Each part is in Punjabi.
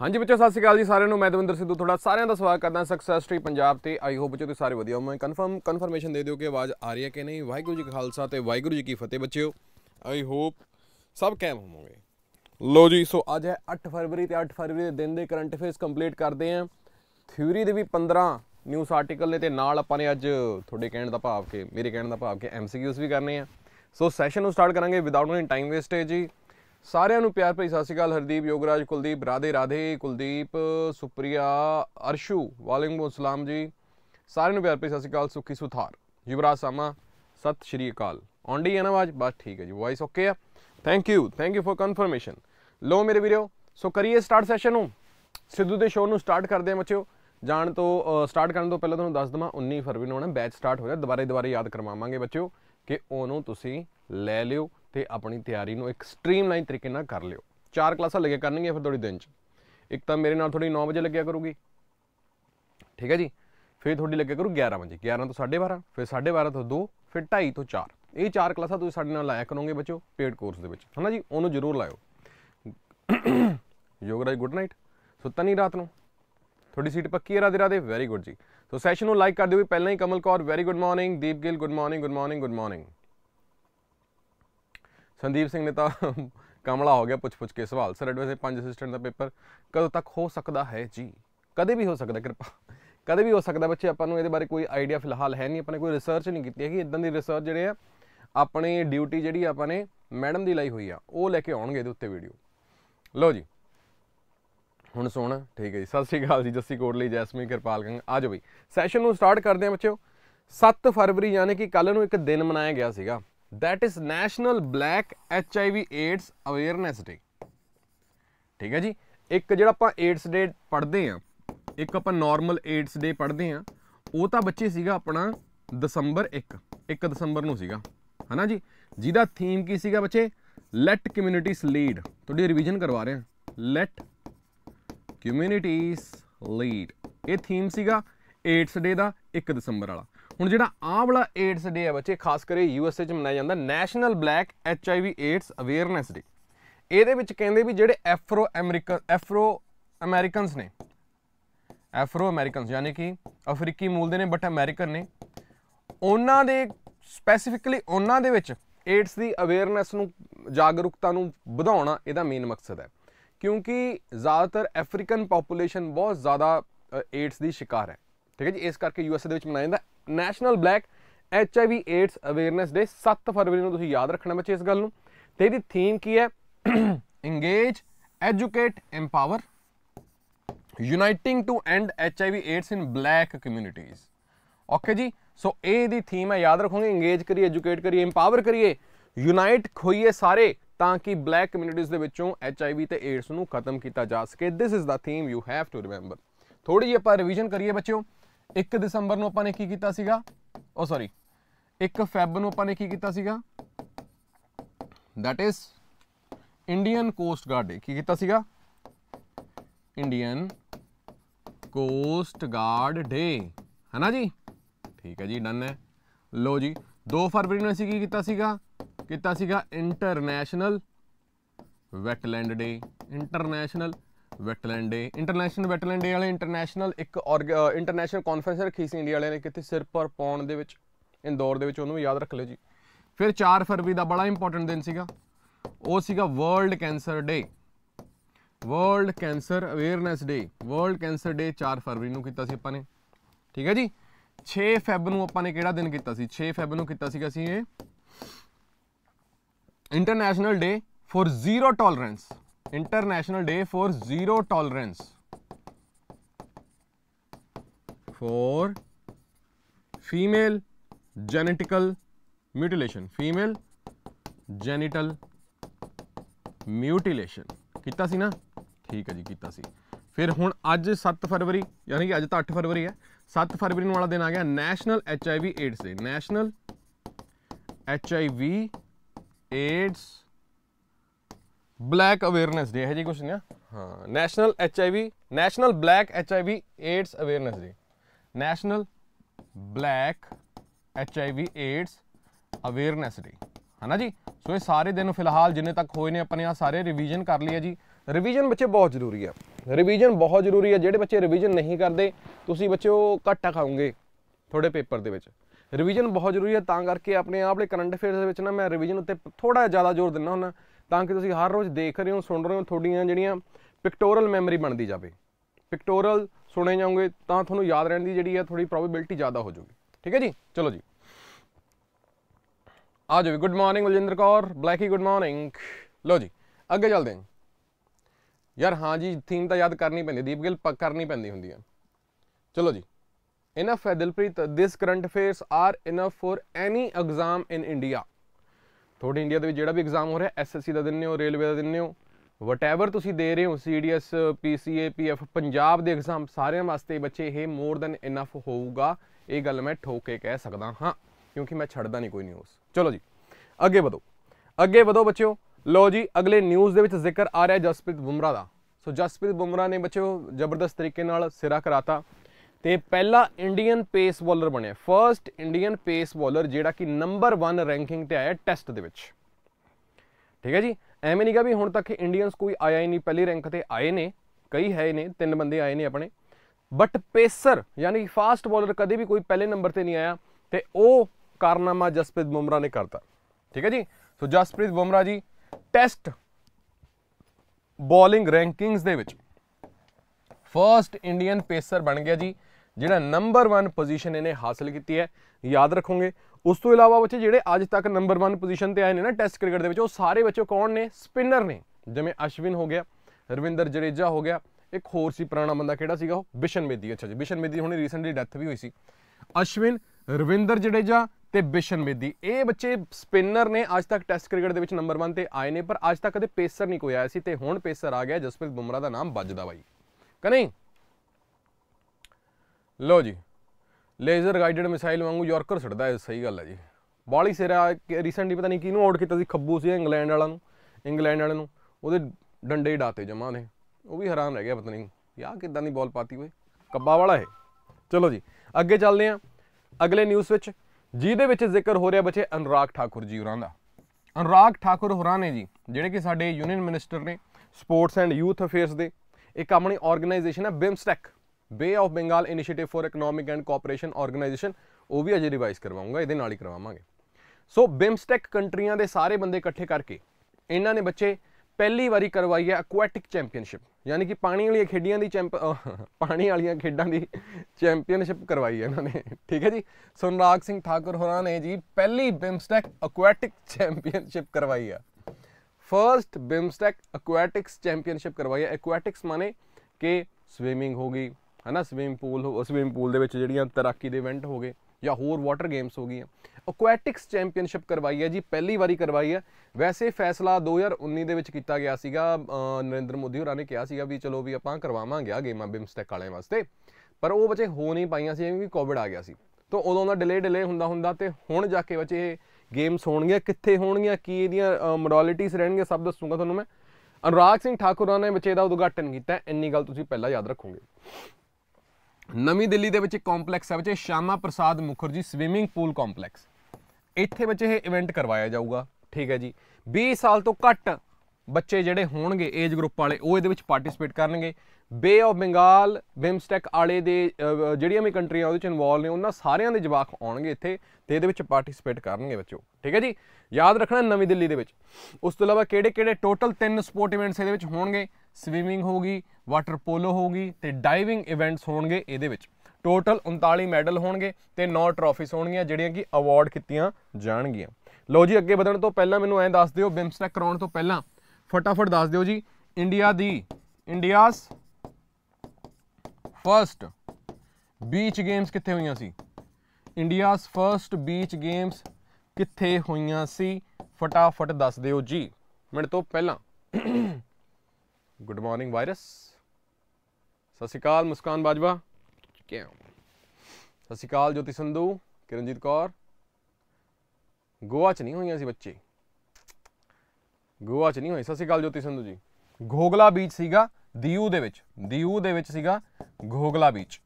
ਹਾਂਜੀ ਬੱਚੋ ਸਤਿ ਸ਼੍ਰੀ ਅਕਾਲ ਜੀ ਸਾਰਿਆਂ ਨੂੰ ਮੈਂ ਦਵਿੰਦਰ ਸਿੱਧੂ ਤੁਹਾਡਾ ਸਾਰਿਆਂ ਦਾ ਸਵਾਗਤ ਕਰਦਾ ਸਕਸੈਸ ਟ੍ਰੀ ਪੰਜਾਬ ਤੇ ਆਈ ਹੋਪ ਬੱਚੋ ਤੁਸੀਂ ਸਾਰੇ ਵਧੀਆ ਹੋਵੋਗੇ ਕਨਫਰਮ ਕਨਫਰਮੇਸ਼ਨ ਦੇ ਦਿਓ ਕਿ ਆਵਾਜ਼ ਆ ਰਹੀ ਹੈ ਕਿ ਨਹੀਂ ਵਾਹਿਗੁਰੂ ਜੀ ਕਾ ਖਾਲਸਾ ਤੇ ਵਾਹਿਗੁਰੂ ਜੀ ਕੀ ਫਤਿਹ ਬੱਚਿਓ ਆਈ ਹੋਪ ਸਭ ਕੈਮ ਹੋਵੋਗੇ ਲੋ ਜੀ ਸੋ ਅੱਜ ਹੈ 8 ਫਰਵਰੀ ਤੇ 8 ਫਰਵਰੀ ਦੇ ਦਿਨ ਦੇ ਕਰੰਟ ਅਫੇਅਰਸ ਕੰਪਲੀਟ ਕਰਦੇ ਆਂ ਥਿਊਰੀ ਦੇ ਵੀ 15 ਨਿਊਜ਼ ਆਰਟੀਕਲ ਨੇ ਤੇ ਨਾਲ ਆਪਾਂ ਨੇ ਅੱਜ ਤੁਹਾਡੇ ਕਹਿਣ ਦਾ ਭਾਵ ਕਿ ਮੇਰੇ ਕਹਿਣ ਦਾ ਭਾਵ ਕਿ ਐਮਸੀਕਿਊਸ ਵੀ ਕਰਨੇ ਆ ਸੋ ਸੈਸ਼ਨ ਨੂੰ ਸਟਾਰਟ ਕਰਾਂਗੇ ਵਿਦਆਊਟ ਐਨੀ ਟਾਈਮ ਵੇਸਟੇਜ ਜੀ ਸਾਰਿਆਂ ਨੂੰ ਪਿਆਰ ਭਰੀ ਸਤਿ ਸ਼੍ਰੀ ਅਕਾਲ ਹਰਦੀਪ ਯੋਗਰਾਜ ਕੁਲਦੀਪ ਰਾਧੇ ਰਾਧੇ ਕੁਲਦੀਪ ਸੁਪਰੀਆ ਅਰਸ਼ੂ ਵਾਲੇਕੁਮ ਸਲਾਮ ਜੀ ਸਾਰਿਆਂ ਨੂੰ ਪਿਆਰ ਭਰੀ ਸਤਿ ਸ਼੍ਰੀ ਅਕਾਲ ਸੁਖੀ ਸੁਥਾਰ ਯੁਵਰਾਜ ਸਾਮਾ ਸਤਿ ਸ਼੍ਰੀ ਅਕਾਲ ਆਉਂਦੀ ਹੈ ਨਾ ਆਵਾਜ਼ ਬਸ ਠੀਕ ਹੈ ਜੀ ਵੌਇਸ ਓਕੇ ਆ thank you thank you for confirmation ਲੋ ਮੇਰੇ ਵੀਰੋ ਸੋ ਕਰੀਏ ਸਟਾਰਟ ਸੈਸ਼ਨ ਨੂੰ ਸਿੱਧੂ ਦੇ ਸ਼ੋਅ ਨੂੰ ਸਟਾਰਟ ਕਰਦੇ ਆ ਬੱਚਿਓ ਜਾਣ ਤੋਂ ਸਟਾਰਟ ਕਰਨ ਤੋਂ ਪਹਿਲਾਂ ਤੁਹਾਨੂੰ ਦੱਸ ਦਵਾਂ 19 ਫਰਵਰੀ ਨੂੰ ਹੋਣਾ ਬੈਚ ਸਟਾਰਟ ਹੋ ਜਾ ਦੁਬਾਰੇ ਦੁਬਾਰੇ ਯਾਦ ਕਰਵਾਵਾਂਗੇ ਬੱਚਿਓ ਕਿ ਉਹਨੂੰ ਤੁਸੀਂ ਲੈ ਲਿਓ ਤੇ ਆਪਣੀ ਤਿਆਰੀ ਨੂੰ ਇੱਕ ਲਾਈਨ ਤਰੀਕੇ ਨਾਲ ਕਰ ਲਿਓ ਚਾਰ ਕਲਾਸਾਂ ਲੱਗਿਆ ਕਰਨੀਆਂ ਫਿਰ ਥੋੜੀ ਦਿਨ 'ਚ ਇੱਕ ਤਾਂ ਮੇਰੇ ਨਾਲ ਤੁਹਾਡੀ 9 ਵਜੇ ਲੱਗਿਆ ਕਰੂਗੀ ਠੀਕ ਹੈ ਜੀ ਫਿਰ ਤੁਹਾਡੀ ਲੱਗਿਆ ਕਰੂ 11 ਵਜੇ 11 ਤੋਂ 12:30 ਫਿਰ 12:30 ਤੋਂ 2 ਫਿਰ 2:30 ਤੋਂ 4 ਇਹ ਚਾਰ ਕਲਾਸਾਂ ਤੁਸੀਂ ਸਾਡੇ ਨਾਲ ਲਾਇਆ ਕਰੋਗੇ ਬੱਚੋ ਪੇਡ ਕੋਰਸ ਦੇ ਵਿੱਚ ਹਨਾ ਜੀ ਉਹਨੂੰ ਜ਼ਰੂਰ ਲਾਇਓ ਯੋਗਰਾਜ ਗੁੱਡ ਨਾਈਟ ਸੁੱਤਾ ਨਹੀਂ ਰਾਤ ਨੂੰ ਤੁਹਾਡੀ ਸੀਟ ਪੱਕੀ ਹੈ ਰਾਦੇ ਰਾਦੇ ਵੈਰੀ ਗੁੱਡ ਜੀ ਸੋ ਸੈਸ਼ਨ ਨੂੰ ਲਾਈਕ ਕਰ ਦਿਓ ਵੀ ਪਹਿਲਾਂ ਹੀ Kamal Kaur very good morning Deep Gill good morning good morning good morning Sandeep Singh ਨੇ ਤਾਂ ਕਮਲਾ ਹੋ ਗਿਆ ਪੁੱਛ-ਪੁੱਛ ਕੇ ਸਵਾਲ ਸਰ ਐਡਵਾਈਸ ਪੰਜ ਅਸਿਸਟੈਂਟ ਦਾ ਪੇਪਰ ਕਦੋਂ ਤੱਕ ਹੋ ਸਕਦਾ ਹੈ ਜੀ ਕਦੇ ਵੀ ਹੋ ਸਕਦਾ ਕਿਰਪਾ ਕਦੇ ਵੀ ਹੋ ਸਕਦਾ ਬੱਚੇ ਆਪਾਂ ਨੂੰ ਇਹਦੇ ਬਾਰੇ ਕੋਈ ਆਈਡੀਆ ਫਿਲਹਾਲ ਹੈ ਨਹੀਂ ਆਪਾਂ ਨੇ ਕੋਈ ਰਿਸਰਚ ਨਹੀਂ ਕੀਤੀ ਹੈ ਕਿ ਇਦਾਂ ਦੀ ਰਿਸਰਚ ਜਿਹੜੇ ਆ ਆਪਣੇ ਡਿਊਟੀ ਜਿਹੜੀ ਆਪਾਂ ਨੇ ਮੈਡਮ ਦੀ ਲਈ ਹੋਈ ਆ ਉਹ ਲੈ ਕੇ ਆਉਣਗੇ ਇਹਦੇ ਉੱਤੇ ਵੀਡੀਓ ਲਓ ਜੀ ਹੁਣ ਸੁਣ ਠੀਕ ਹੈ ਜੀ ਸਤਿ ਸ੍ਰੀ ਅਕਾਲ ਜੀ ਜੱਸੀ ਕੋਟਲੀ ਜੈਸਮੀ ਕਿਰਪਾਲ ਆ ਆਜੋ ਬਈ ਸੈਸ਼ਨ ਨੂੰ ਸਟਾਰਟ ਕਰਦੇ ਆ ਬੱਚਿਓ 7 ਫਰਵਰੀ ਯਾਨੀ ਕਿ ਕੱਲ ਨੂੰ ਇੱਕ ਦਿਨ ਮਨਾਇਆ ਗਿਆ ਸੀਗਾ that is national black hiv aids awareness day ਠੀਕ ਹੈ ਜੀ ਇੱਕ ਜਿਹੜਾ ਆਪਾਂ ਏਡਸ ਡੇ ਪੜ੍ਹਦੇ ਆ ਇੱਕ ਆਪਾਂ ਨਾਰਮਲ ਏਡਸ ਡੇ ਪੜ੍ਹਦੇ ਆ ਉਹ ਤਾਂ ਬੱਚੇ ਸੀਗਾ ਆਪਣਾ ਦਸੰਬਰ 1 1 ਦਸੰਬਰ ਨੂੰ ਸੀਗਾ ਹਨਾ ਜੀ ਜਿਹਦਾ ਥੀਮ ਕੀ ਸੀਗਾ ਬੱਚੇ ਲੈਟ ਕਮਿਊਨਿਟੀਜ਼ ਲੀਡ ਤੁਹਾਡੀ ਰਿਵੀਜ਼ਨ ਕਰਵਾ ਰਹੇ ਆ ਲੈਟ ਕਮਿਊਨਿਟੀਜ਼ ਲੀਡ ਇਹ ਥੀਮ ਸੀਗਾ ਏਡਸ ਡੇ ਦਾ 1 ਦਸੰਬਰ ਵਾਲਾ ਹੁਣ ਜਿਹੜਾ ਆਹ ਵਾਲਾ ਏਡਸ ਡੇ ਹੈ ਬੱਚੇ ਖਾਸ ਕਰਕੇ ਯੂ ਐਸ ਏ ਚ ਮਨਾਇਆ ਜਾਂਦਾ national black H I V AIDS awareness day ਇਹਦੇ ਵਿੱਚ ਕਹਿੰਦੇ ਵੀ ਜਿਹੜੇ ਐਫਰੋ ਅਮਰੀਕਨ ਐਫਰੋ ਅਮਰੀਕਨਸ ਨੇ ਐਫਰੋ ਅਮਰੀਕਨਸ ਯਾਨੀ ਕਿ ਅਫਰੀਕੀ ਮੂਲ ਦੇ ਨੇ ਬਟ ਅਮਰੀਕਨ ਨੇ ਉਹਨਾਂ ਦੇ ਸਪੈਸੀਫਿਕਲੀ ਉਹਨਾਂ ਦੇ ਵਿੱਚ ਏਡਸ ਦੀ ਅਵੇਅਰਨੈਸ ਨੂੰ ਜਾਗਰੂਕਤਾ ਨੂੰ ਵਧਾਉਣਾ ਇਹਦਾ ਮੇਨ ਮਕਸਦ ਹੈ ਕਿਉਂਕਿ ਜ਼ਿਆਦਾਤਰ ਅਫਰੀਕਨ ਪੋਪੂਲੇਸ਼ਨ ਬਹੁਤ ਜ਼ਿਆਦਾ ਏਡਸ ਦੀ ਸ਼ਿਕਾਰ ਹੈ ਠੀਕ ਹੈ ਜੀ ਇਸ ਕਰਕੇ ਯੂ ਏ ਦੇ ਵਿੱਚ ਮਨਾਇਆ ਜਾਂਦਾ national black H I V AIDS awareness day 7 ਫਰਵਰੀ ਨੂੰ ਤੁਸੀਂ ਯਾਦ ਰੱਖਣਾ ਬੱਚੇ ਇਸ ਗੱਲ ਨੂੰ ਤੇ ਇਹਦੀ ਥੀਮ ਕੀ ਹੈ engage educate empower uniting to end H I V AIDS in black communities okay ਜੀ ਸੋ ਇਹ ਦੀ ਥੀਮ ਹੈ ਯਾਦ ਰੱਖੋਗੇ ਇੰਗੇਜ ਕਰੀਏ ਐਜੂਕੇਟ ਕਰੀਏ ਐਮਪਾਵਰ ਕਰੀਏ ਯੂਨਾਈਟ ਹੋਈਏ ਸਾਰੇ ਤਾਂ ਕਿ ਬਲੈਕ ਕਮਿਊਨਿਟੀਜ਼ ਦੇ ਵਿੱਚੋਂ ਐਚ ਆਈ ਵੀ ਤੇ ਏਡਸ ਨੂੰ ਖਤਮ ਕੀਤਾ ਜਾ ਸਕੇ this is the theme you have to remember ਥੋੜੀ ਜਿਹੀ ਆਪਾਂ ਰਿਵੀਜ਼ਨ ਕਰੀਏ ਬੱਚਿਓ 1 ਦਸੰਬਰ ਨੂੰ ਆਪਾਂ ਨੇ ਕੀ ਕੀਤਾ ਸੀਗਾ ਉਹ ਸੌਰੀ 1 ਫੈਬ ਨੂੰ ਆਪਾਂ ਨੇ ਕੀ ਕੀਤਾ ਸੀਗਾ that is Indian coast guard day ਕੀ ਕੀਤਾ ਸੀਗਾ ਇੰਡੀਅਨ ਕੋਸਟ ਗਾਰਡ ਡੇ ਹੈ ਨਾ ਜੀ ਠੀਕ ਹੈ ਜੀ ਡਨ ਹੈ ਲੋ ਜੀ 2 ਫਰਵਰੀ ਨੂੰ ਅਸੀਂ ਕੀ ਕੀਤਾ ਸੀਗਾ ਕੀਤਾ ਸੀਗਾ international wetland day international wetland day international wetland day ਵਾਲੇ ਇੰਟਰਨੈਸ਼ਨਲ ਇੱਕ ਇੰਟਰਨੈਸ਼ਨਲ ਕਾਨਫਰੰਸ ਰੱਖੀ ਸੀ ਇੰਡੀਆ ਵਾਲਿਆਂ ਨੇ ਕਿਤੇ ਸਿਰ ਪਰ ਪਾਉਣ ਦੇ ਵਿੱਚ ਇੰਦੌਰ ਦੇ ਵਿੱਚ ਉਹਨੂੰ ਵੀ ਯਾਦ ਰੱਖ ਲਿਓ ਜੀ ਫਿਰ 4 ਫਰਵਰੀ ਦਾ ਬੜਾ ਇੰਪੋਰਟੈਂਟ ਦਿਨ ਸੀਗਾ ਉਹ ਸੀਗਾ world cancer day world cancer awareness day world cancer day 4 ਫਰਵਰੀ ਨੂੰ ਕੀਤਾ ਸੀ ਆਪਾਂ ਨੇ ਠੀਕ ਹੈ ਜੀ 6 ਫੈਬ ਨੂੰ ਆਪਾਂ ਨੇ ਕਿਹੜਾ ਦਿਨ ਕੀਤਾ ਸੀ 6 ਫੈਬ ਨੂੰ ਕੀਤਾ ਸੀਗਾ ਸੀ ਇਹ international day for zero tolerance international day for zero tolerance for female genetical mutilation female genital mutilation किया ना ठीक है जी किया फिर हूँ अज सत्त फरवरी यानी कि अज तो अठ फरवरी है सत्त फरवरी वाला दिन आ गया national H I V AIDS day national H I V AIDS black awareness day ਹੈ ਜੀ ਕੁਝ ਨਹੀਂ ਹਾਂ national H I V national black H I V AIDS awareness day national black H I V AIDS awareness day ਹਨਾ ਜੀ ਸੋ ਇਹ ਸਾਰੇ ਦਿਨ ਫਿਲਹਾਲ ਜਿੰਨੇ ਤੱਕ ਹੋਏ ਨੇ ਆਪਣੇ ਆ ਸਾਰੇ ਰਿਵੀਜ਼ਨ ਕਰ ਲਿਆ ਜੀ ਰਿਵੀਜ਼ਨ ਬੱਚੇ ਬਹੁਤ ਜ਼ਰੂਰੀ ਆ ਰਿਵੀਜ਼ਨ ਬਹੁਤ ਜ਼ਰੂਰੀ ਆ ਜਿਹੜੇ ਬੱਚੇ ਰਿਵੀਜ਼ਨ ਨਹੀਂ ਕਰਦੇ ਤੁਸੀਂ ਬੱਚਿਓ ਘੱਟਾ ਖਾਓਗੇ ਤੁਹਾਡੇ ਪੇਪਰ ਦੇ ਵਿੱਚ ਰਿਵੀਜ਼ਨ ਬਹੁਤ ਜ਼ਰੂਰੀ ਹੈ ਤਾਂ ਕਰਕੇ ਆਪਣੇ ਆਪਲੇ ਕਰੰਟ ਅਫੇਅਰਸ ਦੇ ਵਿੱਚ ਨਾ ਮੈਂ ਰਿਵੀਜ਼ਨ ਉੱਤੇ ਥੋੜਾ ਜਿਆਦਾ ਜ਼ੋਰ ਦਿੰਦਾ ਹੁੰਦਾ ਤਾਂ ਕਿ ਤੁਸੀਂ ਹਰ ਰੋਜ਼ ਦੇਖ ਰਹੇ ਹੋ ਸੁਣ ਰਹੇ ਹੋ ਤੁਹਾਡੀਆਂ ਜਿਹੜੀਆਂ ਪਿਕਟੋਰਲ ਮੈਮਰੀ ਬਣਦੀ ਜਾਵੇ ਪਿਕਟੋਰਲ ਸੁਣੇ ਜਾਓਗੇ ਤਾਂ ਤੁਹਾਨੂੰ ਯਾਦ ਰਹਿਣ ਦੀ ਜਿਹੜੀ ਹੈ ਥੋੜੀ ਪ੍ਰੋਬੈਬਿਲਟੀ ਜ਼ਿਆਦਾ ਹੋ ਜਾਊਗੀ ਠੀਕ ਹੈ ਜੀ ਚਲੋ ਜੀ ਆ ਜਾਓ ਗੁੱਡ ਮਾਰਨਿੰਗ ਵਲਜਿੰਦਰ ਕੌਰ ਬਲੈਕੀ ਗੁੱਡ ਮਾਰਨਿੰਗ ਲੋ ਜੀ ਅੱਗੇ ਚੱਲਦੇ ਹਾਂ ਯਾਰ ਹਾਂ ਜੀ ਥੀਮ ਤਾਂ ਯਾਦ ਕਰਨੀ ਪੈਂਦੀ ਦੀਪ ਗਿੱਲ ਪੱਕ ਕਰਨੀ ਪੈਂਦੀ ਹੁੰਦੀ ਹੈ ਚਲੋ ਜੀ ਇਨਫ ਹੈ Dilpreet this current affairs are enough for any exam in India ਤੁਹਾਡੇ ਇੰਡੀਆ ਦੇ ਵਿੱਚ ਜਿਹੜਾ ਵੀ ਐਗਜ਼ਾਮ ਹੋ ਰਿਹਾ ਐਸਐਸਸੀ ਦਾ ਦਿੰਨੇ ਹੋ ਰੇਲਵੇ ਦਾ ਦਿੰਨੇ ਹੋ ਵਟਐਵਰ ਤੁਸੀਂ ਦੇ ਰਹੇ ਹੋ ਸੀਡੀਐਸ ਪੀਸੀਏ ਪੀਐਫ ਪੰਜਾਬ ਦੇ ਐਗਜ਼ਾਮ ਸਾਰਿਆਂ ਵਾਸਤੇ ਬੱਚੇ ਇਹ ਮੋਰ ਦਨ ਇਨਫ ਹੋਊਗਾ ਇਹ ਗੱਲ ਮੈਂ ਠੋਕੇ ਕਹਿ ਸਕਦਾ ਹਾਂ ਕਿਉਂਕਿ ਮੈਂ ਛੱਡਦਾ ਨਹੀਂ ਕੋਈ ਨਿਊਜ਼ ਚਲੋ ਜੀ ਅੱਗੇ ਵਧੋ ਅੱਗੇ ਵਧੋ ਬੱਚਿਓ ਲੋ ਜੀ ਅਗਲੇ ਨਿਊਜ਼ ਦੇ ਵਿੱਚ ਜ਼ਿਕਰ ਆ ਰਿਹਾ ਜਸਪ੍ਰੀਤ ਬੁਮਰਾ ਦਾ ਸੋ ਜਸਪ੍ਰੀਤ ਬੁਮਰਾ ਨੇ ਬੱਚਿਓ ਜ਼ਬਰਦਸਤ ਤਰੀਕੇ ਨਾਲ ਸਿਰਾ ਕਰਾਤਾ ਤੇ ਪਹਿਲਾ ਇੰਡੀਅਨ ਪੇਸ ਬੋਲਰ ਬਣਿਆ ਫਰਸਟ ਇੰਡੀਅਨ ਪੇਸ ਬੋਲਰ ਜਿਹੜਾ ਕਿ ਨੰਬਰ 1 ਰੈਂਕਿੰਗ ਤੇ ਆਇਆ ਟੈਸਟ ਦੇ ਵਿੱਚ ਠੀਕ ਹੈ ਜੀ ਐਵੇਂ ਨਹੀਂਗਾ ਵੀ ਹੁਣ ਤੱਕ ਇੰਡੀਅਨਸ ਕੋਈ ਆਇਆ ਹੀ ਨਹੀਂ ਪਹਿਲੀ ਰੈਂਕ ਤੇ ਆਏ ਨੇ ਕਈ ਹੈ ਨੇ ਤਿੰਨ ਬੰਦੇ ਆਏ ਨੇ ਆਪਣੇ ਬਟ ਪੇਸਰ ਯਾਨੀ ਫਾਸਟ ਬੋਲਰ ਕਦੇ ਵੀ ਕੋਈ ਪਹਿਲੇ ਨੰਬਰ ਤੇ ਨਹੀਂ ਆਇਆ ਤੇ ਉਹ ਕਾਰਨਾਮਾ ਜਸਪ੍ਰੀਤ ਬੁਮਰਾ ਨੇ ਕਰਤਾ ਠੀਕ ਹੈ ਜੀ ਸੋ ਜਸਪ੍ਰੀਤ ਬੁਮਰਾ ਜੀ ਟੈਸਟ ਬੋਲਿੰਗ ਰੈਂਕਿੰਗਸ ਦੇ ਵਿੱਚ ਫਰਸਟ ਇੰਡੀਅਨ ਪੇਸਰ ਬਣ ਗਿਆ ਜੀ ਜਿਹੜਾ ਨੰਬਰ 1 ਪੋਜੀਸ਼ਨ ਇਹਨੇ ਹਾਸਲ ਕੀਤੀ ਹੈ ਯਾਦ ਰੱਖੋਗੇ ਉਸ ਤੋਂ ਇਲਾਵਾ ਬੱਚੇ ਜਿਹੜੇ ਅੱਜ ਤੱਕ ਨੰਬਰ 1 ਪੋਜੀਸ਼ਨ ਤੇ ਆਏ ਨੇ ਨਾ ਟੈਸਟ ਕ੍ਰਿਕਟ ਦੇ ਵਿੱਚ ਉਹ ਸਾਰੇ ਬੱਚੇ ਕੌਣ ਨੇ ਸਪਿਨਰ ਨੇ ਜਿਵੇਂ ਅਸ਼ਵਿਨ ਹੋ ਗਿਆ ਰਵਿੰਦਰ ਜਡੇਜਾ ਹੋ ਗਿਆ ਇੱਕ ਹੋਰ ਸੀ ਪੁਰਾਣਾ ਬੰਦਾ ਕਿਹੜਾ ਸੀਗਾ ਉਹ ਬਿਸ਼ਨ ਮੇਦੀ ਅੱਛਾ ਜੀ ਬਿਸ਼ਨ ਮੇਦੀ ਹੁਣੇ ਰੀਸੈਂਟਲੀ ਡੈਥ ਵੀ ਹੋਈ ਸੀ ਅਸ਼ਵਿਨ ਰਵਿੰਦਰ ਜਡੇਜਾ ਤੇ ਬਿਸ਼ਨ ਮੇਦੀ ਇਹ ਬੱਚੇ ਸਪਿਨਰ ਨੇ ਅੱਜ ਤੱਕ ਟੈਸਟ ਕ੍ਰਿਕਟ ਦੇ ਵਿੱਚ ਨੰਬਰ 1 ਤੇ ਆਏ ਨੇ ਪਰ ਅੱਜ ਤੱਕ ਕਦੇ ਪੇਸਰ ਨਹੀਂ ਕੋਈ ਆਇਆ ਸੀ ਤੇ ਹੁਣ ਪੇਸਰ ਆ ਗਿਆ ਜਸਪ੍ਰੀਤ ਬੁਮਰਾ ਦਾ ਨਾਮ ਵੱਜਦਾ ਬਾਈ ਕਹਿੰਦੇ ਲੋ ਜੀ ਲੇਜ਼ਰ ਗਾਈਡਡ ਮਿਸਾਈਲ ਵਾਂਗੂ ਯਾਰਕਰ ਛੱਡਦਾ ਹੈ ਸਹੀ ਗੱਲ ਹੈ ਜੀ ਬਾਲੀ ਸਿਰਾ ਰੀਸੈਂਟਲੀ ਪਤਾ ਨਹੀਂ ਕਿਹਨੂੰ ਆਊਟ ਕੀਤਾ ਸੀ ਖੱਬੂ ਸੀ ਇੰਗਲੈਂਡ ਵਾਲਾ ਨੂੰ ਇੰਗਲੈਂਡ ਵਾਲੇ ਨੂੰ ਉਹਦੇ ਡੰਡੇ ਡਾਤੇ ਜਮਾ ਨੇ ਉਹ ਵੀ ਹੈਰਾਨ ਰਹਿ ਗਿਆ ਪਤਾ ਨਹੀਂ ਯਾ ਕਿਦਾਂ ਦੀ ਬਾਲ ਪਾਤੀ ਓਏ ਕੱਬਾ ਵਾਲਾ ਹੈ ਚਲੋ ਜੀ ਅੱਗੇ ਚੱਲਦੇ ਆ ਅਗਲੇ ਨਿਊਜ਼ ਵਿੱਚ ਜਿਹਦੇ ਵਿੱਚ ਜ਼ਿਕਰ ਹੋ ਰਿਹਾ ਬੱਚੇ ਅਨੁਰਾਗ ਠਾਕੁਰ ਜੀ ਹੋਰਾਂ ਦਾ ਅਨੁਰਾਗ ਠਾਕੁਰ ਹੋਰਾਂ ਨੇ ਜੀ ਜਿਹੜੇ ਕਿ ਸਾਡੇ ਯੂਨੀਅਨ ਮਿਨਿਸਟਰ ਨੇ ਸਪੋਰਟਸ ਐਂਡ ਯੂਥ ਅਫੇਅਰਸ ਦੇ ਇੱਕ ਆਪਣੀ ਆਰਗੇਨਾਈਜੇਸ਼ਨ ਹੈ BIMSTEC bay of Bengal initiative for economic and cooperation organisation ਉਹ ਵੀ ਅਜੇ ਰਿਵਾਈਜ਼ ਕਰਵਾਉਂਗਾ ਇਹਦੇ ਨਾਲ ਹੀ ਕਰਵਾਵਾਂਗੇ ਸੋ ਬਿਮਸਟੈਕ ਕੰਟਰੀਆਂ ਦੇ ਸਾਰੇ ਬੰਦੇ ਇਕੱਠੇ ਕਰਕੇ ਇਹਨਾਂ ਨੇ ਬੱਚੇ ਪਹਿਲੀ ਵਾਰੀ ਕਰਵਾਈ ਹੈ ਐਕੁਆਟਿਕ ਚੈਂਪੀਅਨਸ਼ਿਪ ਯਾਨੀ ਕਿ ਪਾਣੀ ਵਾਲੀਆਂ ਖੇਡੀਆਂ ਦੀ ਚੈਂਪ ਪਾਣੀ ਵਾਲੀਆਂ ਖੇਡਾਂ ਦੀ ਚੈਂਪੀਅਨਸ਼ਿਪ ਕਰਵਾਈ ਹੈ ਇਹਨਾਂ ਨੇ ਠੀਕ ਹੈ ਜੀ ਸੁਨਰਾਗ ਸਿੰਘ ਠਾਕੁਰ ਹੋਰਾਂ ਨੇ ਜੀ ਪਹਿਲੀ ਬਿਮਸਟੈਕ ਐਕੁਆਟਿਕ ਚੈਂਪੀਅਨਸ਼ਿਪ ਕਰਵਾਈ ਹੈ ਫਰਸਟ ਬਿਮਸਟੈਕ ਐਕੁਆਟਿਕਸ ਚੈਂਪੀਅਨਸ਼ਿਪ ਕਰਵਾਈ ਹੈ ਐਕੁਆਟਿਕਸ ਮਾਨੇ ਕਿ ਸਵਿਮਿੰਗ ਹੋ ਗਈ ਹਨਾ ਸਵਿਮ ਪੂਲ ਸਵਿਮ ਪੂਲ ਦੇ ਵਿੱਚ ਜਿਹੜੀਆਂ ਤੈਰਾਕੀ ਦੇ ਇਵੈਂਟ ਹੋਗੇ ਜਾਂ ਹੋਰ ਵਾਟਰ ਗੇਮਸ ਹੋ ਗਈਆਂ ਅਕੁਆਟਿਕਸ ਚੈਂਪੀਅਨਸ਼ਿਪ ਕਰਵਾਈ ਹੈ ਜੀ ਪਹਿਲੀ ਵਾਰੀ ਕਰਵਾਈ ਹੈ ਵੈਸੇ ਫੈਸਲਾ 2019 ਦੇ ਵਿੱਚ ਕੀਤਾ ਗਿਆ ਸੀਗਾ ਨਰਿੰਦਰ ਮੋਦੀ ਹੋਰਾਂ ਨੇ ਕਿਹਾ ਸੀਗਾ ਵੀ ਚਲੋ ਵੀ ਆਪਾਂ ਕਰਵਾਵਾਂਗੇ ਆ ਗੇਮਾਂ ਬਿਮਸਟੈਕ ਵਾਲਿਆਂ ਵਾਸਤੇ ਪਰ ਉਹ ਬਚੇ ਹੋ ਨਹੀਂ ਪਾਈਆਂ ਸੀ ਕਿਉਂਕਿ ਕੋਵਿਡ ਆ ਗਿਆ ਸੀ ਤੋਂ ਉਦੋਂ ਦਾ ਡਿਲੇ ਡਿਲੇ ਹੁੰਦਾ ਹੁੰਦਾ ਤੇ ਹੁਣ ਜਾ ਕੇ ਬਚੇ ਗੇਮਸ ਹੋਣਗੀਆਂ ਕਿੱਥੇ ਹੋਣਗੀਆਂ ਕੀ ਇਹਦੀਆਂ ਮੋਡਾਲਿਟੀਆਂ ਰਹਿਣਗੀਆਂ ਸਭ ਦੱਸੂਗਾ ਤੁਹਾਨੂੰ ਮੈਂ ਅਨੁਰਾਗ ਸਿੰਘ ਠਾਕੁਰ ਨੇ ਬੱਚੇ ਦਾ ਉਦਘਾਟਨ ਕੀਤਾ ਇੰਨੀ ਗੱਲ ਤੁਸੀਂ ਪਹਿਲਾਂ ਯਾਦ ਰੱਖੋਗੇ ਨਵੀਂ ਦਿੱਲੀ ਦੇ ਵਿੱਚ ਇੱਕ ਕੰਪਲੈਕਸ ਹੈ ਬੱਚੇ Shyama Prasad Mukherjee swimming pool complex ਇੱਥੇ ਬੱਚੇ ਇਹ ਇਵੈਂਟ ਕਰਵਾਇਆ ਜਾਊਗਾ ਠੀਕ ਹੈ ਜੀ 20 ਸਾਲ ਤੋਂ ਘੱਟ ਬੱਚੇ ਜਿਹੜੇ ਹੋਣਗੇ ਏਜ ਗਰੁੱਪ ਵਾਲੇ ਉਹ ਇਹਦੇ ਵਿੱਚ ਪਾਰਟਿਸਿਪੇਟ ਕਰਨਗੇ ਬੇ ਆਫ ਬੰਗਾਲ ਬਿਮਸਟੈਕ ਵਾਲੇ ਦੇ ਜਿਹੜੀਆਂ ਵੀ ਕੰਟਰੀਆਂ ਉਹਦੇ ਵਿੱਚ ਇਨਵੋਲ ਨੇ ਉਹਨਾਂ ਸਾਰਿਆਂ ਦੇ ਜਵਾਕ ਆਉਣਗੇ ਇੱਥੇ ਤੇ ਇਹਦੇ ਵਿੱਚ ਪਾਰਟਿਸਿਪੇਟ ਕਰਨਗੇ ਬੱਚੋ ਠੀਕ ਹੈ ਜੀ ਯਾਦ ਰੱਖਣਾ ਨਵੀਂ ਦਿੱਲੀ ਦੇ ਵਿੱਚ ਉਸ ਤੋਂ ਇਲਾਵਾ ਕਿਹੜੇ ਕਿਹੜੇ ਟੋਟਲ 3 ਸਪੋਰਟ ਇਵੈਂਟਸ ਇਹਦੇ ਵਿੱਚ ਹੋਣਗੇ ਸਵੀਮਿੰਗ ਹੋਗੀ ਵਾਟਰ ਪੋਲੋ ਹੋਗੀ ਤੇ ਡਾਈਵਿੰਗ ਇਵੈਂਟਸ ਹੋਣਗੇ ਇਹਦੇ ਵਿੱਚ ਟੋਟਲ 39 ਮੈਡਲ ਹੋਣਗੇ ਤੇ 9 ਟਰਾਫੀਜ਼ ਹੋਣਗੀਆਂ ਜਿਹੜੀਆਂ ਕਿ ਅਵਾਰਡ ਕੀਤੀਆਂ ਜਾਣਗੀਆਂ ਲਓ ਜੀ ਅੱਗੇ ਵਧਣ ਤੋਂ ਪਹਿਲਾਂ ਮੈਨੂੰ ਐਂ ਦੱਸ ਦਿਓ ਬਿਮਸਟੈਕ ਕਰਾਉਣ ਤੋਂ ਪਹਿਲਾਂ ਫਟਾਫਟ ਦੱਸ ਦਿਓ ਜੀ ਇੰਡੀਆ ਦੀ ਇੰਡੀਆਸ ਫਰਸਟ ਬੀਚ ਗੇਮਸ ਕਿੱਥੇ ਹੋਈਆਂ ਸੀ ਇੰਡੀਆਸ ਫਰਸਟ ਬੀਚ ਗੇਮਸ ਕਿੱਥੇ ਹੋਈਆਂ ਸੀ ਫਟਾਫਟ ਦੱਸ ਦਿਓ ਜੀ ਮੈਨੂੰ ਤੋਂ ਪਹਿਲਾਂ ਗੁੱਡ ਮਾਰਨਿੰਗ ਵਾਇਰਸ ਸਤਿ ਸ਼੍ਰੀ ਅਕਾਲ ਮੁਸਕਾਨ ਬਾਜਵਾ ਕਿਉਂ ਸਤਿ ਸ਼੍ਰੀ ਅਕਾਲ ਜੋਤੀ ਸੰਧੂ ਕਿਰਨਜੀਤ ਕੌਰ ਗੋਆ 'ਚ ਨਹੀਂ ਹੋਈਆਂ ਸੀ ਬੱਚੇ ਗੋਆ 'ਚ ਨਹੀਂ ਹੋਈ ਸਤਿ ਸ਼੍ਰੀ ਅਕਾਲ ਜੋਤੀ ਸੰਧੂ ਜੀ ਘੋਗਲਾ ਬੀਚ ਸੀਗਾ ਦਿਊ ਦੇ ਵਿੱਚ ਦਿਊ ਦੇ ਵਿੱਚ ਸੀਗਾ ਘੋਗਲਾ ਬੀਚ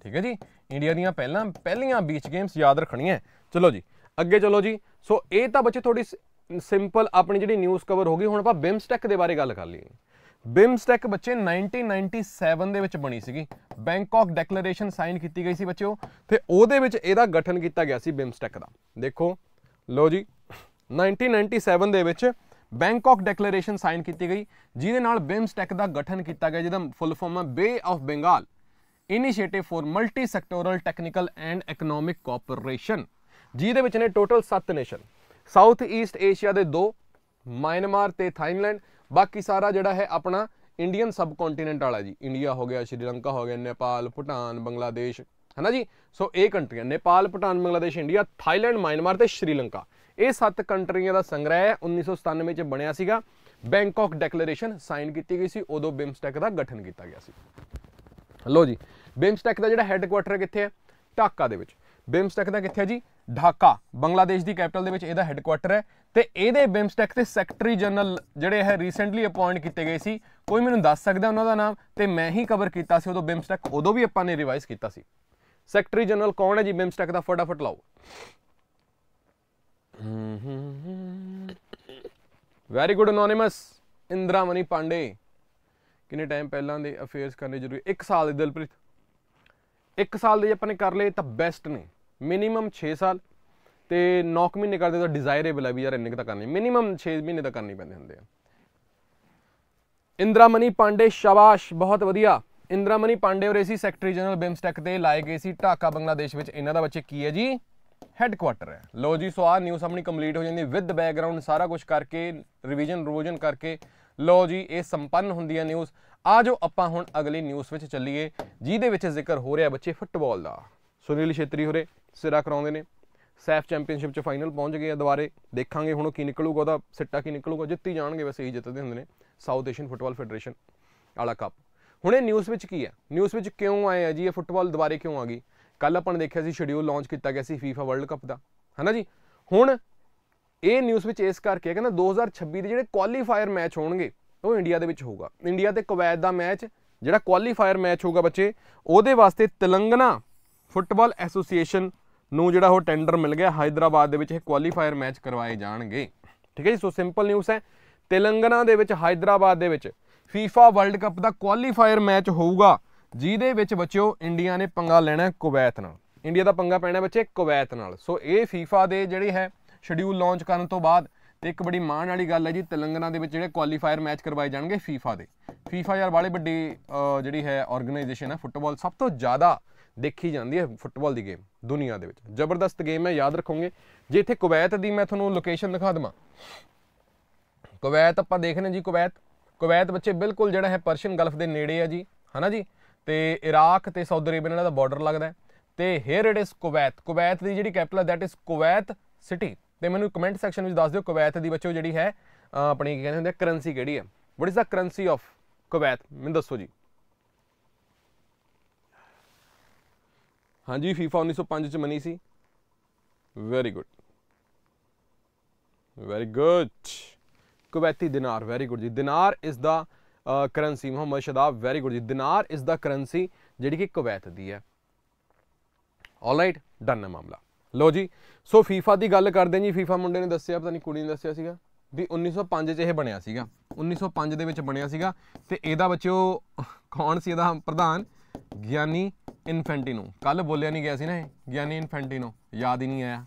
ਠੀਕ ਹੈ ਜੀ ਇੰਡੀਆ ਦੀਆਂ ਪਹਿਲਾਂ ਪਹਿਲੀਆਂ ਬੀਚ ਗੇਮਸ ਯਾਦ ਰੱਖਣੀਆਂ ਚਲੋ ਜੀ ਅੱਗੇ ਚਲੋ ਜੀ ਸੋ ਇਹ ਤਾਂ ਬੱਚੇ ਥੋੜੀ ਸਿੰਪਲ ਆਪਣੀ ਜਿਹੜੀ ਨਿਊਜ਼ ਕਵਰ ਹੋ ਗਈ ਹੁਣ ਆਪਾਂ ਬਿਮਸਟੈਕ ਦੇ ਬਾਰੇ ਗੱਲ ਕਰ ਲਈਏ ਬਿਮਸਟੈਕ ਬੱਚੇ 1997 ਦੇ ਵਿੱਚ ਬਣੀ ਸੀਗੀ ਬੈਂਕਾਕ ਡੈਕਲੇਰੇਸ਼ਨ ਸਾਈਨ ਕੀਤੀ ਗਈ ਸੀ ਬੱਚਿਓ ਤੇ ਉਹਦੇ ਵਿੱਚ ਇਹਦਾ ਗਠਨ ਕੀਤਾ ਗਿਆ ਸੀ ਬਿਮਸਟੈਕ ਦਾ ਦੇਖੋ ਲੋ ਜੀ 1997 ਦੇ ਵਿੱਚ ਬੈਂਕਾਕ ਡੈਕਲੇਰੇਸ਼ਨ ਸਾਈਨ ਕੀਤੀ ਗਈ ਜਿਹਦੇ ਨਾਲ ਬਿਮਸਟੈਕ ਦਾ ਗਠਨ ਕੀਤਾ ਗਿਆ ਜਿਹਦਾ ਫੁੱਲ ਫਾਰਮ ਹੈ bay of Bengal initiative for multi sectoral technical and economic cooperation ਜਿਹਦੇ ਵਿੱਚ ਨੇ total 7 nation South East Asia ਦੇ 2 ਮਾਇਨਮਾਰ ਤੇ ਥਾਈਲੈਂਡ ਬਾਕੀ ਸਾਰਾ ਜਿਹੜਾ ਹੈ ਆਪਣਾ ਇੰਡੀਅਨ ਸਬ ਕੰਟੀਨੈਂਟ ਵਾਲਾ ਜੀ ਇੰਡੀਆ ਹੋ ਗਿਆ ਸ਼੍ਰੀਲੰਕਾ ਹੋ ਗਿਆ ਨੇਪਾਲ ਭੂਟਾਨ ਬੰਗਲਾਦੇਸ਼ ਹੈਨਾ ਜੀ ਸੋ ਇਹ ਕੰਟਰੀਆਂ Nepal Bhutan Bangladesh India Thailand Myanmar ਤੇ ਸ਼੍ਰੀਲੰਕਾ ਇਹ ਸੱਤ ਕੰਟਰੀਆਂ ਦਾ ਸੰਗ੍ਰਹਿ ਹੈ 1997 ਚ ਬਣਿਆ ਸੀਗਾ ਬੈਂਕਾਕ ਡੈਕਲੇਰੇਸ਼ਨ ਸਾਈਨ ਕੀਤੀ ਗਈ ਸੀ ਉਦੋਂ ਬਿਮਸਟੈਕ ਦਾ ਗਠਨ ਕੀਤਾ ਗਿਆ ਸੀ ਲੋ ਜੀ ਬਿਮਸਟੈਕ ਦਾ ਜਿਹੜਾ ਹੈੱਡਕੁਆਟਰ ਕਿੱਥੇ ਹੈ ਢਾਕਾ ਦੇ ਵਿੱਚ ਬਿਮਸਟੈਕ ਦਾ ਕਿੱਥੇ ਹੈ ਜੀ ਢਾਕਾ ਬੰਗਲਾਦੇਸ਼ ਦੀ ਕੈਪੀਟਲ ਦੇ ਵਿੱਚ ਇਹਦਾ ਹੈੱਡਕੁਆਟਰ ਹੈ ਤੇ ਇਹਦੇ ਬਿਮਸਟੈਕ ਦੇ ਸੈਕਟਰੀ ਜਨਰਲ ਜਿਹੜੇ ਹੈ ਰੀਸੈਂਟਲੀ ਅਪਾਇੰਟ ਕੀਤੇ ਗਏ ਸੀ ਕੋਈ ਮੈਨੂੰ ਦੱਸ ਸਕਦਾ ਉਹਨਾਂ ਦਾ ਨਾਮ ਤੇ ਮੈਂ ਹੀ ਕਵਰ ਕੀਤਾ ਸੀ ਉਦੋਂ ਬਿਮਸਟੈਕ ਉਦੋਂ ਵੀ ਆਪਾਂ ਨੇ ਰਿਵਾਈਜ਼ ਕੀਤਾ ਸੀ ਸੈਕਟਰੀ ਜਨਰਲ ਕੌਣ ਹੈ ਜੀ ਬਿਮਸਟੈਕ ਦਾ ਫਟਾਫਟ ਲਾਓ very good anonymous Indramani Pandey ਕਿੰਨੇ ਟਾਈਮ ਪਹਿਲਾਂ ਦੇ ਅਫੇਅਰਸ ਕਰਨੇ ਜ਼ਰੂਰੀ 1 ਸਾਲ ਦੇ ਦਿਲਪ੍ਰੀਤ 1 ਸਾਲ ਦੇ ਜੇ ਆਪਾਂ ਨੇ ਕਰ ਲਏ ਤਾਂ ਬੈਸਟ ਨੇ ਮਿਨੀਮਮ 6 ਸਾਲ ਤੇ 9 ਮਹੀਨੇ ਕਰਦੇ ਤਾਂ ਡਿਜ਼ਾਇਰੇਬਲ ਹੈ ਵੀ ਯਾਰ ਇੰਨੇ ਤੱਕ ਕਰਨੀ ਮਿਨੀਮਮ 6 ਮਹੀਨੇ ਤਾਂ ਕਰਨੀ ਪੈਂਦੇ ਹੁੰਦੇ ਆ ਇੰਦਰਾਮਨੀ ਪਾਂਡੇ ਸ਼ਾਬਾਸ਼ ਬਹੁਤ ਵਧੀਆ ਇੰਦਰਾਮਨੀ ਪਾਂਡੇ ਹੋਰੇ ਸੀ ਸੈਕਟਰੀ ਜਨਰਲ ਬਿਮਸਟੈਕ ਤੇ ਲਾਏ ਗਏ ਸੀ ਢਾਕਾ ਬੰਗਲਾਦੇਸ਼ ਵਿੱਚ ਇਹਨਾਂ ਦਾ ਬੱਚੇ ਕੀ ਹੈ ਜੀ ਹੈੱਡਕੁਆਟਰ ਹੈ ਲੋ ਜੀ ਸੋ ਆ ਨਿਊਜ਼ ਆਪਣੀ ਕੰਪਲੀਟ ਹੋ ਜਾਂਦੀ ਵਿਦ ਬੈਕਗ੍ਰਾਉਂਡ ਸਾਰਾ ਕੁਝ ਕਰਕੇ ਰਿਵੀਜ਼ਨ ਰੋਜਨ ਕਰਕੇ ਲੋ ਜੀ ਇਹ ਸੰਪੰਨ ਹੁੰਦੀ ਹੈ ਨਿਊਜ਼ ਆ ਜੋ ਆਪਾਂ ਹੁਣ ਅਗਲੀ ਨਿਊਜ਼ ਵਿੱਚ ਚੱਲੀਏ ਜਿਹਦੇ ਵਿੱਚ ਜ਼ਿਕਰ ਹੋ ਰਿਹਾ ਬੱਚੇ ਫੁੱਟਬਾਲ ਦਾ ਸੁਨੀਲ ਛੇਤਰੀ ਹੋਰੇ ਸਿਰਾ ਕਰਾਉਂਦੇ ਨੇ ਸੈਫ ਚੈਂਪੀਅਨਸ਼ਿਪ 'ਚ ਫਾਈਨਲ ਪਹੁੰਚ ਗਏ ਆ ਦੁਬਾਰੇ ਦੇਖਾਂਗੇ ਹੁਣ ਕੀ ਨਿਕਲੂਗਾ ਉਹਦਾ ਸਿੱਟਾ ਕੀ ਨਿਕਲੂਗਾ ਜਿੱਤੀ ਜਾਣਗੇ ਵੈਸੇ ਹੀ ਜਿੱਤਦੇ ਹੁੰਦੇ ਨੇ ਸਾਊਥ ਏਸ਼ੀਅਨ ਫੁੱਟਬਾਲ ਫੈਡਰੇਸ਼ਨ ਵਾਲਾ ਕੱਪ ਹੁਣ ਇਹ ਨਿਊਜ਼ ਵਿੱਚ ਕੀ ਹੈ ਨਿਊਜ਼ ਵਿੱਚ ਕਿਉਂ ਆਏ ਆ ਜੀ ਇਹ ਫੁੱਟਬਾਲ ਦੁਬਾਰੇ ਕਿਉਂ ਆ ਗਈ ਕੱਲ ਆਪਾਂ ਨੇ ਦੇਖਿਆ ਸੀ ਸ਼ਡਿਊਲ ਲਾਂਚ ਕੀਤਾ ਗਿਆ ਸੀ FIFA ਵਰਲਡ ਕੱਪ ਦਾ ਹਨਾ ਜੀ ਹੁਣ ਇਹ ਨਿਊਜ਼ ਵਿੱਚ ਇਸ ਕਰਕੇ ਕਹਿੰਦਾ 2026 ਦੇ ਜਿਹੜੇ ਕੁਆਲੀਫਾਇਰ ਮੈਚ ਹੋਣਗੇ ਉਹ ਇੰਡੀਆ ਦੇ ਵਿੱਚ ਹੋਊਗਾ ਇੰਡੀਆ ਤੇ ਕੁਵੈਤ ਦਾ ਮੈਚ ਜਿਹੜਾ ਕੁਆਲੀਫਾਇਰ ਮੈਚ ਹੋਊਗਾ ਬੱਚੇ ਉਹਦੇ ਵਾਸਤੇ ਤੇਲੰਗਾਨਾ ਫੁੱਟਬਾਲ ਐਸੋਸੀਏਸ਼ਨ ਨੂੰ ਜਿਹੜਾ ਉਹ ਟੈਂਡਰ ਮਿਲ ਗਿਆ ਹైదరాబాద్ ਦੇ ਵਿੱਚ ਇਹ ਕੁਆਲੀਫਾਇਰ ਮੈਚ ਕਰਵਾਏ ਜਾਣਗੇ ਠੀਕ ਹੈ ਜੀ ਸੋ ਸਿੰਪਲ ਨਿਊਜ਼ ਹੈ ਤੇਲੰਗਾਨਾ ਦੇ ਵਿੱਚ ਹైదరాబాద్ ਦੇ ਵਿੱਚ FIFA ਵਰਲਡ ਕੱਪ ਦਾ ਕੁਆਲੀਫਾਇਰ ਮੈਚ ਹੋਊਗਾ ਜਿਹਦੇ ਵਿੱਚ ਬੱਚਿਓ ਇੰਡੀਆ ਨੇ ਪੰਗਾ ਲੈਣਾ ਕੁਵੈਤ ਨਾਲ ਇੰਡੀਆ ਦਾ ਪੰਗਾ ਪੈਣਾ ਬੱਚੇ ਕੁਵੈਤ ਨਾਲ ਸੋ ਇਹ FIFA ਦੇ ਜਿਹੜੇ ਹੈ ਸ਼ਡਿਊਲ ਲਾਂਚ ਕਰਨ ਤੋਂ ਬਾਅਦ ਤੇ ਇੱਕ ਬੜੀ ਮਾਣ ਵਾਲੀ ਗੱਲ ਹੈ ਜੀ ਤੇਲੰਗਾਨਾ ਦੇ ਵਿੱਚ ਜਿਹੜੇ ਕੁਆਲੀਫਾਇਰ ਮੈਚ ਕਰਵਾਏ ਜਾਣਗੇ FIFA ਦੇ FIFA ਯਾਰ ਬਾਲੇ ਵੱਡੀ ਜਿਹੜੀ ਹੈ ਆਰਗੇਨਾਈਜੇਸ਼ਨ ਹੈ ਫੁੱਟਬਾਲ ਸਭ ਤੋਂ ਜ਼ਿਆਦਾ ਦੇਖੀ ਜਾਂਦੀ ਹੈ ਫੁੱਟਬਾਲ ਦੀ ਗੇਮ ਦੁਨੀਆ ਦੇ ਵਿੱਚ ਜ਼ਬਰਦਸਤ ਗੇਮ ਹੈ ਯਾਦ ਰੱਖੋਗੇ ਜੇ ਇੱਥੇ ਕੁਵੈਤ ਦੀ ਮੈਂ ਤੁਹਾਨੂੰ ਲੋਕੇਸ਼ਨ ਦਿਖਾ ਦਵਾਂ ਕੁਵੈਤ ਆਪਾਂ ਦੇਖਨੇ ਜੀ ਕੁਵੈਤ ਕੁਵੈਤ ਬੱਚੇ ਬਿਲਕੁਲ ਜਿਹੜਾ ਹੈ ਪਰਸ਼ੀਅਨ ਗਲਫ ਦੇ ਨੇੜੇ ਆ ਜੀ ਹਨਾ ਜੀ ਤੇ ਇਰਾਕ ਤੇ ਸਾਊਦੀ ਅਰੇਬੀਆ ਨਾਲ ਦਾ ਬਾਰਡਰ ਲੱਗਦਾ ਤੇ here it is Kuwait Kuwait ਦੀ ਜਿਹੜੀ ਕੈਪੀਟਲ ਹੈ ਦੈਟ ਇਜ਼ ਕੁਵੈਤ ਸਿਟੀ ਤੇ ਮੈਨੂੰ ਕਮੈਂਟ ਸੈਕਸ਼ਨ ਵਿੱਚ ਦੱਸ ਦਿਓ ਕੁਵੈਤ ਦੀ ਬੱਚੋ ਜਿਹੜੀ ਹੈ ਆਪਣੀ ਕੀ ਕਹਿੰਦੇ ਹੁੰਦੇ ਕਰੰਸੀ ਕਿਹੜੀ ਹੈ what is the currency of Kuwait ਮੈਨੂੰ ਦੱਸੋ ਜੀ ਹਾਂਜੀ FIFA 1905 ਚ ਮਨੀ ਸੀ very good very good Kuwaiti dinar very good ਜੀ ਦਿਨਾਰ ਇਸ ਦਾ currency Muhammad Shadab very good ਜੀ ਦਿਨਾਰ ਇਸ ਦਾ ਕਰੰਸੀ ਜਿਹੜੀ ਕਿ ਕੁਵੈਤ ਦੀ ਹੈ ਰਾਈਟ ਡਨ ਹੈ ਮਾਮਲਾ ਲੋ ਜੀ ਸੋ FIFA ਦੀ ਗੱਲ ਕਰਦੇ ਹਾਂ ਜੀ FIFA ਮੁੰਡੇ ਨੇ ਦੱਸਿਆ ਪਤਾ ਨਹੀਂ ਕੁੜੀ ਨੇ ਦੱਸਿਆ ਸੀਗਾ ਵੀ 1905 ਚ ਇਹ ਬਣਿਆ ਸੀਗਾ 1905 ਦੇ ਵਿੱਚ ਬਣਿਆ ਸੀਗਾ ਤੇ ਇਹਦਾ ਬੱਚਿਓ ਕੌਣ ਸੀ ਇਹਦਾ ਪ੍ਰਧਾਨ ਗਿਆਨੀ ਇਨਫੈਂਟਿਨੋ ਕੱਲ ਬੋਲਿਆ ਨਹੀਂ ਗਿਆ ਸੀ ਨਾ ਇਹ ਗਿਆਨੀ ਇਨਫੈਂਟਿਨੋ ਯਾਦ ਹੀ ਨਹੀਂ ਆਇਆ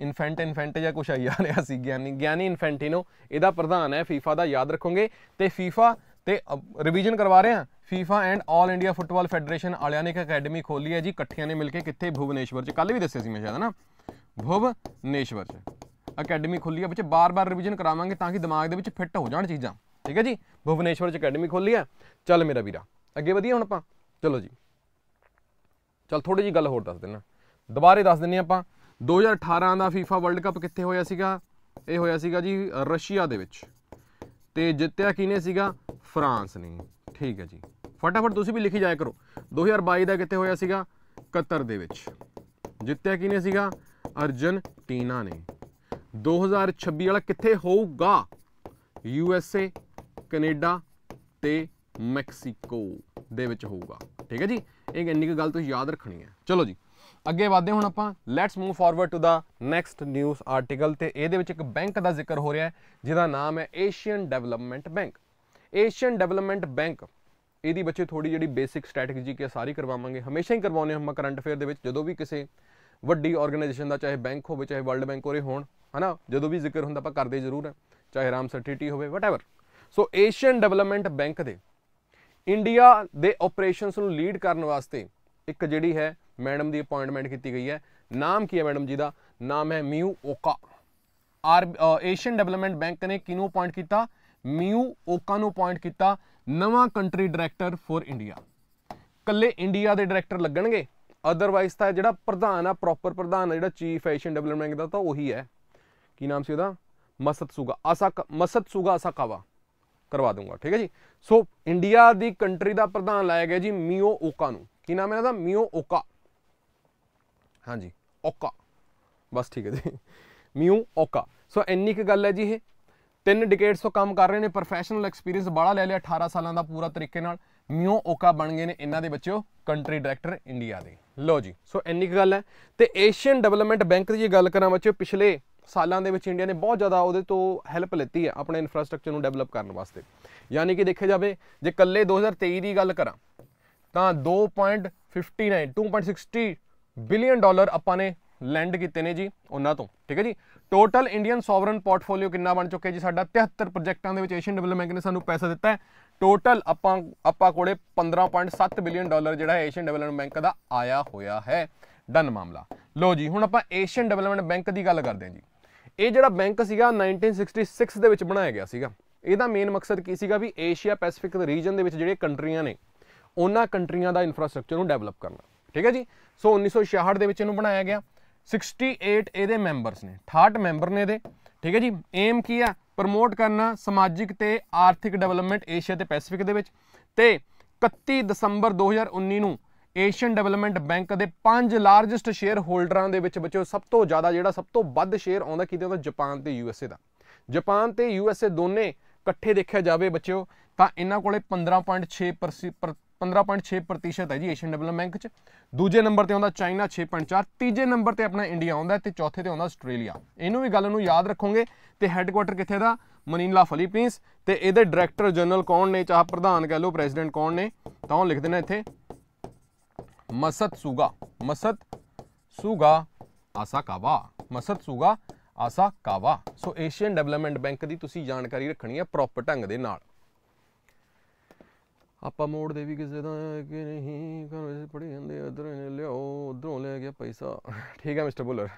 ਇਨਫੈਂਟ ਇਨਫੈਂਟ ਜਾਂ ਕੁਛ ਆਈ ਆ ਰਿਹਾ ਸੀ ਗਿਆਨੀ ਗਿਆਨੀ ਇਨਫੈਂਟਿਨੋ ਇਹਦਾ ਪ੍ਰਧਾਨ ਹੈ ਫੀਫਾ ਦਾ ਯਾਦ ਰੱਖੋਗੇ ਤੇ ਫੀਫਾ ਤੇ ਰਿਵੀਜ਼ਨ ਕਰਵਾ ਰਹੇ ਹਾਂ FIFA and 올 India Football Federation ਵਾਲਿਆਂ ਨੇ ਇੱਕ ਅਕੈਡਮੀ ਖੋਲੀ ਹੈ ਜੀ ਇਕੱਠਿਆਂ ਨੇ ਮਿਲ ਕੇ ਕਿੱਥੇ ਭੁਵਨੇਸ਼ਵਰ 'ਚ ਕੱਲ ਵੀ ਦੱਸਿਆ ਸੀ ਮੈਂ ਸ਼ਾਇਦ ਨਾ ਭੁਵਨੇਸ਼ਵਰ 'ਚ ਅਕੈਡਮੀ ਖੋਲੀ ਹੈ ਬੱਚੇ ਬਾਰ-ਬਾਰ ਰਿਵੀਜ਼ਨ ਕਰਾਵਾਂਗੇ ਤਾਂ ਕਿ ਦਿਮਾਗ ਦੇ ਵਿੱਚ ਫਿੱਟ ਹੋ ਜਾਣ ਚੀਜ਼ਾਂ ਠੀਕ ਹੈ ਜੀ ਭੁਵਨੇਸ਼ਵਰ 'ਚ ਅਕੈਡਮੀ ਖੋਲੀ ਹੈ ਚੱਲ ਮੇਰਾ ਵੀਰਾ ਅੱਗੇ ਵਧੀਆ ਹੁਣ ਆਪਾਂ ਚਲੋ ਜੀ ਚਲ ਥੋੜੀ ਜੀ ਗੱਲ ਹੋਰ ਦੱਸ ਦਿੰਨਾ ਦੁਬਾਰੇ ਦੱਸ ਦਿੰਨੇ ਆਪਾਂ 2018 ਦਾ FIFA ਵਰਲਡ ਕੱਪ ਕਿੱਥੇ ਹੋਇਆ ਸੀਗਾ ਇਹ ਹੋਇਆ ਸੀਗਾ ਜੀ ਰਸ਼ੀਆ ਦੇ ਵਿੱਚ ਤੇ ਜਿੱਤਿਆ ਕਿਨੇ ਸੀਗਾ ਫਰਾਂਸ ਨੇ ਠੀਕ ਹੈ ਜੀ ਫਟਾਫਟ ਤੁਸੀਂ ਵੀ ਲਿਖੀ ਜਾਇਆ ਕਰੋ 2022 ਦਾ ਕਿੱਥੇ ਹੋਇਆ ਸੀਗਾ ਕਤਰ ਦੇ ਵਿੱਚ ਜਿੱਤਿਆ ਕਿਨੇ ਸੀਗਾ ਅਰਜਨਟੀਨਾ ਨੇ 2026 ਵਾਲਾ ਕਿੱਥੇ ਹੋਊਗਾ ਯੂ ਐਸ ਏ ਕੈਨੇਡਾ ਤੇ ਮੈਕਸੀਕੋ ਦੇ ਵਿੱਚ ਹੋਊਗਾ ਠੀਕ ਹੈ ਜੀ ਇਹ ਇੰਨੀ ਕੁ ਗੱਲ ਤੁਸੀਂ ਯਾਦ ਰੱਖਣੀ ਹੈ ਚਲੋ ਜੀ ਅੱਗੇ ਵਧਦੇ ਹੁਣ ਆਪਾਂ let's move forward to the next news article ਤੇ ਇਹਦੇ ਵਿੱਚ ਇੱਕ ਬੈਂਕ ਦਾ ਜ਼ਿਕਰ ਹੋ ਰਿਹਾ ਹੈ ਜਿਹਦਾ ਨਾਮ ਹੈ Asian Development Bank Asian Development Bank ਇਹਦੀ ਬੱਚੇ ਥੋੜੀ ਜਿਹੜੀ ਬੇਸਿਕ ਸਟ੍ਰੈਟੇਜੀ ਕੇ ਸਾਰੀ ਕਰਵਾਵਾਂਗੇ ਹਮੇਸ਼ਾ ਹੀ ਕਰਵਾਉਨੇ ਹਾਂ ਕਰੰਟ ਅਫੇਅਰ ਦੇ ਵਿੱਚ ਜਦੋਂ ਵੀ ਕਿਸੇ ਵੱਡੀ ਆਰਗੇਨਾਈਜੇਸ਼ਨ ਦਾ ਚਾਹੇ ਬੈਂਕ ਹੋਵੇ ਚਾਹੇ ਵਰਲਡ ਬੈਂਕ ਹੋਰੇ ਹੋਣ ਹਨਾ ਜਦੋਂ ਵੀ ਜ਼ਿਕਰ ਹੁੰਦਾ ਆਪਾਂ ਕਰਦੇ ਜ਼ਰੂਰ ਹੈ ਚਾਹੇ ਰਾਮ ਸਰਟੀਟੀ ਹੋਵੇ whatever so Asian Development Bank ਦੇ ਇੰਡੀਆ ਦੇ ਆਪਰੇਸ਼ਨਸ ਨੂੰ ਲੀਡ ਕਰਨ ਵਾਸਤੇ ਇੱਕ ਜਿਹੜੀ ਹੈ ਮੈਡਮ ਦੀ ਅਪਾਇੰਟਮੈਂਟ ਕੀਤੀ ਗਈ ਹੈ ਨਾਮ ਕੀ ਹੈ ਮੈਡਮ ਜੀ ਦਾ ਨਾਮ ਹੈ ਮਿਊ ਓਕਾ ਆਰ ਏਸ਼ੀਅਨ ਡਿਵੈਲਪਮੈਂਟ ਬੈਂਕ ਨੇ ਕਿਨੂੰ ਅਪਾਇੰਟ ਕੀਤਾ ਮਿਊ ਓਕਾ ਨੂੰ ਅਪਾਇੰਟ ਕੀਤਾ ਨਵਾਂ ਕੰਟਰੀ ਡਾਇਰੈਕਟਰ ਫॉर ਇੰਡੀਆ ਕੱਲੇ ਇੰਡੀਆ ਦੇ ਡਾਇਰੈਕਟਰ ਲੱਗਣਗੇ ਅਦਰਵਾਈਜ਼ ਤਾਂ ਜਿਹੜਾ ਪ੍ਰਧਾਨ ਆ ਪ੍ਰੋਪਰ ਪ੍ਰਧਾਨ ਆ ਜਿਹੜਾ ਚੀਫ ਏਸ਼ੀਅਨ ਡਿਵੈਲਪਮੈਂਟ ਦਾ ਤਾਂ ਉਹੀ ਹੈ ਕੀ ਨਾਮ ਸੀ ਉਹਦਾ ਮਸਤ ਸੁਗਾ ਅਸਕ ਮਸਤ ਸੁਗਾ ਅਸਕਾਵਾ ਕਰਵਾ ਦੂੰਗਾ ਠੀਕ ਹੈ ਜੀ ਸੋ ਇੰਡੀਆ ਦੀ ਕੰਟਰੀ ਦਾ ਪ੍ਰਧਾਨ ਲਾਇਆ ਗਿਆ ਜੀ ਮਿਓ ਓਕਾ ਨੂੰ ਕੀ ਨਾਮ ਹੈ ਇਹਦਾ ਮਿਓ ਓਕਾ ਹਾਂਜੀ ਓਕਾ ਬਸ ਠੀਕ ਹੈ ਜੀ ਮਿਓ ਓਕਾ ਸੋ ਇੰਨੀ ਕੁ ਗੱਲ ਹੈ ਜੀ ਇਹ ਤਿੰਨ ਡਿਕੇਡਸ ਤੋਂ ਕੰਮ ਕਰ ਰਹੇ ਨੇ ਪ੍ਰੋਫੈਸ਼ਨਲ ਐਕਸਪੀਰੀਅੰਸ ਬੜਾ ਲੈ ਲਿਆ 18 ਸਾਲਾਂ ਦਾ ਪੂਰਾ ਤਰੀਕੇ ਨਾਲ ਮਿਓ ਓਕਾ ਬਣ ਗਏ ਨੇ ਇਹਨਾਂ ਦੇ ਬੱਚਿਓ ਕੰਟਰੀ ਡਾਇਰੈਕਟਰ ਇੰਡੀਆ ਦੇ ਲੋ ਜੀ ਸੋ ਇੰਨੀ ਕੁ ਗੱਲ ਹੈ ਤੇ ਏਸ਼ੀਅਨ ਡਿਵੈਲਪਮੈਂਟ ਬੈਂਕ ਦੀ ਜੇ ਗੱਲ ਕਰਾਂ ਬੱਚਿਓ ਪਿਛਲੇ ਸਾਲਾਂ ਦੇ ਵਿੱਚ ਇੰਡੀਆ ਨੇ ਬਹੁਤ ਜ਼ਿਆਦਾ ਉਹਦੇ ਤੋਂ ਹੈਲਪ ਲਿੱਤੀ ਹੈ ਆਪਣੇ ਇਨਫਰਾਸਟ੍ਰਕਚਰ ਨੂੰ ਡਿਵੈਲਪ ਕਰਨ ਵਾਸਤੇ ਯਾਨੀ ਕਿ ਦੇਖਿਆ ਜਾਵੇ ਜੇ ਕੱਲੇ 2023 ਦੀ ਗੱਲ ਕਰਾਂ ਤਾਂ 2.59 2.60 ਬਿਲੀਅਨ ਡਾਲਰ ਆਪਾਂ ਨੇ ਲੈਂਡ ਕੀਤੇ ਨੇ ਜੀ ਉਹਨਾਂ ਤੋਂ ਠੀਕ ਹੈ ਜੀ ਟੋਟਲ ਇੰਡੀਅਨ ਸੋਵਰਨ ਪੋਰਟਫੋਲੀਓ ਕਿੰਨਾ ਬਣ ਚੁੱਕਿਆ ਜੀ ਸਾਡਾ 73 ਪ੍ਰੋਜੈਕਟਾਂ ਦੇ ਵਿੱਚ ਏਸ਼ੀਅਨ ਡਿਵੈਲਪਮੈਂਟ ਨੇ ਸਾਨੂੰ ਪੈਸਾ ਦਿੱਤਾ ਹੈ ਟੋਟਲ ਆਪਾਂ ਆਪਾਂ ਕੋਲੇ 15.7 ਬਿਲੀਅਨ ਡਾਲਰ ਜਿਹੜਾ ਏਸ਼ੀਅਨ ਡਿਵੈਲਪਮੈਂਟ ਬੈਂਕ ਦਾ ਆਇਆ ਹੋਇਆ ਹੈ ਡਨ ਮਾਮਲਾ ਲੋ ਜੀ ਹੁਣ ਆਪਾਂ ਏਸ਼ੀਅਨ ਡਿਵੈਲਪਮੈਂਟ ਬੈਂਕ ਦੀ ਗੱਲ ਕਰਦੇ ਹਾਂ ਜੀ ਇਹ ਜਿਹੜਾ ਬੈਂਕ ਸੀਗਾ 1966 ਦੇ ਵਿੱਚ ਬਣਾਇਆ ਗਿਆ ਸੀਗਾ ਇਹਦਾ ਮੇਨ ਮਕਸਦ ਕੀ ਸੀਗਾ ਵੀ ਏਸ਼ੀਆ ਪੈਸੀਫਿਕ ਰੀਜਨ ਦੇ ਵਿੱਚ ਜਿਹੜੇ ਕੰਟਰੀਆਂ ਨੇ ਉਹਨਾਂ ਕੰਟਰੀਆਂ ਦਾ ਇਨਫਰਾਸਟ੍ਰਕਚਰ ਨੂੰ ਡਿਵੈਲਪ ਕਰਨਾ ਠੀਕ ਹੈ ਜੀ ਸੋ 1966 ਦੇ ਵਿੱਚ ਇਹਨੂੰ ਬਣਾਇਆ ਗਿਆ 68 ਇਹਦੇ ਮੈਂਬਰਸ ਨੇ 68 ਮੈਂਬਰ ਨੇ ਇਹਦੇ ਠੀਕ ਹੈ ਜੀ ਏਮ ਕੀ ਆ ਪ੍ਰਮੋਟ ਕਰਨਾ ਸਮਾਜਿਕ ਤੇ ਆਰਥਿਕ ਡਿਵੈਲਪਮੈਂਟ ਏਸ਼ੀਆ ਤੇ ਪੈਸੀਫਿਕ ਦੇ ਵਿੱਚ ਤੇ 31 ਦਸੰਬਰ 2019 ਨੂੰ ਏਸ਼ੀਅਨ ਡਿਵੈਲਪਮੈਂਟ ਬੈਂਕ ਦੇ ਪੰਜ ਲਾਰਜੈਸਟ ਸ਼ੇਅਰ ਹੋਲਡਰਾਂ ਦੇ ਵਿੱਚ ਬੱਚੋ ਸਭ ਤੋਂ ਜ਼ਿਆਦਾ ਜਿਹੜਾ ਸਭ ਤੋਂ ਵੱਧ ਸ਼ੇਅਰ ਆਉਂਦਾ ਕਿਤੇ ਹੁੰਦਾ ਜਾਪਾਨ ਤੇ ਯੂਐਸਏ ਦਾ ਜਾਪਾਨ ਤੇ ਯੂਐਸਏ ਦੋਨੇ ਇਕੱਠੇ ਦੇਖਿਆ ਜਾਵੇ ਬੱਚਿਓ ਤਾਂ ਇਹਨਾਂ ਕੋਲੇ 15.6 15.6% ਹੈ ਜੀ ਏਸ਼ੀਅਨ ਡਿਵੈਲਪਮੈਂਟ ਬੈਂਕ ਚ ਦੂਜੇ ਨੰਬਰ ਤੇ ਆਉਂਦਾ ਚਾਈਨਾ 6.4 ਤੀਜੇ ਨੰਬਰ ਤੇ ਆਪਣਾ ਇੰਡੀਆ ਆਉਂਦਾ ਤੇ ਚੌਥੇ ਤੇ ਆਉਂਦਾ ਆਸਟ੍ਰੇਲੀਆ ਇਹਨੂੰ ਵੀ ਗੱਲ ਨੂੰ ਯਾਦ ਰੱਖੋਗੇ ਤੇ ਹੈੱਡਕੁਆਟਰ ਕਿੱਥੇ ਦਾ ਮਨੀਲਾ ਫਿਲੀਪੀਨਸ ਤੇ ਇਹਦੇ ਡਾਇਰੈਕਟਰ ਜਨਰਲ ਕੌਣ ਨੇ ਚਾਹ ਪ੍ਰਧਾਨ ਕਹ ਲਓ ਪ੍ਰੈਜ਼ੀਡੈਂਟ ਕੌਣ ਨੇ ਤਾਂ ਉਹ ਲਿਖ ਦੇਣਾ ਇੱਥੇ Masatsugu Masatsugu Asakawa Masatsugu Asakawa so Asian Development Bank ਦੀ ਤੁਸੀਂ ਜਾਣਕਾਰੀ ਰੱਖਣੀ ਹੈ ਪ੍ਰੋਪਰ ਢੰਗ ਦੇ ਨਾਲ ਆਪਾਂ ਮੋੜ ਦੇ ਵੀ ਕਿਸੇ ਦਾ ਕਿ ਨਹੀਂ ਘਰ ਪੜੀ ਜਾਂਦੇ ਉਧਰ ਨੇ ਲਿਓ ਉਧਰੋਂ ਲੈ ਗਿਆ ਪੈਸਾ ਠੀਕ ਹੈ ਮਿਸਟਰ ਬੁੱਲਰ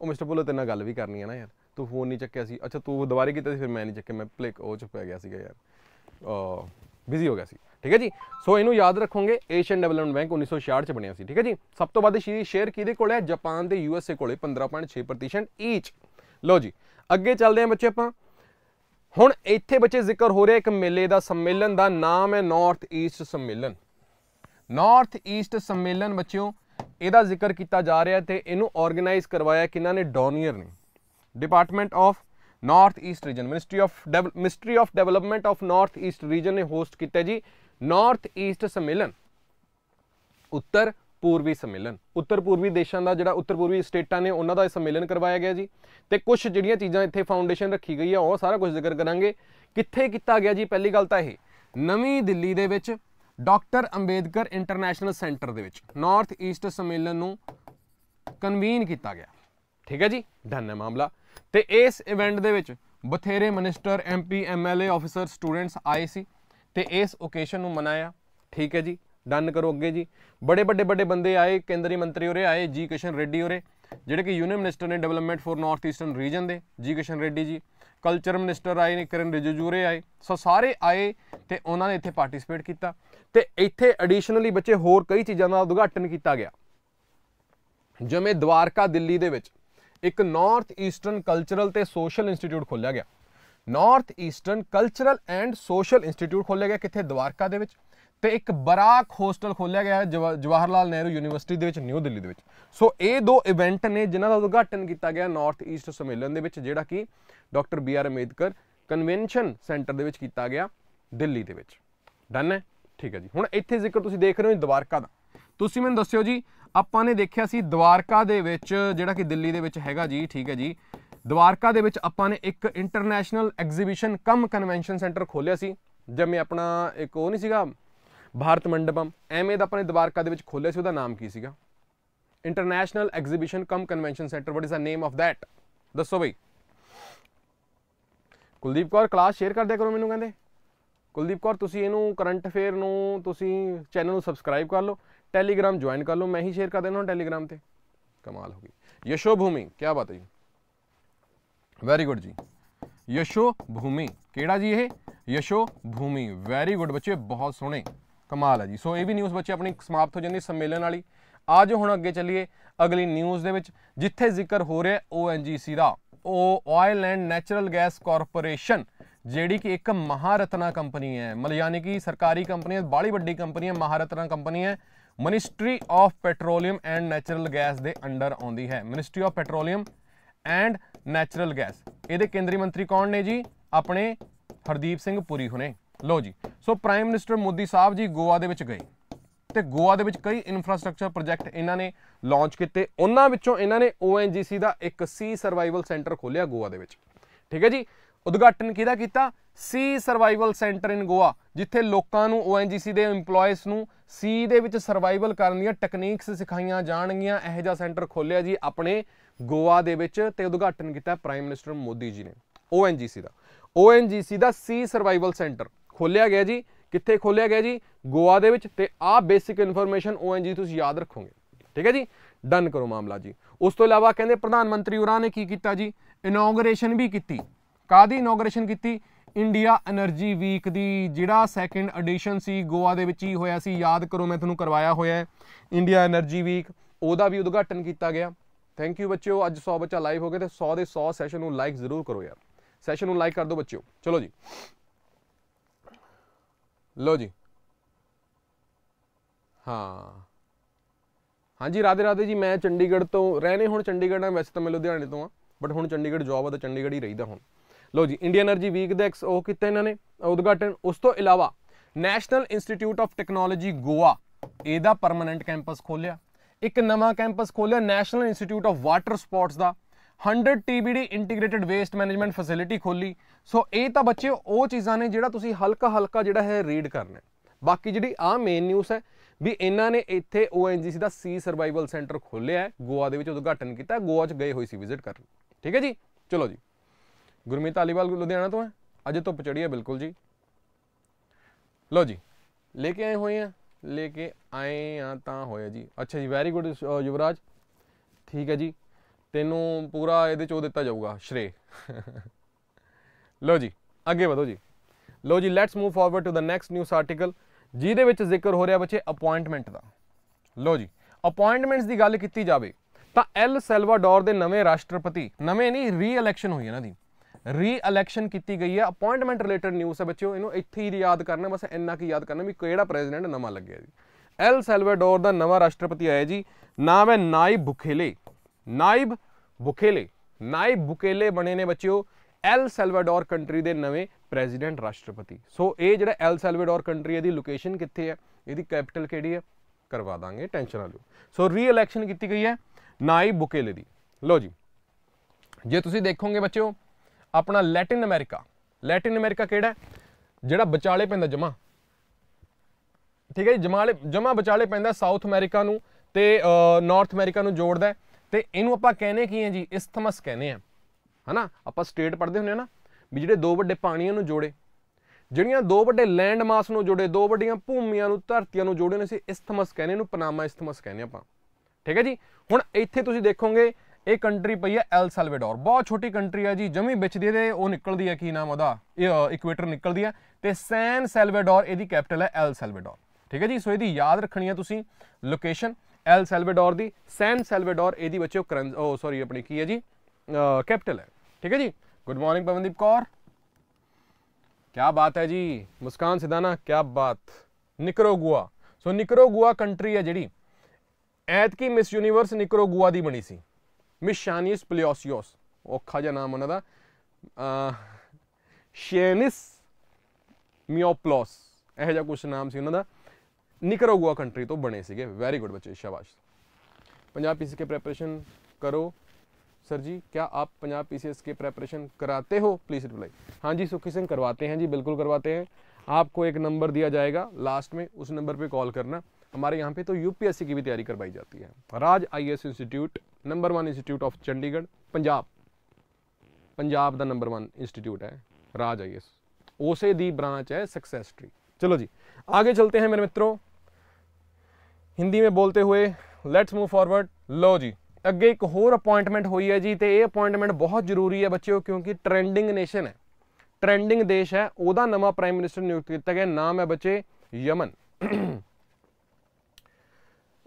ਉਹ ਮਿਸਟਰ ਬੁੱਲਰ ਤੇ ਨਾਲ ਗੱਲ ਵੀ ਕਰਨੀ ਹੈ ਨਾ ਯਾਰ ਤੂੰ ਫੋਨ ਨਹੀਂ ਚੱਕਿਆ ਸੀ ਅੱਛਾ ਤੂੰ ਦੁਬਾਰੇ ਕੀਤਾ ਸੀ ਫਿਰ ਮੈਂ ਨਹੀਂ ਚੱਕਿਆ ਮੈਂ ਪਲੇਕ ਉਹ ਚ ਪੈ ਗਿਆ ਸੀਗਾ ਯਾਰ ਬਿਜ਼ੀ ਹੋ ਗਿਆ ਸੀ ਠੀਕ ਹੈ ਜੀ ਸੋ ਇਹਨੂੰ ਯਾਦ ਰੱਖੋਗੇ ਏਸ਼ੀਅਨ ਡਿਵੈਲਪਮੈਂਟ ਬੈਂਕ 1966 ਚ ਬਣਿਆ ਸੀ ਠੀਕ ਹੈ ਜੀ ਸਭ ਤੋਂ ਵੱਧ ਸ਼ੇਅਰ ਕਿਹਦੇ ਕੋਲ ਹੈ ਜਾਪਾਨ ਦੇ ਯੂਐਸਏ ਕੋਲੇ 15.6% ਈਚ ਲਓ ਜੀ ਅੱਗੇ ਚੱਲਦੇ ਹਾਂ ਬੱਚੇ ਆਪਾਂ ਹੁਣ ਇੱਥੇ ਬੱਚੇ ਜ਼ਿਕਰ ਹੋ ਰਿਹਾ ਇੱਕ ਮੇਲੇ ਦਾ ਸੰਮੇਲਨ ਦਾ ਨਾਮ ਹੈ ਨਾਰਥ ਈਸਟ ਸੰਮੇਲਨ ਨਾਰਥ ਈਸਟ ਸੰਮੇਲਨ ਬੱਚਿਓ ਇਹਦਾ ਜ਼ਿਕਰ ਕੀਤਾ ਜਾ ਰਿਹਾ ਤੇ ਇਹਨੂੰ ਆਰਗੇਨਾਈਜ਼ ਕਰਵਾਇਆ ਕਿਨਾਂ ਨੇ ਡੋਨੀਅਰ ਨੇ department of North East region ministry of ministry of development of North East region ਨੇ ਹੋਸਟ ਕੀਤਾ ਜੀ ਨਾਰਥ ਈਸਟ ਸੰਮੇਲਨ ਉੱਤਰ ਪੂਰਬੀ ਸੰਮੇਲਨ ਉੱਤਰ ਪੂਰਬੀ ਦੇਸ਼ਾਂ ਦਾ ਜਿਹੜਾ ਉੱਤਰ ਪੂਰਬੀ ਸਟੇਟਾਂ ਨੇ ਉਹਨਾਂ ਦਾ ਇਹ ਸੰਮੇਲਨ ਕਰਵਾਇਆ ਗਿਆ ਜੀ ਤੇ ਕੁਝ ਜਿਹੜੀਆਂ ਚੀਜ਼ਾਂ ਇੱਥੇ ਫਾਊਂਡੇਸ਼ਨ ਰੱਖੀ ਗਈ ਆ ਉਹ ਸਾਰਾ ਕੁਝ ਜ਼ਿਕਰ ਕਰਾਂਗੇ ਕਿੱਥੇ ਕੀਤਾ ਗਿਆ ਜੀ ਪਹਿਲੀ ਗੱਲ ਤਾਂ ਇਹ ਨਵੀਂ ਦਿੱਲੀ ਦੇ ਵਿੱਚ ਡਾਕਟਰ ਅੰਬੇਦਕਰ ਇੰਟਰਨੈਸ਼ਨਲ ਸੈਂਟਰ ਦੇ ਵਿੱਚ ਨਾਰਥ ਈਸਟ ਸੰਮੇਲਨ ਨੂੰ ਕਨਵੀਨ ਕੀਤਾ ਗਿਆ ਠੀਕ ਹੈ ਜੀ ਧੰਨ ਹੈ ਮਾਮਲਾ ਤੇ ਇਸ ਇਵੈਂਟ ਦੇ ਵਿੱਚ ਬਥੇਰੇ minister MP MLA officer students ਆਏ ਸੀ ਤੇ ਇਸ ਓਕੇਸ਼ਨ ਨੂੰ ਮਨਾਇਆ ਠੀਕ ਹੈ ਜੀ ਡਨ ਕਰੋ ਅੱਗੇ ਜੀ ਬੜੇ ਵੱਡੇ ਵੱਡੇ ਬੰਦੇ ਆਏ ਕੇਂਦਰੀ ਮੰਤਰੀ ਉਰੇ ਆਏ ਜੀ ਕਿਸ਼ਨ ਰੈਡੀ ਉਰੇ ਜਿਹੜੇ ਕਿ ਯੂਨੀਅਨ ਮਿਨਿਸਟਰ ਨੇ development for North Eastern region ਦੇ G Kishan Reddy ji culture minister ਆਏ ਨੇ ਕਿਰਨ ਰਿਜਿਜੂ ਆਏ ਸੋ ਸਾਰੇ ਆਏ ਤੇ ਉਹਨਾਂ ਨੇ ਇੱਥੇ ਪਾਰਟਿਸਿਪੇਟ ਕੀਤਾ ਤੇ ਇੱਥੇ ਐਡੀਸ਼ਨਲੀ ਬੱਚੇ ਹੋਰ ਕਈ ਚੀਜ਼ਾਂ ਦਾ ਉਦਘਾਟਨ ਕੀਤਾ ਗਿਆ ਜਿਵੇਂ ਦਵਾਰਕਾ ਦਿੱਲੀ ਦੇ ਵਿੱਚ ਇੱਕ ਨਾਰਥ ਈਸਟਰਨ ਕਲਚਰਲ ਤੇ ਸੋਸ਼ਲ ਇੰਸਟੀਚਿਊਟ ਖੋਲਿਆ ਗਿਆ North Eastern cultural and social institute ਖੋਲ੍ਹਿਆ ਗਿਆ ਕਿੱਥੇ ਦਵਾਰਕਾ ਦੇ ਵਿੱਚ ਤੇ ਇੱਕ ਬਰਾਕ ਹੋਸਟਲ ਖੋਲ੍ਹਿਆ ਗਿਆ ਜਵਾਹਰ ਲਾਲ ਨਹਿਰੂ ਯੂਨੀਵਰਸਿਟੀ ਦੇ ਵਿੱਚ ਨਿਊ ਦਿੱਲੀ ਦੇ ਵਿੱਚ ਸੋ ਇਹ ਦੋ ਇਵੈਂਟ ਨੇ ਜਿਨ੍ਹਾਂ ਦਾ ਉਦਘਾਟਨ ਕੀਤਾ ਗਿਆ ਨਾਰਥ ਈਸਟ ਸੰਮੇਲਨ ਦੇ ਵਿੱਚ ਜਿਹੜਾ ਕਿ doctor B R Ambedkar convention centre ਦੇ ਵਿੱਚ ਕੀਤਾ ਗਿਆ ਦਿੱਲੀ ਦੇ ਵਿੱਚ ਡਨ ਹੈ ਠੀਕ ਹੈ ਜੀ ਹੁਣ ਇੱਥੇ ਜ਼ਿਕਰ ਤੁਸੀਂ ਦੇਖ ਰਹੇ ਹੋ ਦਵਾਰਕਾ ਦਾ ਤੁਸੀਂ ਮੈਨੂੰ ਦੱਸਿਓ ਜੀ ਆਪਾਂ ਨੇ ਦੇਖਿਆ ਸੀ ਦਵਾਰਕਾ ਦੇ ਵਿੱਚ ਜਿਹੜਾ ਕਿ ਦਿੱਲੀ ਦੇ ਵਿੱਚ ਹੈਗਾ ਜੀ ਠੀਕ ਹੈ ਜੀ ਦਵਾਰਕਾ ਦੇ ਵਿੱਚ ਆਪਾਂ ਨੇ ਇੱਕ international exhibition cum convention centre ਖੋਲਿਆ ਸੀ ਜਿਵੇਂ ਆਪਣਾ ਇੱਕ ਉਹ ਨਹੀਂ ਸੀਗਾ ਭਾਰਤ ਮੰਡਪਮ ਐਵੇਂ ਦਾ ਆਪਾਂ ਨੇ ਦਵਾਰਕਾ ਦੇ ਵਿੱਚ ਖੋਲਿਆ ਸੀ ਉਹਦਾ ਨਾਮ ਕੀ ਸੀਗਾ international exhibition cum convention centre what is the name of that ਦੱਸੋ ਬਈ ਕੁਲਦੀਪ ਕੌਰ ਕਲਾਸ ਸ਼ੇਅਰ ਕਰ ਦਿਆ ਕਰੋ ਮੈਨੂੰ ਕਹਿੰਦੇ ਕੁਲਦੀਪ ਕੌਰ ਤੁਸੀਂ ਇਹਨੂੰ ਕਰੰਟ ਅਫੇਅਰ ਨੂੰ ਤੁਸੀਂ ਚੈਨਲ ਨੂੰ ਸਬਸਕ੍ਰਾਈਬ ਕਰ ਲਓ ਟੈਲੀਗ੍ਰਾਮ ਜੁਆਇਨ ਕਰ ਲਓ ਮੈਂ ਹੀ ਸ਼ੇਅਰ ਕਰ ਦੇਣਾ ਟੈਲੀਗ੍ਰਾਮ ਤੇ ਕਮਾਲ ਹੋ ਗਈ ਯਸ਼ੋ ਭੂਮੀ ਕੀ ਬਾਤ ਹੈ ਜੀ ਵੈਰੀ ਗੁੱਡ ਜੀ ਯਸ਼ੋ ਭੂਮੀ ਕਿਹੜਾ ਜੀ ਇਹ ਯਸ਼ੋ ਭੂਮੀ ਵੈਰੀ ਗੁੱਡ ਬੱਚੇ ਬਹੁਤ ਸੋਹਣੇ ਕਮਾਲ ਹੈ ਜੀ ਸੋ ਇਹ ਵੀ ਨਿਊਜ਼ ਬੱਚੇ ਆਪਣੀ ਸਮਾਪਤ ਹੋ ਜਾਂਦੀ ਸੰਮੇਲਨ ਵਾਲੀ ਅੱਜ ਹੁਣ ਅੱਗੇ ਚੱਲੀਏ ਅਗਲੀ ਨਿਊਜ਼ ਦੇ ਵਿੱਚ ਜਿੱਥੇ ਜ਼ਿਕਰ ਹੋ ਰਿਹਾ ONGC ਦਾ ਉਹ oil and natural gas corporation ਜਿਹੜੀ ਕਿ ਇੱਕ ਮਹਾਰਤਨਾ ਕੰਪਨੀ ਹੈ ਮਤਲਬ ਯਾਨੀ ਕਿ ਸਰਕਾਰੀ ਕੰਪਨੀ ਹੈ ਬਾਲੀ ਵੱਡੀ ਕੰਪਨੀ ਹੈ ਮਹਾਰਤਨਾ ਕੰਪਨੀ ਹੈ ministry of petroleum and natural gas ਦੇ ਅੰਡਰ ਆਉਂਦੀ ਹੈ ministry of petroleum and natural gas ਇਹਦੇ ਕੇਂਦਰੀ ਮੰਤਰੀ ਕੌਣ ਨੇ ਜੀ ਆਪਣੇ ਹਰਦੀਪ ਸਿੰਘ ਪੁਰੀ ਹੁਣੇ ਲੋ ਜੀ so prime minister Modi sahib ji Goa ਦੇ ਵਿੱਚ ਗਏ ਤੇ ਗੋਆ ਦੇ ਵਿੱਚ ਕਈ ਇਨਫਰਾਸਟ੍ਰਕਚਰ ਪ੍ਰੋਜੈਕਟ ਇਹਨਾਂ ਨੇ ਲਾਂਚ ਕੀਤੇ ਉਹਨਾਂ ਵਿੱਚੋਂ ਇਹਨਾਂ ਨੇ ONGC ਦਾ ਇੱਕ ਸੀ ਸਰਵਾਈਵਲ ਸੈਂਟਰ ਖੋਲਿਆ ਗੋਆ ਦੇ ਵਿੱਚ ਠੀਕ ਹੈ ਜੀ ਉਦਘਾਟਨ ਕਿਹਦਾ ਕੀਤਾ ਸੀ ਸਰਵਾਈਵਲ ਸੈਂਟਰ ਇਨ ਗੋਆ ਜਿੱਥੇ ਲੋਕਾਂ ਨੂੰ ONGC ਦੇ EMPLOYEES ਨੂੰ ਸੀ ਦੇ ਵਿੱਚ ਸਰਵਾਈਵਲ ਕਰਨ ਦੀਆਂ ਟੈਕਨੀਕਸ ਸਿਖਾਈਆਂ ਜਾਣਗੀਆਂ ਇਹੋ ਜਿਹਾ ਸੈਂਟਰ ਖੋਲਿਆ ਜੀ ਆਪਣੇ ਗੋਆ ਦੇ ਵਿੱਚ ਤੇ ਉਦਘਾਟਨ ਕੀਤਾ ਪ੍ਰਾਈਮ ਮਿਨਿਸਟਰ ਮੋਦੀ ਜੀ ਨੇ ONGC ਦਾ ONGC ਦਾ ਸੀ ਸਰਵਾਈਵਲ ਸੈਂਟਰ ਖੋਲਿਆ ਗਿਆ ਜੀ ਕਿੱਥੇ ਖੋਲਿਆ ਗਿਆ ਜੀ ਗੋਆ ਦੇ ਵਿੱਚ ਤੇ ਆ ਬੇਸਿਕ ਇਨਫੋਰਮੇਸ਼ਨ ONGC ਤੁਸੀਂ ਯਾਦ ਰੱਖੋਗੇ ਠੀਕ ਹੈ ਜੀ ਡਨ ਕਰੋ ਮਾਮਲਾ ਜੀ ਉਸ ਤੋਂ ਇਲਾਵਾ ਕਹਿੰਦੇ ਪ੍ਰਧਾਨ ਮੰਤਰੀ ਉਹਨਾਂ ਨੇ ਕੀ ਕੀਤਾ ਜੀ ਇਨੋਗਰੇਸ਼ਨ ਵੀ ਕੀਤੀ ਕਾਦੀ ਇਨੋਗਰੇਸ਼ਨ ਕੀਤੀ ਇੰਡੀਆ એનર્ਜੀ ਵੀਕ ਦੀ ਜਿਹੜਾ ਸੈਕੰਡ ਐਡੀਸ਼ਨ ਸੀ ਗੋਆ ਦੇ ਵਿੱਚ ਹੀ ਹੋਇਆ ਸੀ ਯਾਦ ਕਰੋ ਮੈਂ ਤੁਹਾਨੂੰ ਕਰਵਾਇਆ ਹੋਇਆ ਹੈ ਇੰਡੀਆ એનર્ਜੀ ਵੀਕ ਉਹਦਾ ਵੀ ਉਦਘਾਟਨ ਕੀਤਾ ਗਿਆ ਥੈਂਕ ਯੂ ਬੱਚਿਓ ਅੱਜ 100 ਬੱਚਾ ਲਾਈਵ ਹੋ ਗਿਆ ਤੇ 100 ਦੇ 100 ਸੈਸ਼ਨ ਨੂੰ ਲਾਈਕ ਜ਼ਰੂਰ ਕਰੋ ਯਾਰ ਸੈਸ਼ਨ ਨੂੰ ਲਾਈਕ ਕਰ ਦਿਓ ਬੱਚਿਓ ਚਲੋ ਜੀ ਲੋ ਜੀ ਹਾਂ ਹਾਂਜੀ ਰਾਦੇ ਰਾਦੇ ਜੀ ਮੈਂ ਚੰਡੀਗੜ੍ਹ ਤੋਂ ਰਹਿਨੇ ਹੁਣ ਚੰਡੀਗੜ੍ਹ ਆ ਵੈਸੇ ਤਾਂ ਮੈਂ ਲੁਧਿਆਣੇ ਤੋਂ ਆ ਬਟ ਹੁਣ ਚੰਡੀਗੜ੍ਹ ਜੌਬ ਆ ਤਾਂ ਚੰਡੀਗੜ੍ਹ ਹੀ ਰਹੀਦਾ ਹੁਣ ਲੋ ਜੀ ਇੰਡੀਅਨ એનર્ਜੀ ਵੀਕ ਦਾ ਉਹ ਕੀਤਾ ਇਹਨਾਂ ਨੇ ਉਦਘਾਟਨ ਉਸ ਤੋਂ ਇਲਾਵਾ national institute of technology Goa ਇਹਦਾ ਪਰਮਨੈਂਟ ਕੈਂਪਸ ਖੋਲਿਆ ਇੱਕ ਨਵਾਂ ਕੈਂਪਸ ਖੋਲਿਆ national institute of water sports ਦਾ 100 TBD integrated waste management facility ਖੋਲੀ ਸੋ ਇਹ ਤਾਂ ਬੱਚੇ ਉਹ ਚੀਜ਼ਾਂ ਨੇ ਜਿਹੜਾ ਤੁਸੀਂ ਹਲਕਾ ਹਲਕਾ ਜਿਹੜਾ ਹੈ ਰੀਡ ਕਰਨਾ ਬਾਕੀ ਜਿਹੜੀ ਆ ਮੇਨ ਨਿਊਜ਼ ਹੈ ਵੀ ਇਹਨਾਂ ਨੇ ਇੱਥੇ ONGC ਦਾ ਸੀ ਸਰਵਾਈਵਲ ਸੈਂਟਰ ਖੋਲਿਆ ਹੈ ਗੋਆ ਦੇ ਵਿੱਚ ਉਦਘਾਟਨ ਕੀਤਾ ਗੋਆ 'ਚ ਗਏ ਹੋਈ ਸੀ ਵਿਜ਼ਿਟ ਕਰਨ ਠੀਕ ਹੈ ਜੀ ਚਲੋ ਜੀ ਗੁਰਮੀਤ ਅਲੀਵਾਲ ਲੁਧਿਆਣਾ ਤੋਂ ਹੈ ਅੱਜ ਧੁੱਪ ਚੜੀ ਬਿਲਕੁਲ ਜੀ ਲੋ ਜੀ ਲੈ ਕੇ ਆਏ ਹੋਏ ਆ ਲੈ ਕੇ ਆਏ ਆ ਤਾਂ ਹੋਇਆ ਜੀ ਅੱਛਾ ਜੀ ਵੈਰੀ ਗੁੱਡ ਯੁਵਰਾਜ ਠੀਕ ਹੈ ਜੀ ਤੈਨੂੰ ਪੂਰਾ ਇਹਦੇ ਉਹ ਦਿੱਤਾ ਜਾਊਗਾ ਸ਼੍ਰੇ ਲਓ ਜੀ ਅੱਗੇ ਵਧੋ ਜੀ ਲਓ ਜੀ let's move forward to the next news article ਜਿਹਦੇ ਵਿੱਚ ਜ਼ਿਕਰ ਹੋ ਰਿਹਾ ਬੱਚੇ ਅਪਾਇੰਟਮੈਂਟ ਦਾ ਲਓ ਜੀ ਅਪਾਇੰਟਮੈਂਟਸ ਦੀ ਗੱਲ ਕੀਤੀ ਜਾਵੇ ਤਾਂ ਐਲ ਸੈਲਵਾਡੋਰ ਦੇ ਨਵੇਂ ਰਾਸ਼ਟਰਪਤੀ ਨਵੇਂ ਨਹੀਂ ਰੀ ਇਲੈਕਸ਼ਨ ਹੋਈ ਨਾ ਦੀ ਰੀ ਇਲੈਕਸ਼ਨ ਕੀਤੀ ਗਈ ਹੈ ਅਪਾਇੰਟਮੈਂਟ ਰਿਲੇਟਡ ਨਿਊਜ਼ ਹੈ ਬੱਚਿਓ ਇਹਨੂੰ ਇੱਥੇ ਹੀ ਯਾਦ ਕਰਨਾ ਬਸ ਇੰਨਾ ਕੀ ਯਾਦ ਕਰਨਾ ਵੀ ਕਿਹੜਾ ਪ੍ਰੈਜ਼ੀਡੈਂਟ ਨਵਾਂ ਲੱਗਿਆ ਜੀ ਐਲ ਸੈਲਵਾਡੋਰ ਦਾ ਨਵਾਂ ਰਾਸ਼ਟਰਪਤੀ ਆਇਆ ਜੀ ਨਾਮ ਹੈ ਨਾਇਬ ਬੁਖੇਲੇ ਨਾਇਬ ਬੁਖੇਲੇ ਨਾਇਬ ਬੁਕੇਲੇ ਬਣੇ ਨੇ ਬੱਚਿਓ ਐਲ ਸੈਲਵਾਡੋਰ ਕੰਟਰੀ ਦੇ ਨਵੇਂ ਪ੍ਰੈਜ਼ੀਡੈਂਟ ਰਾਸ਼ਟਰਪਤੀ ਸੋ ਇਹ ਜਿਹੜਾ ਐਲ ਸੈਲਵਾਡੋਰ ਕੰਟਰੀ ਹੈ ਦੀ ਲੋਕੇਸ਼ਨ ਕਿੱਥੇ ਹੈ ਇਹਦੀ ਕੈਪੀਟਲ ਕਿਹੜੀ ਹੈ ਕਰਵਾ ਦਾਂਗੇ ਟੈਨਸ਼ਨ ਨਾ ਲਓ ਸੋ ਰੀ ਇਲੈਕਸ਼ਨ ਕੀਤੀ ਗਈ ਹੈ ਨਾਇਬ ਬੁਕੇਲੇ ਦੀ ਲੋ ਜੀ ਜੇ ਤੁਸੀਂ ਦੇਖੋਗੇ ਬੱਚਿਓ ਆਪਣਾ ਲੈਟਿਨ ਅਮਰੀਕਾ ਲੈਟਿਨ ਅਮਰੀਕਾ ਕਿਹੜਾ ਜਿਹੜਾ ਵਿਚਾਲੇ ਪੈਂਦਾ ਜਮਾ ਠੀਕ ਹੈ ਜੀ ਜਮਾਲੇ ਜਮਾ ਵਿਚਾਲੇ ਪੈਂਦਾ ਸਾਊਥ ਅਮਰੀਕਾ ਨੂੰ ਤੇ ਨਾਰਥ ਅਮਰੀਕਾ ਨੂੰ ਜੋੜਦਾ ਤੇ ਇਹਨੂੰ ਆਪਾਂ ਕਹਿੰਦੇ ਕੀ ਹੈ ਜੀ ਇਸਥਮਸ ਕਹਿੰਦੇ ਆ ਹਨਾ ਆਪਾਂ ਸਟੇਟ ਪੜ੍ਹਦੇ ਹੁੰਨੇ ਆ ਨਾ ਵੀ ਜਿਹੜੇ ਦੋ ਵੱਡੇ ਪਾਣੀਆਂ ਨੂੰ ਜੋੜੇ ਜਿਹੜੀਆਂ ਦੋ ਵੱਡੇ ਲੈਂਡ ਮਾਸ ਨੂੰ ਜੋੜੇ ਦੋ ਵੱਡੀਆਂ ਭੂਮੀਆਂ ਨੂੰ ਧਰਤੀਆਂ ਨੂੰ ਜੋੜੇ ਨੇ ਸੀ ਇਸਥਮਸ ਕਹਿੰਦੇ ਨੂੰ ਪਨਾਮਾ ਇਸਥਮਸ ਕਹਿੰਦੇ ਆਪਾਂ ਠੀਕ ਹੈ ਜੀ ਹੁਣ ਇੱਥੇ ਤੁਸੀਂ ਦੇਖੋਗੇ ਇਹ ਕੰਟਰੀ ਪਈ ਹੈ ਐਲ ਸਲਵੇਡੋਰ ਬਹੁਤ ਛੋਟੀ ਕੰਟਰੀ ਹੈ ਜੀ ਜਮੀ ਵਿੱਚ ਦੇ ਤੇ ਉਹ ਨਿਕਲਦੀ ਹੈ ਕੀ ਨਾਮ ਉਹਦਾ ਇਕੁਏਟਰ ਨਿਕਲਦੀ ਹੈ ਤੇ ਸੈਨ ਸਲਵੇਡੋਰ ਇਹਦੀ ਕੈਪੀਟਲ ਹੈ ਐਲ ਸਲਵੇਡੋਰ ਠੀਕ ਹੈ ਜੀ ਸੋ ਇਹਦੀ ਯਾਦ ਰੱਖਣੀ ਹੈ ਤੁਸੀਂ ਲੋਕੇਸ਼ਨ ਐਲ ਸਲਵੇਡੋਰ ਦੀ ਸੈਨ ਸਲਵੇਡੋਰ ਇਹਦੀ ਬੱਚਿਓ ਕਰੰਸ ਉਹ ਸੌਰੀ ਆਪਣੀ ਕੀ ਹੈ ਜੀ ਕੈਪੀਟਲ ਹੈ ਠੀਕ ਹੈ ਜੀ ਗੁੱਡ ਮਾਰਨਿੰਗ ਪਵਨਦੀਪ ਕੌਰ ਕੀ ਬਾਤ ਹੈ ਜੀ ਮੁਸਕਾਨ ਸਿਦਾਨਾ ਕੀ ਬਾਤ ਨਿਕਰੋਗੁਆ ਸੋ ਨਿਕਰੋਗੁਆ ਕੰਟਰੀ ਹੈ ਜਿਹੜੀ ਐਤ ਕੀ ਮਿਸ ਯੂਨੀਵਰਸ ਨਿਕਰੋਗੁਆ ਦੀ ਬਣੀ ਸੀ Mishanis Pleiosios. Okhaja e, naam another. Uh, Shanis Mioplos. ਇਹ ਜਿਹਾ ਕੁਝ ਨਾਮ ਸੀ ਉਹਨਾਂ ਦਾ ਨਿਕਰੋਗੁਆ ਕੰਟਰੀ ਤੋਂ ਬਣੇ ਸੀਗੇ ਵੈਰੀ ਗੁੱਡ ਬੱਚੇ ਸ਼ਾਬਾਸ਼ पंजाब पीसीएस के प्रेपरेशन करो सर जी क्या आप पंजाब पीसीएस के प्रेपरेशन कराते हो प्लीज़ रिप्लाई हाँ जी सुखी सिंह करवाते हैं जी बिल्कुल करवाते हैं आपको एक नंबर दिया जाएगा लास्ट में उस नंबर पर कॉल करना हमारे यहाँ पे तो यूपीएससी की भी तैयारी करवाई जाती है Raj I S institute number one institute of Chandigarh Punjab Punjab का नंबर वन इंस्टीट्यूट है राज आई एस उस ब्रांच है सक्सेस ट्री चलो जी आगे चलते हैं मेरे मित्रों हिंदी में बोलते हुए लैट्स मूव फॉरवर्ड लो जी अगे एक होर अपॉइंटमेंट हुई है जी तो यह अपॉइंटमेंट बहुत जरूरी है बचे क्योंकि ट्रेंडिंग नेशन है ट्रेंडिंग देश है वह नवा प्राइम मिनिस्टर नियुक्त किया गया नाम है बचे यमन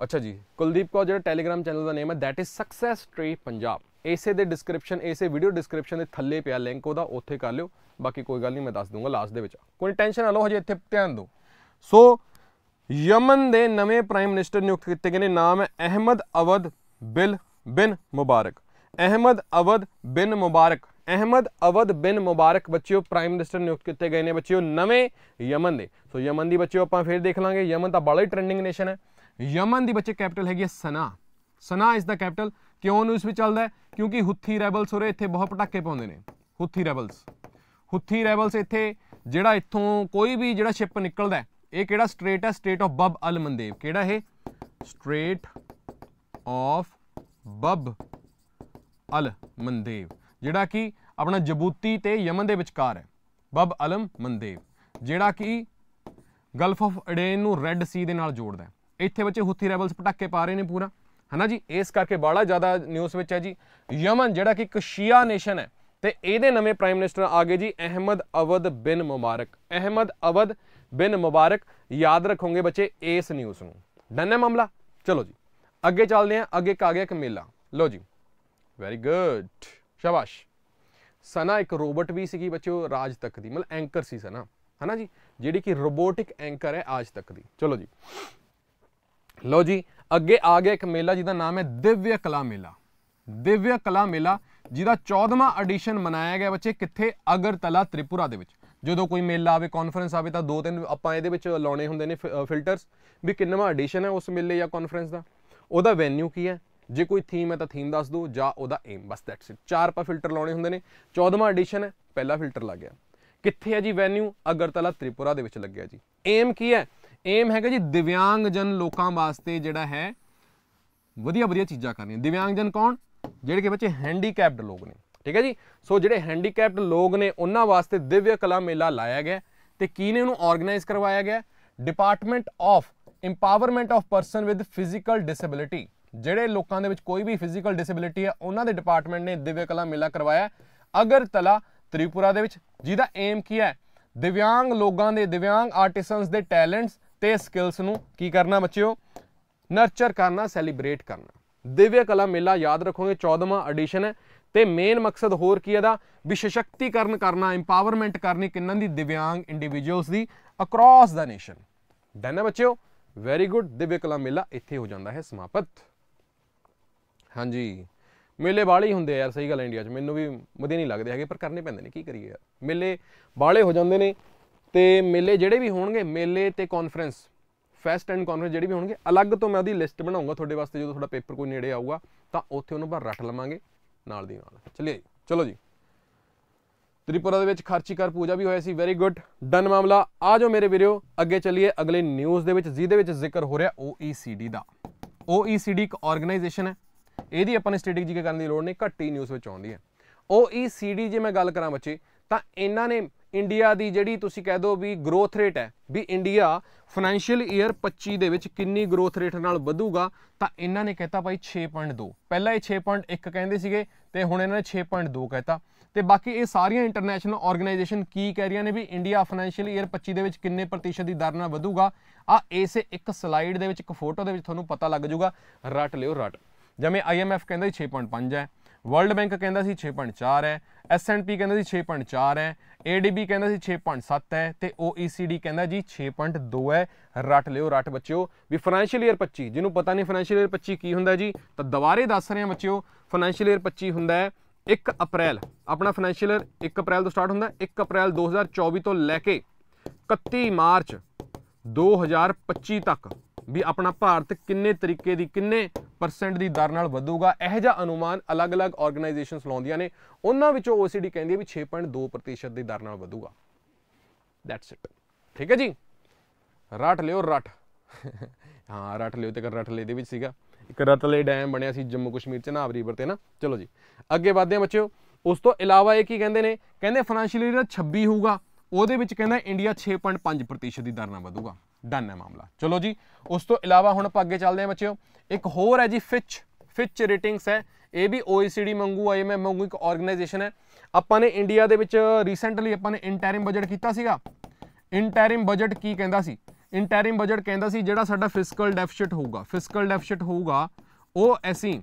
ਅੱਛਾ ਜੀ ਕੁਲਦੀਪ ਕੌਰ ਜਿਹੜਾ ਟੈਲੀਗ੍ਰਾਮ ਚੈਨਲ ਦਾ ਨੇਮ ਹੈ that is success tree Punjab ਇਸੇ ਦੇ ਡਿਸਕ੍ਰਿਪਸ਼ਨ ਇਸੇ ਵੀਡੀਓ ਡਿਸਕ੍ਰਿਪਸ਼ਨ ਦੇ ਥੱਲੇ ਪਿਆ ਲਿੰਕ ਉਹਦਾ ਉੱਥੇ ਕਰ ਲਿਓ ਬਾਕੀ ਕੋਈ ਗੱਲ ਨਹੀਂ ਮੈਂ ਦੱਸ ਦੂੰਗਾ ਲਾਸਟ ਦੇ ਵਿੱਚ ਕੋਈ ਟੈਨਸ਼ਨ ਨਾ ਲਓ ਹਜੇ ਇੱਥੇ ਧਿਆਨ ਦਿਓ ਸੋ ਯਮਨ ਦੇ ਨਵੇਂ ਪ੍ਰਾਈਮ ਮਿਨਿਸਟਰ ਨਿਯੁਕਤ ਕੀਤੇ ਗਏ ਨੇ ਨਾਮ ਹੈ ਅਹਿਮਦ ਅਵਦ ਬਿਲ ਬਿਨ ਮੁਬਾਰਕ ਅਹਿਮਦ ਅਵਦ ਬਿਨ ਮੁਬਾਰਕ ਅਹਿਮਦ ਅਵਦ ਬਿਨ ਮੁਬਾਰਕ ਬੱਚਿਓ ਪ੍ਰਾਈਮ ਮਿਨਿਸਟਰ ਨਿਯੁਕਤ ਕੀਤੇ ਗਏ ਨੇ ਬੱਚਿਓ ਨਵੇਂ ਯਮਨ ਦੇ ਸੋ ਯਮਨ ਦੀ ਬੱਚਿਓ ਆਪਾਂ ਫੇਰ ਦੇਖ ਲਾਂਗੇ ਯਮਨ ਤਾਂ ਬੜਾ ਹੀ ਟ੍ਰੈਂਡਿੰਗ ਨੇਸ਼ਨ ਹੈ ਯਮਨ ਦੀ ਬੱਚੇ ਕੈਪੀਟਲ ਹੈਗੀ ਹੈ ਸਨਾ ਸਨਾ ਇਸ ਦਾ ਕੈਪੀਟਲ ਕਿਉਂ ਨੂੰ ਇਸ ਵਿੱਚ ਚੱਲਦਾ ਕਿਉਂਕਿ ਹੁੱਥੀ ਰੈਬਲਸ ਹੋਰੇ ਇੱਥੇ ਬਹੁਤ ਪਟਾਕੇ ਪਾਉਂਦੇ ਨੇ ਹੁੱਥੀ ਰੈਬਲਸ ਹੁੱਥੀ ਰੈਬਲਸ ਇੱਥੇ ਜਿਹੜਾ ਇੱਥੋਂ ਕੋਈ ਵੀ ਜਿਹੜਾ ਸ਼ਿਪ ਨਿਕਲਦਾ ਇਹ ਕਿਹੜਾ ਸਟ੍ਰੇਟ ਹੈ ਸਟੇਟ ਆਫ ਬਬ ਅਲ ਮੰਦੇਵ ਕਿਹੜਾ ਇਹ ਸਟ੍ਰੇਟ ਆਫ ਬਬ ਅਲ ਮੰਦੇਵ ਜਿਹੜਾ ਕਿ ਆਪਣਾ ਜਬੂਤੀ ਤੇ ਯਮਨ ਦੇ ਵਿਚਕਾਰ ਹੈ ਬਬ ਅਲਮ ਮੰਦੇਵ ਜਿਹੜਾ ਕਿ ਗਲਫ ਆਫ ਅਡੇਨ ਨੂੰ ਰੈੱਡ ਸੀ ਦੇ ਨਾਲ ਜੋੜਦਾ ਹੈ ਇੱਥੇ ਬੱਚੇ ਹੁਥੀ ਰੈਬਲਸ ਪਟਾਕੇ ਪਾ ਰਹੇ ਨੇ ਪੂਰਾ ਹਨਾ ਜੀ ਇਸ ਕਰਕੇ ਬੜਾ ਜ਼ਿਆਦਾ ਨਿਊਜ਼ ਵਿੱਚ ਹੈ ਜੀ ਯਮਨ ਜਿਹੜਾ ਕਿ ਇੱਕ ਸ਼ੀਆ ਨੇਸ਼ਨ ਹੈ ਤੇ ਇਹਦੇ ਨਵੇਂ ਪ੍ਰਾਈਮ ਮਿਨਿਸਟਰ ਆ ਗਏ ਜੀ ਅਹਿਮਦ ਅਵਦ ਬਿਨ ਮੁਬਾਰਕ ਅਹਿਮਦ ਅਵਦ ਬਿਨ ਮੁਬਾਰਕ ਯਾਦ ਰੱਖੋਗੇ ਬੱਚੇ ਇਸ ਨਿਊਜ਼ ਨੂੰ ਡਨ ਹੈ ਮਾਮਲਾ ਚਲੋ ਜੀ ਅੱਗੇ ਚੱਲਦੇ ਆਂ ਅੱਗੇ ਕਾ ਗਿਆ ਇੱਕ ਮੇਲਾ ਲੋ ਜੀ ਵੈਰੀ ਗੁੱਡ ਸ਼ਾਬਾਸ਼ ਸਨਾ ਇੱਕ ਰੋਬੋਟ ਵੀ ਸੀਗੀ ਬੱਚਿਓ ਰਾਜ ਤੱਕ ਦੀ ਮਤਲਬ ਐਂਕਰ ਸੀ ਸਨਾ ਹਨਾ ਜੀ ਜਿਹੜੀ ਕਿ ਰੋਬੋਟਿਕ ਐਂਕਰ ਹੈ ਆਜ ਤੱਕ ਦੀ ਚਲੋ ਜੀ ਲੋ ਜੀ ਅੱਗੇ ਆ ਗਿਆ ਇੱਕ ਮੇਲਾ ਜਿਹਦਾ ਨਾਮ ਹੈ ਦਿਵਯ ਕਲਾ ਮੇਲਾ ਦਿਵਯ ਕਲਾ ਮੇਲਾ ਜਿਹਦਾ 14ਵਾਂ ਐਡੀਸ਼ਨ ਮਨਾਇਆ ਗਿਆ ਬੱਚੇ ਕਿੱਥੇ ਅਗਰਤਲਾ ਤ੍ਰਿਪੁਰਾ ਦੇ ਵਿੱਚ ਜਦੋਂ ਕੋਈ ਮੇਲਾ ਆਵੇ ਕਾਨਫਰੰਸ ਆਵੇ ਤਾਂ ਦੋ ਤਿੰਨ ਆਪਾਂ ਇਹਦੇ ਵਿੱਚ ਲਾਉਣੇ ਹੁੰਦੇ ਨੇ ਫਿਲਟਰਸ ਵੀ ਕਿੰਨਵਾਂ ਐਡੀਸ਼ਨ ਹੈ ਉਸ ਮੇਲੇ ਜਾਂ ਕਾਨਫਰੰਸ ਦਾ ਉਹਦਾ ਵੈਨਿਊ ਕੀ ਹੈ ਜੇ ਕੋਈ ਥੀਮ ਹੈ ਤਾਂ ਥੀਮ ਦੱਸ ਦੋ ਜਾਂ ਉਹਦਾ ਏਮ ਬਸ ਦੈਟਸ ਇਟ ਚਾਰ ਪਾ ਫਿਲਟਰ ਲਾਉਣੇ ਹੁੰਦੇ ਨੇ 14ਵਾਂ ਐਡੀਸ਼ਨ ਹੈ ਪਹਿਲਾ ਫਿਲਟਰ ਲੱਗ ਗਿਆ ਕਿੱਥੇ ਹੈ ਜੀ ਵੈਨਿਊ ਅਗਰਤਲਾ ਤ੍ਰਿਪੁਰਾ ਦੇ ਵਿੱਚ ਲੱਗਿਆ ਜੀ ਏਮ ਕੀ ਹੈ ਏਮ ਹੈਗਾ ਜੀ ਦਿਵਿਆਂਗ ਜਨ ਲੋਕਾਂ ਵਾਸਤੇ ਜਿਹੜਾ ਹੈ ਵਧੀਆ ਵਧੀਆ ਚੀਜ਼ਾਂ ਕਰਨੀਆਂ ਦਿਵਿਆਂਗ ਜਨ ਕੌਣ ਜਿਹੜੇ ਕਿ ਬੱਚੇ ਹੈਂਡੀਕੈਪਡ ਲੋਕ ਨੇ ਠੀਕ ਹੈ ਜੀ ਸੋ ਜਿਹੜੇ ਹੈਂਡੀਕੈਪਡ ਲੋਕ ਨੇ ਉਹਨਾਂ ਵਾਸਤੇ ਦਿਵਯ ਕਲਾ ਮੇਲਾ ਲਾਇਆ ਗਿਆ ਤੇ ਕੀ ਨੇ ਉਹਨੂੰ ਆਰਗੇਨਾਈਜ਼ ਕਰਵਾਇਆ ਗਿਆ department of empowerment of person with physical disability ਜਿਹੜੇ ਲੋਕਾਂ ਦੇ ਵਿੱਚ ਕੋਈ ਵੀ ਫਿਜ਼ੀਕਲ ਡਿਸੇਬਿਲਿਟੀ ਹੈ ਉਹਨਾਂ ਦੇ ਡਿਪਾਰਟਮੈਂਟ ਨੇ ਦਿਵਯ ਕਲਾ ਮੇਲਾ ਕਰਵਾਇਆ ਅਗਰਤਲਾ ਤ੍ਰਿਪੁਰਾ ਦੇ ਵਿੱਚ ਜਿਹਦਾ ਏਮ ਕੀ ਹੈ ਦਿਵਿਆਂਗ ਲੋਕਾਂ ਦੇ ਦਿਵਿਆਂਗ ਆਰਟਿਸਨਸ ਦੇ ਟੈਲੈਂਟਸ ਤੇ ਸਕਿੱਲਸ ਨੂੰ ਕੀ ਕਰਨਾ ਬੱਚਿਓ ਨਰਚਰ ਕਰਨਾ ਸੈਲੀਬ੍ਰੇਟ ਕਰਨਾ ਦਿਵਯ ਕਲਾ ਮੇਲਾ ਯਾਦ ਰੱਖੋਗੇ 14ਵਾਂ ਐਡੀਸ਼ਨ ਹੈ ਤੇ ਮੇਨ ਮਕਸਦ ਹੋਰ ਕੀ ਇਹਦਾ ਦਾ ਵਿਸ਼ੇਸ਼ਕਤੀਕਰਨ ਕਰਨਾ ਇੰਪਾਵਰਮੈਂਟ ਕਰਨੀ ਕਿੰਨਾਂ ਦੀ ਦਿਵਯਾਂਗ ਇੰਡੀਵਿਜੂਅਲਸ ਦੀ ਅਕ੍ਰੋਸ ਦਾ ਨੇਸ਼ਨ ਡਨ ਹੈ ਬੱਚਿਓ ਵੈਰੀ ਗੁੱਡ ਦਿਵਯ ਕਲਾ ਮੇਲਾ ਇੱਥੇ ਹੋ ਜਾਂਦਾ ਹੈ ਸਮਾਪਤ ਹਾਂਜੀ ਮੇਲੇ ਬਾਲੇ ਹੁੰਦੇ ਹੁੰਦੇ ਯਾਰ ਸਹੀ ਗੱਲ ਇੰਡੀਆ 'ਚ ਮੈਨੂੰ ਵੀ ਵਧੀਆ ਨਹੀਂ ਲੱਗਦੇ ਹੈਗੇ ਪਰ ਕਰਨੇ ਪੈਂਦੇ ਨੇ ਕੀ ਕਰੀਏ ਯਾਰ ਮੇਲੇ ਬਾਲੇ ਹੋ ਜਾਂਦੇ ਨੇ ਤੇ ਮੇਲੇ ਜਿਹੜੇ ਵੀ ਹੋਣਗੇ ਮੇਲੇ ਤੇ ਕਾਨਫਰੰਸ ਫੈਸਟ ਐਂਡ ਕਾਨਫਰੰਸ ਜਿਹੜੇ ਵੀ ਹੋਣਗੇ ਅਲੱਗ ਤੋਂ ਮੈਂ ਉਹਦੀ ਲਿਸਟ ਬਣਾਉਂਗਾ ਤੁਹਾਡੇ ਵਾਸਤੇ ਜਦੋਂ ਤੁਹਾਡਾ ਪੇਪਰ ਕੋਈ ਨੇੜੇ ਆਊਗਾ ਤਾਂ ਉੱਥੇ ਉਹਨੂੰ ਭਰ ਰੱਟ ਲਵਾਂਗੇ ਨਾਲ ਦੀ ਨਾਲ ਚਲਿਏ ਚਲੋ ਜੀ ਤ੍ਰਿਪੁਰਾ ਦੇ ਵਿੱਚ ਖਰਚੀ ਕਰ ਪੂਜਾ ਵੀ ਹੋਇਆ ਸੀ ਵੈਰੀ ਗੁੱਡ ਡਨ ਮਾਮਲਾ ਆ ਜਾਓ ਮੇਰੇ ਵੀਰੋ ਅੱਗੇ ਚੱਲੀਏ ਅਗਲੇ ਨਿਊਜ਼ ਦੇ ਵਿੱਚ ਜਿਹਦੇ ਵਿੱਚ ਜ਼ਿਕਰ ਹੋ ਰਿਹਾ OECD ਦਾ OECD ਇੱਕ ਆਰਗੇਨਾਈਜੇਸ਼ਨ ਹੈ ਇਹਦੀ ਆਪਾਂ ਨੇ ਸਟ੍ਰੈਟੇਜੀ ਕਰਨ ਦੀ ਲੋੜ ਨਹੀਂ ਘੱਟੀ ਨਿਊਜ਼ ਵਿੱਚ ਆਉਂਦੀ ਹੈ OECD ਜੇ ਮੈਂ ਗੱਲ ਕਰਾਂ ਬੱਚੇ ਤਾਂ ਇਹਨਾਂ ਨੇ ਇੰਡੀਆ ਦੀ ਜਿਹੜੀ ਤੁਸੀਂ ਕਹਿ ਦੋ ਵੀ ਗਰੋਥ ਰੇਟ ਹੈ ਵੀ ਇੰਡੀਆ ਫਾਈਨੈਂਸ਼ੀਅਲ ਈਅਰ 25 ਦੇ ਵਿੱਚ ਕਿੰਨੀ ਗਰੋਥ ਰੇਟ ਨਾਲ ਵਧੂਗਾ ਤਾਂ ਇਹਨਾਂ ਨੇ ਕਹਿਤਾ ਭਾਈ 6.2 ਪਹਿਲਾਂ ਇਹ 6.1 ਕਹਿੰਦੇ ਸੀਗੇ ਤੇ ਹੁਣ ਇਹਨਾਂ ਨੇ 6.2 ਕਹਿਤਾ ਤੇ ਬਾਕੀ ਇਹ ਸਾਰੀਆਂ ਇੰਟਰਨੈਸ਼ਨਲ ਆਰਗੇਨਾਈਜੇਸ਼ਨ ਕੀ ਕਹਿ ਰਹੀਆਂ ਨੇ ਵੀ ਇੰਡੀਆ ਫਾਈਨੈਂਸ਼ੀਅਲ ਈਅਰ 25 ਦੇ ਵਿੱਚ ਕਿੰਨੇ ਪ੍ਰਤੀਸ਼ਤ ਦੀ ਦਰ ਨਾਲ ਵਧੂਗਾ ਆ ਇਸੇ ਇੱਕ ਸਲਾਈਡ ਦੇ ਵਿੱਚ ਇੱਕ ਫੋਟੋ ਦੇ ਵਿੱਚ ਤੁਹਾਨੂੰ ਪਤਾ ਲੱਗ ਜਾਊਗਾ ਰਟ ਲਿਓ ਰਟ ਜਿਵੇਂ ਆਈਐਮਐਫ ਕਹਿੰਦਾ 6.5 ਹੈ ਵਰਲਡ ਬੈਂਕ ਕਹਿੰਦਾ ਸੀ 6.4 ਹੈ ਐਸ ਐਂਡ ਪੀ ਕਹਿੰਦਾ ਸੀ 6.4 ਹੈ ਏਡੀਬੀ ਕਹਿੰਦਾ ਸੀ 6.7 ਹੈ ਤੇ ਓਈਸੀਡੀ e ਕਹਿੰਦਾ ਜੀ 6.2 ਹੈ ਰੱਟ ਲਿਓ ਰੱਟ ਬੱਚਿਓ ਵੀ ਫਾਈਨੈਂਸ਼ੀਅਲ ਈਅਰ 25 ਜਿਹਨੂੰ ਪਤਾ ਨਹੀਂ ਫਾਈਨੈਂਸ਼ੀਅਲ ਈਅਰ 25 ਕੀ ਹੁੰਦਾ ਜੀ ਤਾਂ ਦੁਬਾਰੇ ਦੱਸ ਰਹੇ ਹਾਂ ਬੱਚਿਓ ਫਾਈਨੈਂਸ਼ੀਅਲ ਈਅਰ 25 ਹੁੰਦਾ ਹੈ 1 ਅਪ੍ਰੈਲ ਆਪਣਾ ਫਾਈਨੈਂਸ਼ੀਅਲ ਈਅਰ 1 ਅਪ੍ਰੈਲ ਤੋਂ ਸਟਾਰਟ ਹੁੰਦਾ 1 ਅਪ੍ਰੈਲ 2024 ਤੋਂ ਲੈ ਕੇ 31 ਮਾਰਚ 2025 ਤੱਕ ਵੀ ਆਪਣਾ ਭਾਰਤ ਕਿੰਨੇ ਤਰੀਕੇ ਦੀ ਕਿੰਨੇ ਪਰਸੈਂਟ ਦੀ ਦਰ ਨਾਲ ਵਧੂਗਾ ਇਹ ਜਿਹਾ ਅਨੁਮਾਨ ਅਲੱਗ-ਅਲੱਗ ਆਰਗੇਨਾਈਜੇਸ਼ਨਸ ਲਾਉਂਦੀਆਂ ਨੇ ਉਹਨਾਂ ਵਿੱਚੋਂ OECD ਕਹਿੰਦੀ ਹੈ ਵੀ 6.2% ਦੀ ਦਰ ਨਾਲ ਵਧੂਗਾ ਦੈਟਸ ਇਟ ਠੀਕ ਹੈ ਜੀ ਰਟ ਲਿਓ ਰਟ ਹਾਂ ਰਟ ਲਿਓ ਤੇ ਕਰ ਰਟਲੇ ਦੇ ਵਿੱਚ ਸੀਗਾ ਇੱਕ ਰਤਲੇ ਡੈਮ ਬਣਿਆ ਸੀ ਜੰਮੂ ਕਸ਼ਮੀਰ ਚ ਨਾਬ ਰਿਵਰ ਤੇ ਨਾ ਚਲੋ ਜੀ ਅੱਗੇ ਵਧਦੇ ਆ ਬੱਚਿਓ ਉਸ ਤੋਂ ਇਲਾਵਾ ਇਹ ਕੀ ਕਹਿੰਦੇ ਨੇ ਕਹਿੰਦੇ ਫਾਈਨੈਂਸ਼ੀਅਲ ਇਅਰ 26 ਹੋਊਗਾ ਉਹਦੇ ਵਿੱਚ ਕਹਿੰਦਾ ਇੰਡੀਆ 6.5% ਦੀ ਦਰ ਨਾਲ ਵਧੂਗਾ ਡਨ ਹੈ ਮਾਮਲਾ ਚਲੋ ਜੀ ਉਸ ਤੋਂ ਇਲਾਵਾ ਹੁਣ ਆਪਾਂ ਅੱਗੇ ਚੱਲਦੇ ਹਾਂ ਬੱਚਿਓ ਇੱਕ ਹੋਰ ਹੈ ਜੀ ਫਿਚ ਫਿਚ ਰੇਟਿੰਗਸ ਹੈ ਇਹ ਵੀ OECD ਮੰਗੂ ਮੈਂ ਮੰਗੂ ਇੱਕ ਆਰਗੇਨਾਈਜੇਸ਼ਨ ਹੈ ਆਪਾਂ ਨੇ ਇੰਡੀਆ ਦੇ ਵਿੱਚ ਰੀਸੈਂਟਲੀ ਆਪਾਂ ਨੇ ਇੰਟੈਰਿਮ ਬਜਟ ਕੀਤਾ ਸੀਗਾ ਇੰਟੈਰਿਮ ਬਜਟ ਕੀ ਕਹਿੰਦਾ ਸੀ ਇੰਟੈਰਿਮ ਬਜਟ ਕਹਿੰਦਾ ਸੀ ਜਿਹੜਾ ਸਾਡਾ ਫਿਸਕਲ ਡੈਫਿਸਿਟ ਹੋਊਗਾ ਫਿਸਕਲ ਡੈਫਿਸਿਟ ਹੋਊਗਾ ਉਹ ਅਸੀਂ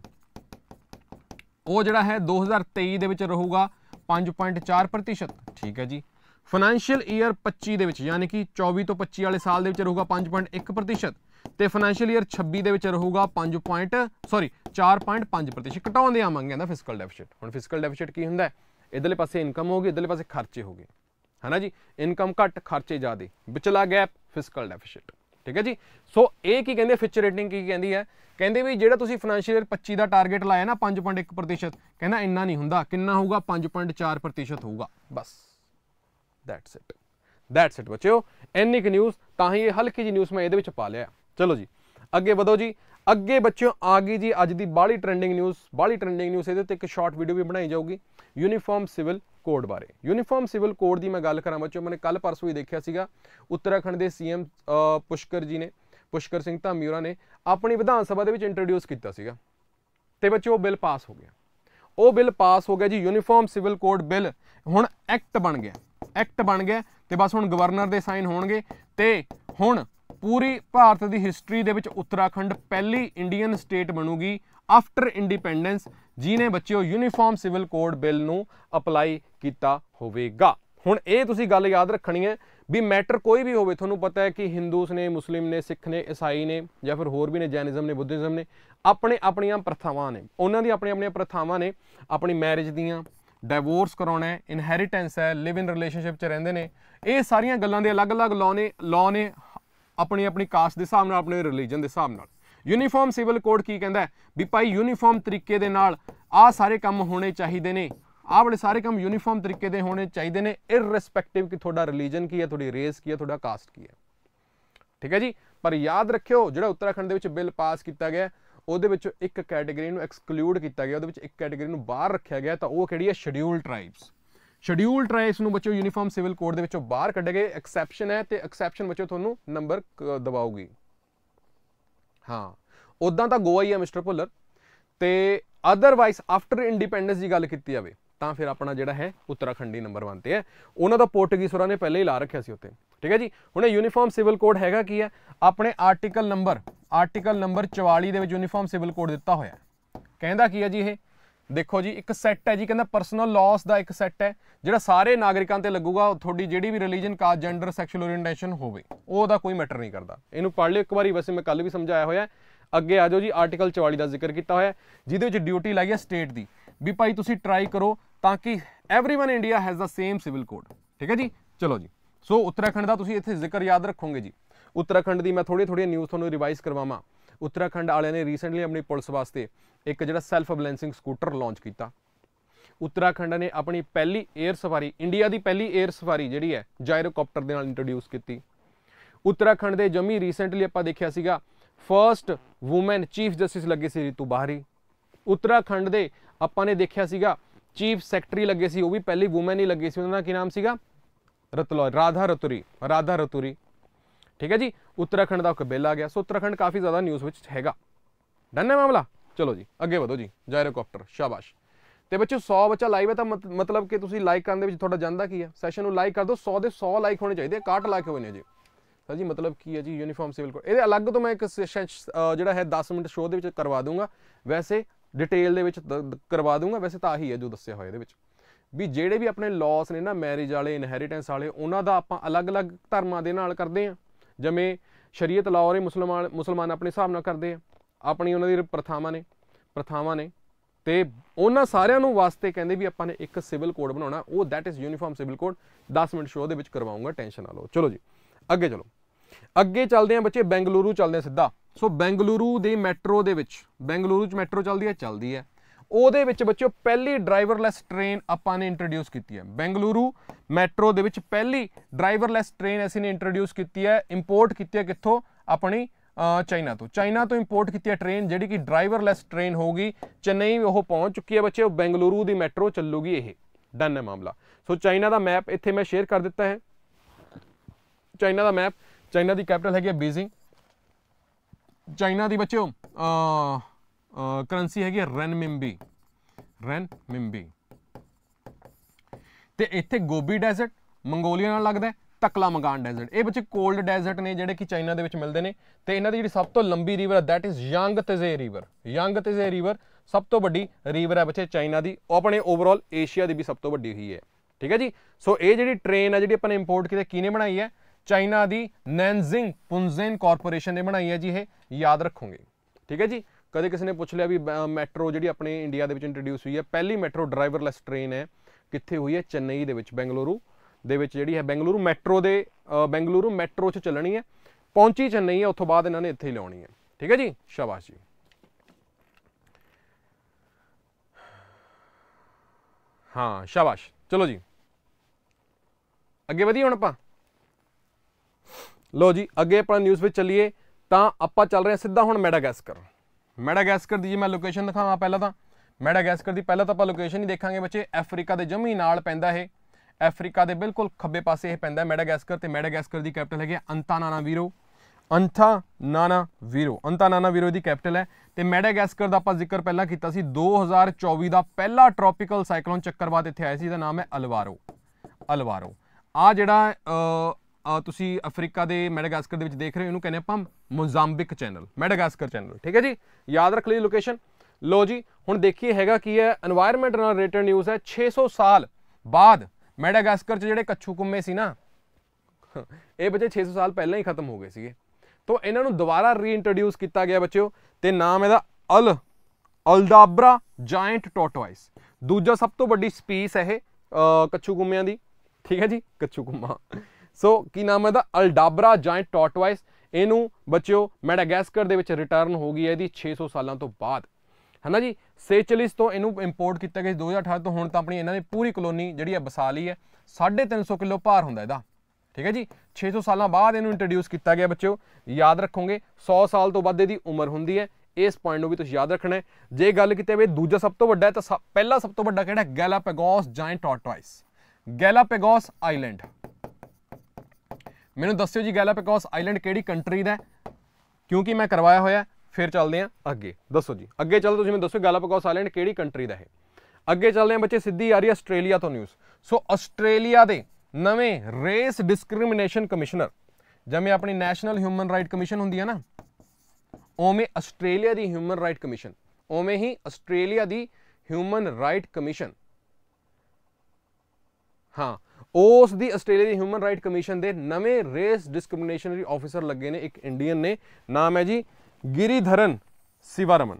ਉਹ ਜਿਹੜਾ ਹੈ 2023 ਦੇ ਵਿੱਚ ਰਹੂਗਾ 5.4% ਠੀਕ ਹੈ ਜੀ ਫਾਈਨੈਂਸ਼ੀਅਲ ਈਅਰ 25 ਦੇ ਵਿੱਚ ਯਾਨੀ ਕਿ 24 ਤੋਂ 25 ਵਾਲੇ ਸਾਲ ਦੇ ਵਿੱਚ ਰਹੂਗਾ 5.1% ਤੇ ਫਾਈਨੈਂਸ਼ੀਅਲ ਈਅਰ 26 ਦੇ ਵਿੱਚ ਰਹੂਗਾ 5. ਸੌਰੀ 4.5% ਘਟਾਉਂਦੇ ਆਵਾਂਗੇ ਇਹਦਾ ਫਿਸਕਲ ਡੈਫਿਸਿਟ ਹੁਣ ਫਿਸਕਲ ਡੈਫਿਸਿਟ ਕੀ ਹੁੰਦਾ ਇਧਰਲੇ ਪਾਸੇ ਇਨਕਮ ਹੋਗੀ ਇਧਰਲੇ ਪਾਸੇ ਖਰਚੇ ਹੋਗੇ ਹਨਾ ਜੀ ਇਨਕਮ ਘੱਟ ਖਰਚੇ ਜ਼ਿਆਦੇ ਵਿਚਲਾ ਗੈਪ ਫਿਸਕਲ ਡੈਫਿਸਿਟ ਠੀਕ ਹੈ ਜੀ ਸੋ ਇਹ ਕੀ ਕਹਿੰਦੇ ਫਿਚਰ ਰੇਟਿੰਗ ਕੀ ਕਹਿੰਦੀ ਹੈ ਕਹਿੰਦੇ ਵੀ ਜਿਹੜਾ ਤੁਸੀਂ ਫਾਈਨੈਂਸ਼ੀਅਲ ਈਅਰ 25 ਦਾ ਟਾਰਗੇਟ ਲਾਇਆ ਨਾ 5.1% ਕਹਿੰਦਾ ਇੰਨਾ ਨਹੀਂ ਹੁੰਦਾ ਕਿੰਨਾ ਹੋਊਗਾ 5.4% ਹੋਊਗਾ ਬਸ ਦੈਟਸ ਇਟ ਦੈਟਸ ਇਟ ਬੱਚਿਓ ਐਨੀ ਕਿ ਨਿਊਜ਼ ਤਾਂ ਹੀ ਇਹ ਹਲਕੀ ਜੀ ਨਿਊਜ਼ ਮੈਂ ਇਹਦੇ ਵਿੱਚ ਪਾ ਲਿਆ ਚਲੋ ਜੀ ਅੱਗੇ ਵਧੋ ਜੀ ਅੱਗੇ ਬੱਚਿਓ ਆ ਗਈ ਜੀ ਅੱਜ ਦੀ ਬਾਹਲੀ ਟ੍ਰੈਂਡਿੰਗ ਨਿਊਜ਼ ਬਾਹਲੀ ਟ੍ਰੈਂਡਿੰਗ ਨਿਊਜ਼ ਇਹਦੇ ਤੇ ਇੱਕ ਸ਼ਾਰਟ ਵੀਡੀਓ ਵੀ ਬਣਾਈ ਜਾਊਗੀ ਯੂਨੀਫਾਰਮ ਸਿਵਲ ਕੋਡ ਬਾਰੇ ਯੂਨੀਫਾਰਮ ਸਿਵਲ ਕੋਡ ਦੀ ਮੈਂ ਗੱਲ ਕਰਾਂ ਬੱਚਿਓ ਮੈਨੇ ਕੱਲ ਪਰਸੋਂ ਹੀ ਦੇਖਿਆ ਸੀਗਾ ਉੱਤਰਾਖੰਡ ਦੇ ਸੀਐਮ ਪੁਸ਼ਕਰ ਜੀ ਨੇ ਪੁਸ਼ਕਰ ਸਿੰਘ ਧਾਮੀਉਰਾ ਨੇ ਆਪਣੀ ਵਿਧਾਨ ਸਭਾ ਦੇ ਵਿੱਚ ਇੰਟਰੋਡਿਊਸ ਕੀਤਾ ਸੀਗਾ ਤੇ ਬੱਚਿਓ ਉਹ ਬਿੱਲ ਪਾਸ ਹੋ ਗਿਆ ਉਹ ਬਿੱਲ ਪਾਸ ਹੋ ਗਿਆ ਜੀ ਯੂਨੀਫਾਰਮ ਸਿਵਲ ਕੋਡ ਬਿੱਲ ਹੁਣ ਐਕਟ ਬਣ ਗਿਆ ਐਕਟ ਬਣ ਗਿਆ ਤੇ ਬਸ ਹੁਣ ਗਵਰਨਰ ਦੇ ਸਾਈਨ ਹੋਣਗੇ ਤੇ ਹੁਣ ਪੂਰੀ ਭਾਰਤ ਦੀ ਹਿਸਟਰੀ ਦੇ ਵਿੱਚ ਉੱਤਰਾਖੰਡ ਪਹਿਲੀ ਇੰਡੀਅਨ ਸਟੇਟ ਬਣੂਗੀ ਆਫਟਰ ਇੰਡੀਪੈਂਡੈਂਸ ਜਿਨੇ ਬੱਚਿਓ ਯੂਨੀਫਾਰਮ ਸਿਵਲ ਕੋਡ ਬਿੱਲ ਨੂੰ ਅਪਲਾਈ ਕੀਤਾ ਹੋਵੇਗਾ ਹੁਣ ਇਹ ਤੁਸੀਂ ਗੱਲ ਯਾਦ ਰੱਖਣੀ ਹੈ ਵੀ ਮੈਟਰ ਕੋਈ ਵੀ ਹੋਵੇ ਤੁਹਾਨੂੰ ਪਤਾ ਹੈ ਕਿ ਹਿੰਦੂਸ ਨੇ ਮੁਸਲਿਮ ਨੇ ਸਿੱਖ ਨੇ ਈਸਾਈ ਨੇ ਜਾਂ ਫਿਰ ਹੋਰ ਵੀ ਨੇ ਜੈਨਿਜ਼ਮ ਨੇ ਬੁੱਧਿਜ਼ਮ ਨੇ ਆਪਣੇ ਆਪਣੀਆਂ ਪ੍ਰਥਾਵਾਂ ਨੇ ਉਹਨਾਂ ਦੀ ਆਪਣੀ ਆਪਣੀਆਂ ਪ੍ਰਥਾਵਾਂ ਨੇ ਆਪਣੀ ਮੈਰਿਜ ਦੀਆਂ ਡਿਵੋਰਸ ਕਰਾਉਣਾ ਹੈ ਇਨਹੈਰੀਟੈਂਸ ਹੈ ਲਿਵ ਇਨ ਰਿਲੇਸ਼ਨਸ਼ਿਪ 'ਚ ਰਹਿੰਦੇ ਨੇ ਇਹ ਸਾਰੀਆਂ ਗੱਲਾਂ ਦੇ ਅਲੱਗ-ਅਲੱਗ ਲਾਅ ਨੇ ਲਾਅ ਨੇ ਆਪਣੀ ਆਪਣੀ ਕਾਸਟ ਦੇ ਹਿਸਾਬ ਨਾਲ ਆਪਣੇ ਰਿਲੀਜੀਅਨ ਦੇ ਹਿਸਾਬ ਨਾਲ ਯੂਨੀਫਾਰਮ ਸਿਵਲ ਕੋਡ ਕੀ ਕਹਿੰਦਾ ਵੀ ਭਾਈ ਯੂਨੀਫਾਰਮ ਤਰੀਕੇ ਦੇ ਨਾਲ ਆਹ ਸਾਰੇ ਕੰਮ ਹੋਣੇ ਚਾਹੀਦੇ ਨੇ ਆਹ ਵਾਲੇ ਸਾਰੇ ਕੰਮ ਯੂਨੀਫਾਰਮ ਤਰੀਕੇ ਦੇ ਹੋਣੇ ਚਾਹੀਦੇ ਨੇ ਇਰਰੈਸਪੈਕਟਿਵ ਕਿ ਤੁਹਾਡਾ ਰਿਲੀਜੀਅਨ ਕੀ ਹੈ ਤੁਹਾਡੀ ਰੇਸ ਕੀ ਹੈ ਤੁਹਾਡਾ ਕਾਸਟ ਕੀ ਹੈ ਠੀਕ ਹੈ ਜੀ ਪਰ ਯਾਦ ਰੱਖਿਓ ਜਿਹੜਾ ਉੱਤਰਾਖੰਡ ਦੇ ਵਿੱਚ ਬਿੱਲ ਪਾਸ ਕੀਤਾ ਗਿਆ ਉਹਦੇ ਵਿੱਚੋਂ ਇੱਕ ਕੈਟਾਗਰੀ ਨੂੰ ਐਕਸਕਲੂਡ ਕੀਤਾ ਗਿਆ ਉਹਦੇ ਵਿੱਚ ਇੱਕ ਕੈਟਾਗਰੀ ਨੂੰ ਬਾਹਰ ਰੱਖਿਆ ਗਿਆ ਤਾਂ ਉਹ ਕਿਹੜੀ ਹੈ ਸ਼ਡਿਊਲ ਟ੍ਰਾਈਬਸ ਸ਼ਡਿਊਲ ਟ੍ਰਾਈਬਸ ਨੂੰ ਬੱਚੋ ਯੂਨੀਫਾਰਮ ਸਿਵਲ ਕੋਡ ਦੇ ਵਿੱਚੋਂ ਬਾਹਰ ਕੱਢ ਗਏ ਐਕਸੈਪਸ਼ਨ ਹੈ ਤੇ ਐਕਸੈਪਸ਼ਨ ਬੱਚੋ ਤੁਹਾਨੂੰ ਨੰਬਰ ਦਬਾਉਗੀ ਹਾਂ ਉਦਾਂ ਤਾਂ ਗੋਆ ਹੀ ਹੈ ਮਿਸਟਰ ਭੁੱਲਰ ਤੇ ਅਦਰਵਾਈਜ਼ ਆਫਟਰ ਇੰਡੀਪੈਂਡੈਂਸ ਦੀ ਗੱਲ ਕੀਤੀ ਜਾਵੇ ਤਾਂ ਫਿਰ ਆਪਣਾ ਜਿਹੜਾ ਹੈ ਉੱਤਰਾਖੰਡੀ ਨੰਬਰ 1 ਤੇ ਹੈ ਉਹਨਾਂ ਦਾ ਪੋਰਟੁਗੀਸਰਾਂ ਨੇ ਪਹਿਲੇ ਹੀ ਲਾ ਰੱਖਿਆ ਸੀ ਉੱਤੇ ਠੀਕ ਹੈ ਜੀ ਹੁਣ ਇਹ ਯੂਨੀਫਾਰਮ ਸਿਵਲ ਕੋਡ ਹੈਗਾ ਕੀ ਹੈ ਆਪਣੇ ਆਰਟੀਕਲ ਨੰਬਰ ਆਰਟੀਕਲ ਨੰਬਰ 44 ਦੇ ਵਿੱਚ ਯੂਨੀਫਾਰਮ ਸਿਵਲ ਕੋਡ ਦਿੱਤਾ ਹੋਇਆ ਕਹਿੰਦਾ ਕੀ ਹੈ ਜੀ ਇਹ ਦੇਖੋ ਜੀ ਇੱਕ ਸੈੱਟ ਹੈ ਜੀ ਕਹਿੰਦਾ ਪਰਸਨਲ ਲਾਸ ਦਾ ਇੱਕ ਸੈੱਟ ਹੈ ਜਿਹੜਾ ਸਾਰੇ ਨਾਗਰਿਕਾਂ ਤੇ ਲੱਗੂਗਾ ਤੁਹਾਡੀ ਜਿਹੜੀ ਵੀ ਰਿਲੀਜੀਅਨ ਕਾ ਜੈਂਡਰ ਸੈਕਸ਼ੂਅਲ ਓਰੀਐਂਟੇਸ਼ਨ ਹੋਵੇ ਉਹਦਾ ਕੋਈ ਮੈਟਰ ਨਹੀਂ ਕਰਦਾ ਇਹਨੂੰ ਪੜ੍ਹ ਲਿਓ ਇੱਕ ਵਾਰੀ ਵੈਸੇ ਮੈਂ ਕੱਲ ਵੀ ਸਮਝਾਇਆ ਹੋਇਆ ਅੱਗੇ ਆ ਜਾਓ ਜੀ ਆਰਟੀਕਲ 44 ਦਾ ਜ਼ਿਕਰ ਕੀਤਾ ਹੋਇਆ ਜਿਹਦੇ ਵਿੱਚ ਡਿਊਟੀ ਲਾਈ ਹੈ ਸਟੇਟ ਦੀ ਵੀ ਭਾਈ ਤੁਸੀਂ ਟਰਾਈ ਕਰੋ ਤਾਂ ਕਿ everyone India has the same civil code ਠੀਕ ਹੈ ਜੀ ਚਲੋ ਜੀ ਸੋ ਉੱਤਰਾਖੰਡ ਦਾ ਤੁਸੀਂ ਇੱਥੇ ਜ਼ਿਕਰ ਯਾਦ ਰੱਖੋਗੇ ਜੀ ਉੱਤਰਾਖੰਡ ਦੀ ਮੈਂ ਥੋੜੀ ਥੋੜੀ ਨਿਊਜ਼ ਤੁਹਾਨੂੰ ਰਿਵਾਈਜ਼ ਕਰਵਾਵਾਂ ਉੱਤਰਾਖੰਡ ਵਾਲਿਆਂ ਨੇ ਰੀਸੈਂਟਲੀ ਆਪਣੀ ਪੁਲਿਸ ਵਾਸਤੇ ਇੱਕ ਜਿਹੜਾ ਸੈਲਫ ਬੈਲੈਂਸਿੰਗ ਸਕੂਟਰ ਲਾਂਚ ਕੀਤਾ ਉੱਤਰਾਖੰਡ ਨੇ ਆਪਣੀ ਪਹਿਲੀ 에ਅਰ ਸਵਾਰੀ ਇੰਡੀਆ ਦੀ ਪਹਿਲੀ 에ਅਰ ਸਵਾਰੀ ਜਿਹੜੀ ਹੈ ਜਾਇਰੋਕਾਪਟਰ ਦੇ ਨਾਲ ਇੰਟਰੋਡਿਊਸ ਕੀਤੀ ਉੱਤਰਾਖੰਡ ਦੇ ਜਮੀ ਰੀਸੈਂਟਲੀ ਆਪਾਂ ਦੇਖਿਆ ਸੀਗਾ ਫਰਸਟ ਔਮਨ ਚੀਫ ਜਸਟਿਸ ਲੱਗੇ ਸੀ ਰਿਤੂ ਬਾਹਰੀ ਉੱਤਰਾਖੰਡ ਦੇ ਆਪਾਂ ਨੇ ਦੇਖਿਆ ਸੀਗਾ ਚੀਫ ਸੈਕਟਰੀ ਲੱਗੇ ਸੀ ਉਹ ਵੀ ਪਹਿਲੀ ਔਮਨ ਹੀ ਲੱਗੇ ਸੀ ਉਹਨਾਂ ਦਾ ਕੀ ਨਾਮ ਸੀਗਾ ਰਤਲੌਜ ਰਾਧਾ ਰਤੂਰੀ ਰਾਧਾ ਰਤੂਰੀ ਠੀਕ ਹੈ ਜੀ ਉੱਤਰਾਖੰਡ ਦਾ ਬਿੱਲ ਆ ਗਿਆ ਸੋ ਉੱਤਰਾਖੰਡ ਕਾਫੀ ਜ਼ਿਆਦਾ ਨਿਊਜ਼ ਵਿੱਚ ਹੈਗਾ ਡਨ ਹੈ ਮਾਮਲਾ ਚਲੋ ਜੀ ਅੱਗੇ ਵਧੋ ਜੀ ਜੈਰੋਕਾਪਟਰ ਸ਼ਾਬਾਸ਼ ਤੇ ਬੱਚੋ 100 ਬੱਚਾ ਲਾਈਵ ਹੈ ਤਾਂ ਮਤਲਬ ਕਿ ਤੁਸੀਂ ਲਾਈਕ ਕਰਨ ਦੇ ਵਿੱਚ ਤੁਹਾਡਾ ਜਾਂਦਾ ਕੀ ਹੈ ਸੈਸ਼ਨ ਨੂੰ ਲਾਈਕ ਕਰ ਦਿਓ 100 ਦੇ 100 ਲਾਈਕ ਹੋਣੇ ਚਾਹੀਦੇ 61 ਲਾਈਕ ਹੋਣੇ ਜੀ ਸਰ ਜੀ ਮਤਲਬ ਕੀ ਹੈ ਜੀ ਯੂਨੀਫਾਰਮ ਸਿਵਲ ਕੋਡ ਇਹਦੇ ਅਲੱਗ ਤੋਂ ਮੈਂ ਇੱਕ ਸੈਸ਼ਨ ਜਿਹੜਾ ਹੈ 10 ਮਿੰਟ ਸ਼ੋਅ ਦੇ ਵਿੱਚ ਕਰਵਾ ਦੂੰਗਾ ਵੈਸੇ ਡਿਟੇਲ ਦੇ ਵਿੱਚ ਕਰਵਾ ਦੂੰਗਾ ਵੈਸੇ ਤਾਂ ਆਹੀ ਹੈ ਜੋ ਦੱਸਿਆ ਹੋਇਆ ਇਹਦੇ ਵਿੱਚ ਵੀ ਜਿਹੜੇ ਵੀ ਆਪਣੇ ਲਾਸ ਨੇ ਨਾ ਮੈਰਿਜ ਵਾਲੇ ਇਨਹੈਰੀਟੈਂਸ ਵਾਲੇ ਉਹਨਾਂ ਦਾ ਆਪਾਂ ਅਲੱਗ-ਅਲੱਗ ਧਰਮਾਂ ਦੇ ਨਾਲ ਕਰਦੇ ਆ ਜਿਵੇਂ ਸ਼ਰੀਅਤ ਲਾਅ ਔਰੇ ਮੁਸਲਮਾਨ ਮੁਸਲਮਾਨ ਆਪਣੇ ਹਿਸਾਬ ਨਾਲ ਕਰਦੇ ਆ ਆਪਣੀ ਉਹਨਾਂ ਦੀ ਪ੍ਰਥਾਵਾਂ ਨੇ ਪ੍ਰਥਾਵਾਂ ਨੇ ਤੇ ਉਹਨਾਂ ਸਾਰਿਆਂ ਨੂੰ ਵਾਸਤੇ ਕਹਿੰਦੇ ਵੀ ਆਪਾਂ ਨੇ ਇੱਕ ਸਿਵਲ ਕੋਡ ਬਣਾਉਣਾ ਉਹ that is uniform civil code 10 minute show ਦੇ ਵਿੱਚ ਕਰਵਾਉਂਗਾ ਟੈਨਸ਼ਨ ਨਾ ਲਓ ਚਲੋ ਜੀ ਅੱਗੇ ਚਲੋ ਅੱਗੇ ਚੱਲਦੇ ਆ ਬੱਚੇ ਬੈਂਗਲੁਰੂ ਚੱਲਦੇ ਆ ਸਿੱਧਾ ਸੋ ਬੈਂਗਲੁਰੂ ਦੇ ਮੈਟਰੋ ਦੇ ਵਿੱਚ ਬੈਂਗਲੁਰੂ 'ਚ ਮੈਟਰੋ ਚੱਲਦੀ ਹੈ ਚੱਲਦੀ ਹੈ ਉਹਦੇ ਵਿੱਚ ਬੱਚਿਓ ਪਹਿਲੀ ਡਰਾਈਵਰਲੈਸ ਟ੍ਰੇਨ ਆਪਾਂ ਨੇ ਇੰਟਰੋਡਿਊਸ ਕੀਤੀ ਹੈ ਬੈਂਗਲੁਰੂ ਮੈਟਰੋ ਦੇ ਵਿੱਚ ਪਹਿਲੀ ਡਰਾਈਵਰਲੈਸ ਟ੍ਰੇਨ ਅਸੀਂ ਨੇ ਇੰਟਰੋਡਿਊਸ ਕੀਤੀ ਹੈ ਇੰਪੋਰਟ ਕੀਤੀ ਹੈ ਕਿੱਥੋਂ ਆਪਣੀ ਚਾਈਨਾ ਤੋਂ ਚਾਈਨਾ ਤੋਂ ਇੰਪੋਰਟ ਕੀਤੀ ਹੈ ਟ੍ਰੇਨ ਜਿਹੜੀ ਕਿ ਡਰਾਈਵਰਲੈਸ ਟ੍ਰੇਨ ਹੋਊਗੀ ਚੇਨਈ ਉਹ ਪਹੁੰਚ ਚੁੱਕੀ ਹੈ ਬੱਚਿਓ ਬੈਂਗਲੁਰੂ ਦੀ ਮੈਟਰੋ ਚੱਲੂਗੀ ਇਹ ਡਨ ਹੈ ਮਾਮਲਾ ਸੋ ਚਾਈਨਾ ਦਾ ਮੈਪ ਇੱਥੇ ਮੈਂ ਸ਼ੇਅਰ ਕਰ ਦਿੱਤਾ ਹੈ ਚਾਈਨਾ ਦਾ ਮੈਪ ਚਾਈਨਾ ਦੀ ਕੈਪੀਟਲ ਹੈਗੀ ਬੀਜ਼ਿੰਗ ਚਾਈਨਾ ਦੀ ਬੱਚਿਓ ਕਰੰਸੀ ਹੈਗੀ ਰੈਨਮਿੰਬੀ ਰੈਨਮਿੰਬੀ ਤੇ ਇੱਥੇ ਗੋਬੀ ਡੈਜ਼ਰਟ ਮੰਗੋਲੀਆ ਨਾਲ ਲੱਗਦਾ ਤਕਲਾ ਮਗਾਨ ਡੈਜ਼ਰਟ ਇਹ ਬੱਚੇ ਕੋਲਡ ਡੈਜ਼ਰਟ ਨੇ ਜਿਹੜੇ ਕਿ ਚਾਈਨਾ ਦੇ ਵਿੱਚ ਮਿਲਦੇ ਨੇ ਤੇ ਇਹਨਾਂ ਦੀ ਜਿਹੜੀ ਸਭ ਤੋਂ ਲੰਬੀ ਰਿਵਰ ਹੈ that is Yangtze river Yangtze river ਸਭ ਤੋਂ ਵੱਡੀ ਰਿਵਰ ਹੈ ਬੱਚੇ ਚਾਈਨਾ ਦੀ ਉਹ ਆਪਣੇ ਓਵਰਆਲ ਏਸ਼ੀਆ ਦੀ ਵੀ ਸਭ ਤੋਂ ਵੱਡੀ ਹੋਈ ਹੈ ਠੀਕ ਹੈ ਜੀ ਸੋ ਇਹ ਜਿਹੜੀ ਟ੍ਰੇਨ ਹੈ ਜਿਹੜੀ ਆਪਾਂ ਨੇ ਇੰਪੋਰਟ ਕੀਤੀ ਕਿਹਨੇ ਬਣਾਈ ਹੈ ਚਾਈਨਾ ਦੀ ਨੈਨਜ਼ਿੰਗ ਪੁੰਜ਼ੇਨ ਕਾਰਪੋਰੇਸ਼ਨ ਨੇ ਬਣਾਈ ਹੈ ਜੀ ਇਹ ਯਾਦ ਰੱਖੋਗੇ ਠੀਕ ਹੈ ਜੀ ਕਦੇ ਕਿਸੇ ਨੇ ਪੁੱਛ ਲਿਆ ਵੀ ਮੈਟਰੋ ਜਿਹੜੀ ਆਪਣੇ ਇੰਡੀਆ ਦੇ ਵਿੱਚ ਇੰਟਰੋਡਿਊਸ ਹੋਈ ਹੈ ਪਹਿਲੀ ਮੈਟਰੋ ਡਰਾਈਵਰਲੈਸ ਟ੍ਰੇਨ ਹੈ ਕਿੱਥੇ ਹੋਈ ਹੈ ਚੇਨਈ ਦੇ ਵਿੱਚ ਬੈਂਗਲੁਰੂ ਦੇ ਵਿੱਚ ਜਿਹੜੀ ਹੈ ਬੈਂਗਲੁਰੂ ਮੈਟਰੋ ਦੇ ਬੈਂਗਲੁਰੂ ਮੈਟਰੋ 'ਚ ਚੱਲਣੀ ਹੈ ਪਹੁੰਚੀ ਚੇਨਈ ਹੈ ਉੱਥੋਂ ਬਾਅਦ ਇਹਨਾਂ ਨੇ ਇੱਥੇ ਹੀ ਲਾਉਣੀ ਹੈ ਠੀਕ ਹੈ ਜੀ ਸ਼ਾਬਾਸ਼ ਜੀ ਹਾਂ ਸ਼ਾਬਾਸ਼ ਚਲੋ ਜੀ ਅੱਗੇ ਵਧੀਏ ਹੁਣ ਆਪਾਂ ਲੋ ਜੀ ਅੱਗੇ ਆਪਣਾ ਨਿਊਜ਼ ਵਿੱਚ ਚੱਲੀਏ ਤਾਂ ਆਪਾਂ ਚੱਲ ਰਹੇ ਹਾਂ ਸਿੱਧਾ ਹੁਣ ਮੈਡਾਗਾਸਕਰ ਮੈਡਾਗਾਸਕਰ ਦੀ ਜੇ ਮੈਂ ਲੋਕੇਸ਼ਨ ਦਿਖਾਵਾਂ ਪਹਿਲਾਂ ਤਾਂ ਮੈਡਾਗਾਸਕਰ ਦੀ ਪਹਿਲਾਂ ਤਾਂ ਆਪਾਂ ਲੋਕੇਸ਼ਨ ਹੀ ਦੇਖਾਂਗੇ ਬੱਚੇ ਅਫਰੀਕਾ ਦੇ ਜਮੀ ਨਾਲ ਪੈਂਦਾ ਇਹ ਅਫਰੀਕਾ ਦੇ ਬਿਲਕੁਲ ਖੱਬੇ ਪਾਸੇ ਇਹ ਪੈਂਦਾ ਮੈਡਾਗਾਸਕਰ ਤੇ ਮੈਡਾਗਾਸਕਰ ਦੀ ਕੈਪੀਟਲ ਹੈਗੀ ਅੰਤਾਨਾਨਾ ਵੀਰੋ ਅੰਥਾ ਨਾਨਾ ਵੀਰੋ ਵੀਰੋ ਦੀ ਕੈਪੀਟਲ ਹੈ ਤੇ ਮੈਡਾਗਾਸਕਰ ਦਾ ਆਪਾਂ ਜ਼ਿਕਰ ਪਹਿਲਾਂ ਕੀਤਾ ਸੀ 2024 ਦਾ ਪਹਿਲਾ ਟ੍ਰੋਪੀਕਲ ਸਾਈਕਲੋਨ ਚੱਕਰਵਾਤ ਇੱਥੇ ਆਇਆ ਸੀ ਇਹਦਾ ਨਾਮ ਹੈ ਅਲਵਾਰੋ ਅਲਵਾਰੋ ਆ ਜਿਹੜਾ ਤੁਸੀਂ ਅਫਰੀਕਾ ਦੇ ਮੈਡਾਗਾਸਕਰ ਦੇ ਵਿੱਚ ਦੇਖ ਰਹੇ ਹੋ ਇਹਨੂੰ ਕਹਿੰਦੇ ਆਪਾਂ ਮੋਜ਼ਾਮਬਿਕ ਚੈਨਲ ਮੈਡਾਗਾਸਕਰ ਚੈਨਲ ਠੀਕ ਹੈ ਜੀ ਯਾਦ ਰੱਖ ਲਈ ਲੋਕੇਸ਼ਨ ਲੋ ਜੀ ਹੁਣ ਦੇਖੀਏ ਹੈਗਾ ਕੀ ਹੈ এনवायरमेंट ਨਾਲ ਰਿਲੇਟਡ ਨਿਊਜ਼ ਹੈ 600 ਸਾਲ ਬਾਅਦ ਮੈਡਾਗਾਸਕਰ 'ਚ ਜਿਹੜੇ ਕੱਛੂ ਕੁੰਮੇ ਸੀ ਨਾ ਇਹ ਬੱਚੇ 600 ਸਾਲ ਪਹਿਲਾਂ ਹੀ ਖਤਮ ਹੋ ਗਏ ਸੀਗੇ ਤੋਂ ਇਹਨਾਂ ਨੂੰ ਦੁਬਾਰਾ ਰੀਇੰਟਰੋਡਿਊਸ ਕੀਤਾ ਗਿਆ ਬੱਚਿਓ ਤੇ ਨਾਮ ਇਹਦਾ ਅਲ ਅਲਦਾਬਰਾ ਜਾਇੰਟ ਟੋਟੋਇਸ ਦੂਜਾ ਸਭ ਤੋਂ ਵੱਡੀ ਸਪੀਸ ਹੈ ਇਹ ਕੱਛੂ ਕੁੰਮਿਆਂ ਦੀ ਠੀਕ ਹੈ ਜੀ ਕੱਛੂ ਕੁੰਮਾ ਸੋ ਕੀ ਨਾਮ ਹੈ ਦਾ ਅਲਡਾਬਰਾ ਜਾਇੰਟ ਟਾਰਟਵਾਈਸ ਇਹਨੂੰ ਬੱਚਿਓ ਮੈਡਾਗਾਸਕਰ ਦੇ ਵਿੱਚ ਰਿਟਰਨ ਹੋ ਗਈ ਹੈ ਇਹਦੀ 600 ਸਾਲਾਂ ਤੋਂ ਬਾਅਦ ਹੈਨਾ ਜੀ ਸੇਚਲਿਸ ਤੋਂ ਇਹਨੂੰ ਇੰਪੋਰਟ ਕੀਤਾ ਗਿਆ 2018 ਤੋਂ ਹੁਣ ਤਾਂ ਆਪਣੀ ਇਹਨਾਂ ਨੇ ਪੂਰੀ ਕਲੋਨੀ ਜਿਹੜੀ ਹੈ ਬਸਾ ਲਈ ਹੈ 350 ਕਿਲੋ ਭਾਰ ਹੁੰਦਾ ਇਹਦਾ ਠੀਕ ਹੈ ਜੀ 600 ਸਾਲਾਂ ਬਾਅਦ ਇਹਨੂੰ ਇੰਟਰੋਡਿਊਸ ਕੀਤਾ ਗਿਆ ਬੱਚਿਓ ਯਾਦ ਰੱਖੋਗੇ 100 ਸਾਲ ਤੋਂ ਵੱਧ ਇਹਦੀ ਉਮਰ ਹੁੰਦੀ ਹੈ ਇਸ ਪੁਆਇੰਟ ਨੂੰ ਵੀ ਤੁਸੀਂ ਯਾਦ ਰੱਖਣਾ ਹੈ ਜੇ ਗੱਲ ਕੀਤੀ ਜਾਵੇ ਦੂਜਾ ਸਭ ਤੋਂ ਵੱਡਾ ਹੈ ਤਾਂ ਪਹਿਲਾ ਸਭ ਤੋਂ ਵੱਡਾ ਕਿਹੜਾ Galapagos giant tortoise Galapagos island ਮੈਨੂੰ ਦੱਸਿਓ ਜੀ ਗੈਲਾਪੈਗੋਸ ਆਈਲੈਂਡ ਕਿਹੜੀ ਕੰਟਰੀ ਦਾ ਕਿਉਂਕਿ ਮੈਂ ਕਰਵਾਇਆ ਹੋਇਆ ਫਿਰ ਚੱਲਦੇ ਆ ਅੱਗੇ ਦੱਸੋ ਜੀ ਅੱਗੇ ਚੱਲੋ ਤੁਸੀਂ ਮੈਨੂੰ ਦੱਸੋ ਗੈਲਾਪੈਗੋਸ ਆਈਲੈਂਡ ਕਿਹੜੀ ਕੰਟਰੀ ਦਾ ਹੈ ਅੱਗੇ ਚੱਲਦੇ ਆ ਬੱਚੇ ਸਿੱਧੀ ਆ ਰਹੀ ਆਸਟ੍ਰੇਲੀਆ ਤੋਂ ਨਿਊਜ਼ ਸੋ ਆਸਟ੍ਰੇਲੀਆ ਦੇ ਨਵੇਂ ਰੇਸ ਡਿਸਕ੍ਰਿਮੀਨੇਸ਼ਨ ਕਮਿਸ਼ਨਰ ਜਿਵੇਂ ਆਪਣੀ ਨੈਸ਼ਨਲ ਹਿਊਮਨ ਰਾਈਟ ਕਮਿਸ਼ਨ ਹੁੰਦੀ ਹੈ ਨਾ ਉਵੇਂ ਆਸਟ੍ਰੇਲੀਆ ਦੀ ਹਿਊਮਨ ਰਾਈਟ ਕਮਿਸ਼ਨ ਉਵੇਂ ਹੀ ਆਸਟ੍ਰੇਲੀਆ ਦੀ ਹਿਊਮਨ ਰਾਈਟ ਕਮਿਸ਼ਨ ਹਾਂ ਉਸ ਦੀ ਆਸਟ੍ਰੇਲੀਆ ਦੀ ਹਿਊਮਨ ਰਾਈਟ ਕਮਿਸ਼ਨ ਦੇ ਨਵੇਂ ਰੇਸ ਡਿਸਕ੍ਰਿਮੀਨੇਸ਼ਨਰੀ ਆਫੀਸਰ ਲੱਗੇ ਨੇ ਇੱਕ ਇੰਡੀਅਨ ਨੇ ਨਾਮ ਹੈ ਜੀ ਗਿਰੀਧਰਨ ਸਿਵਾਰਮਨ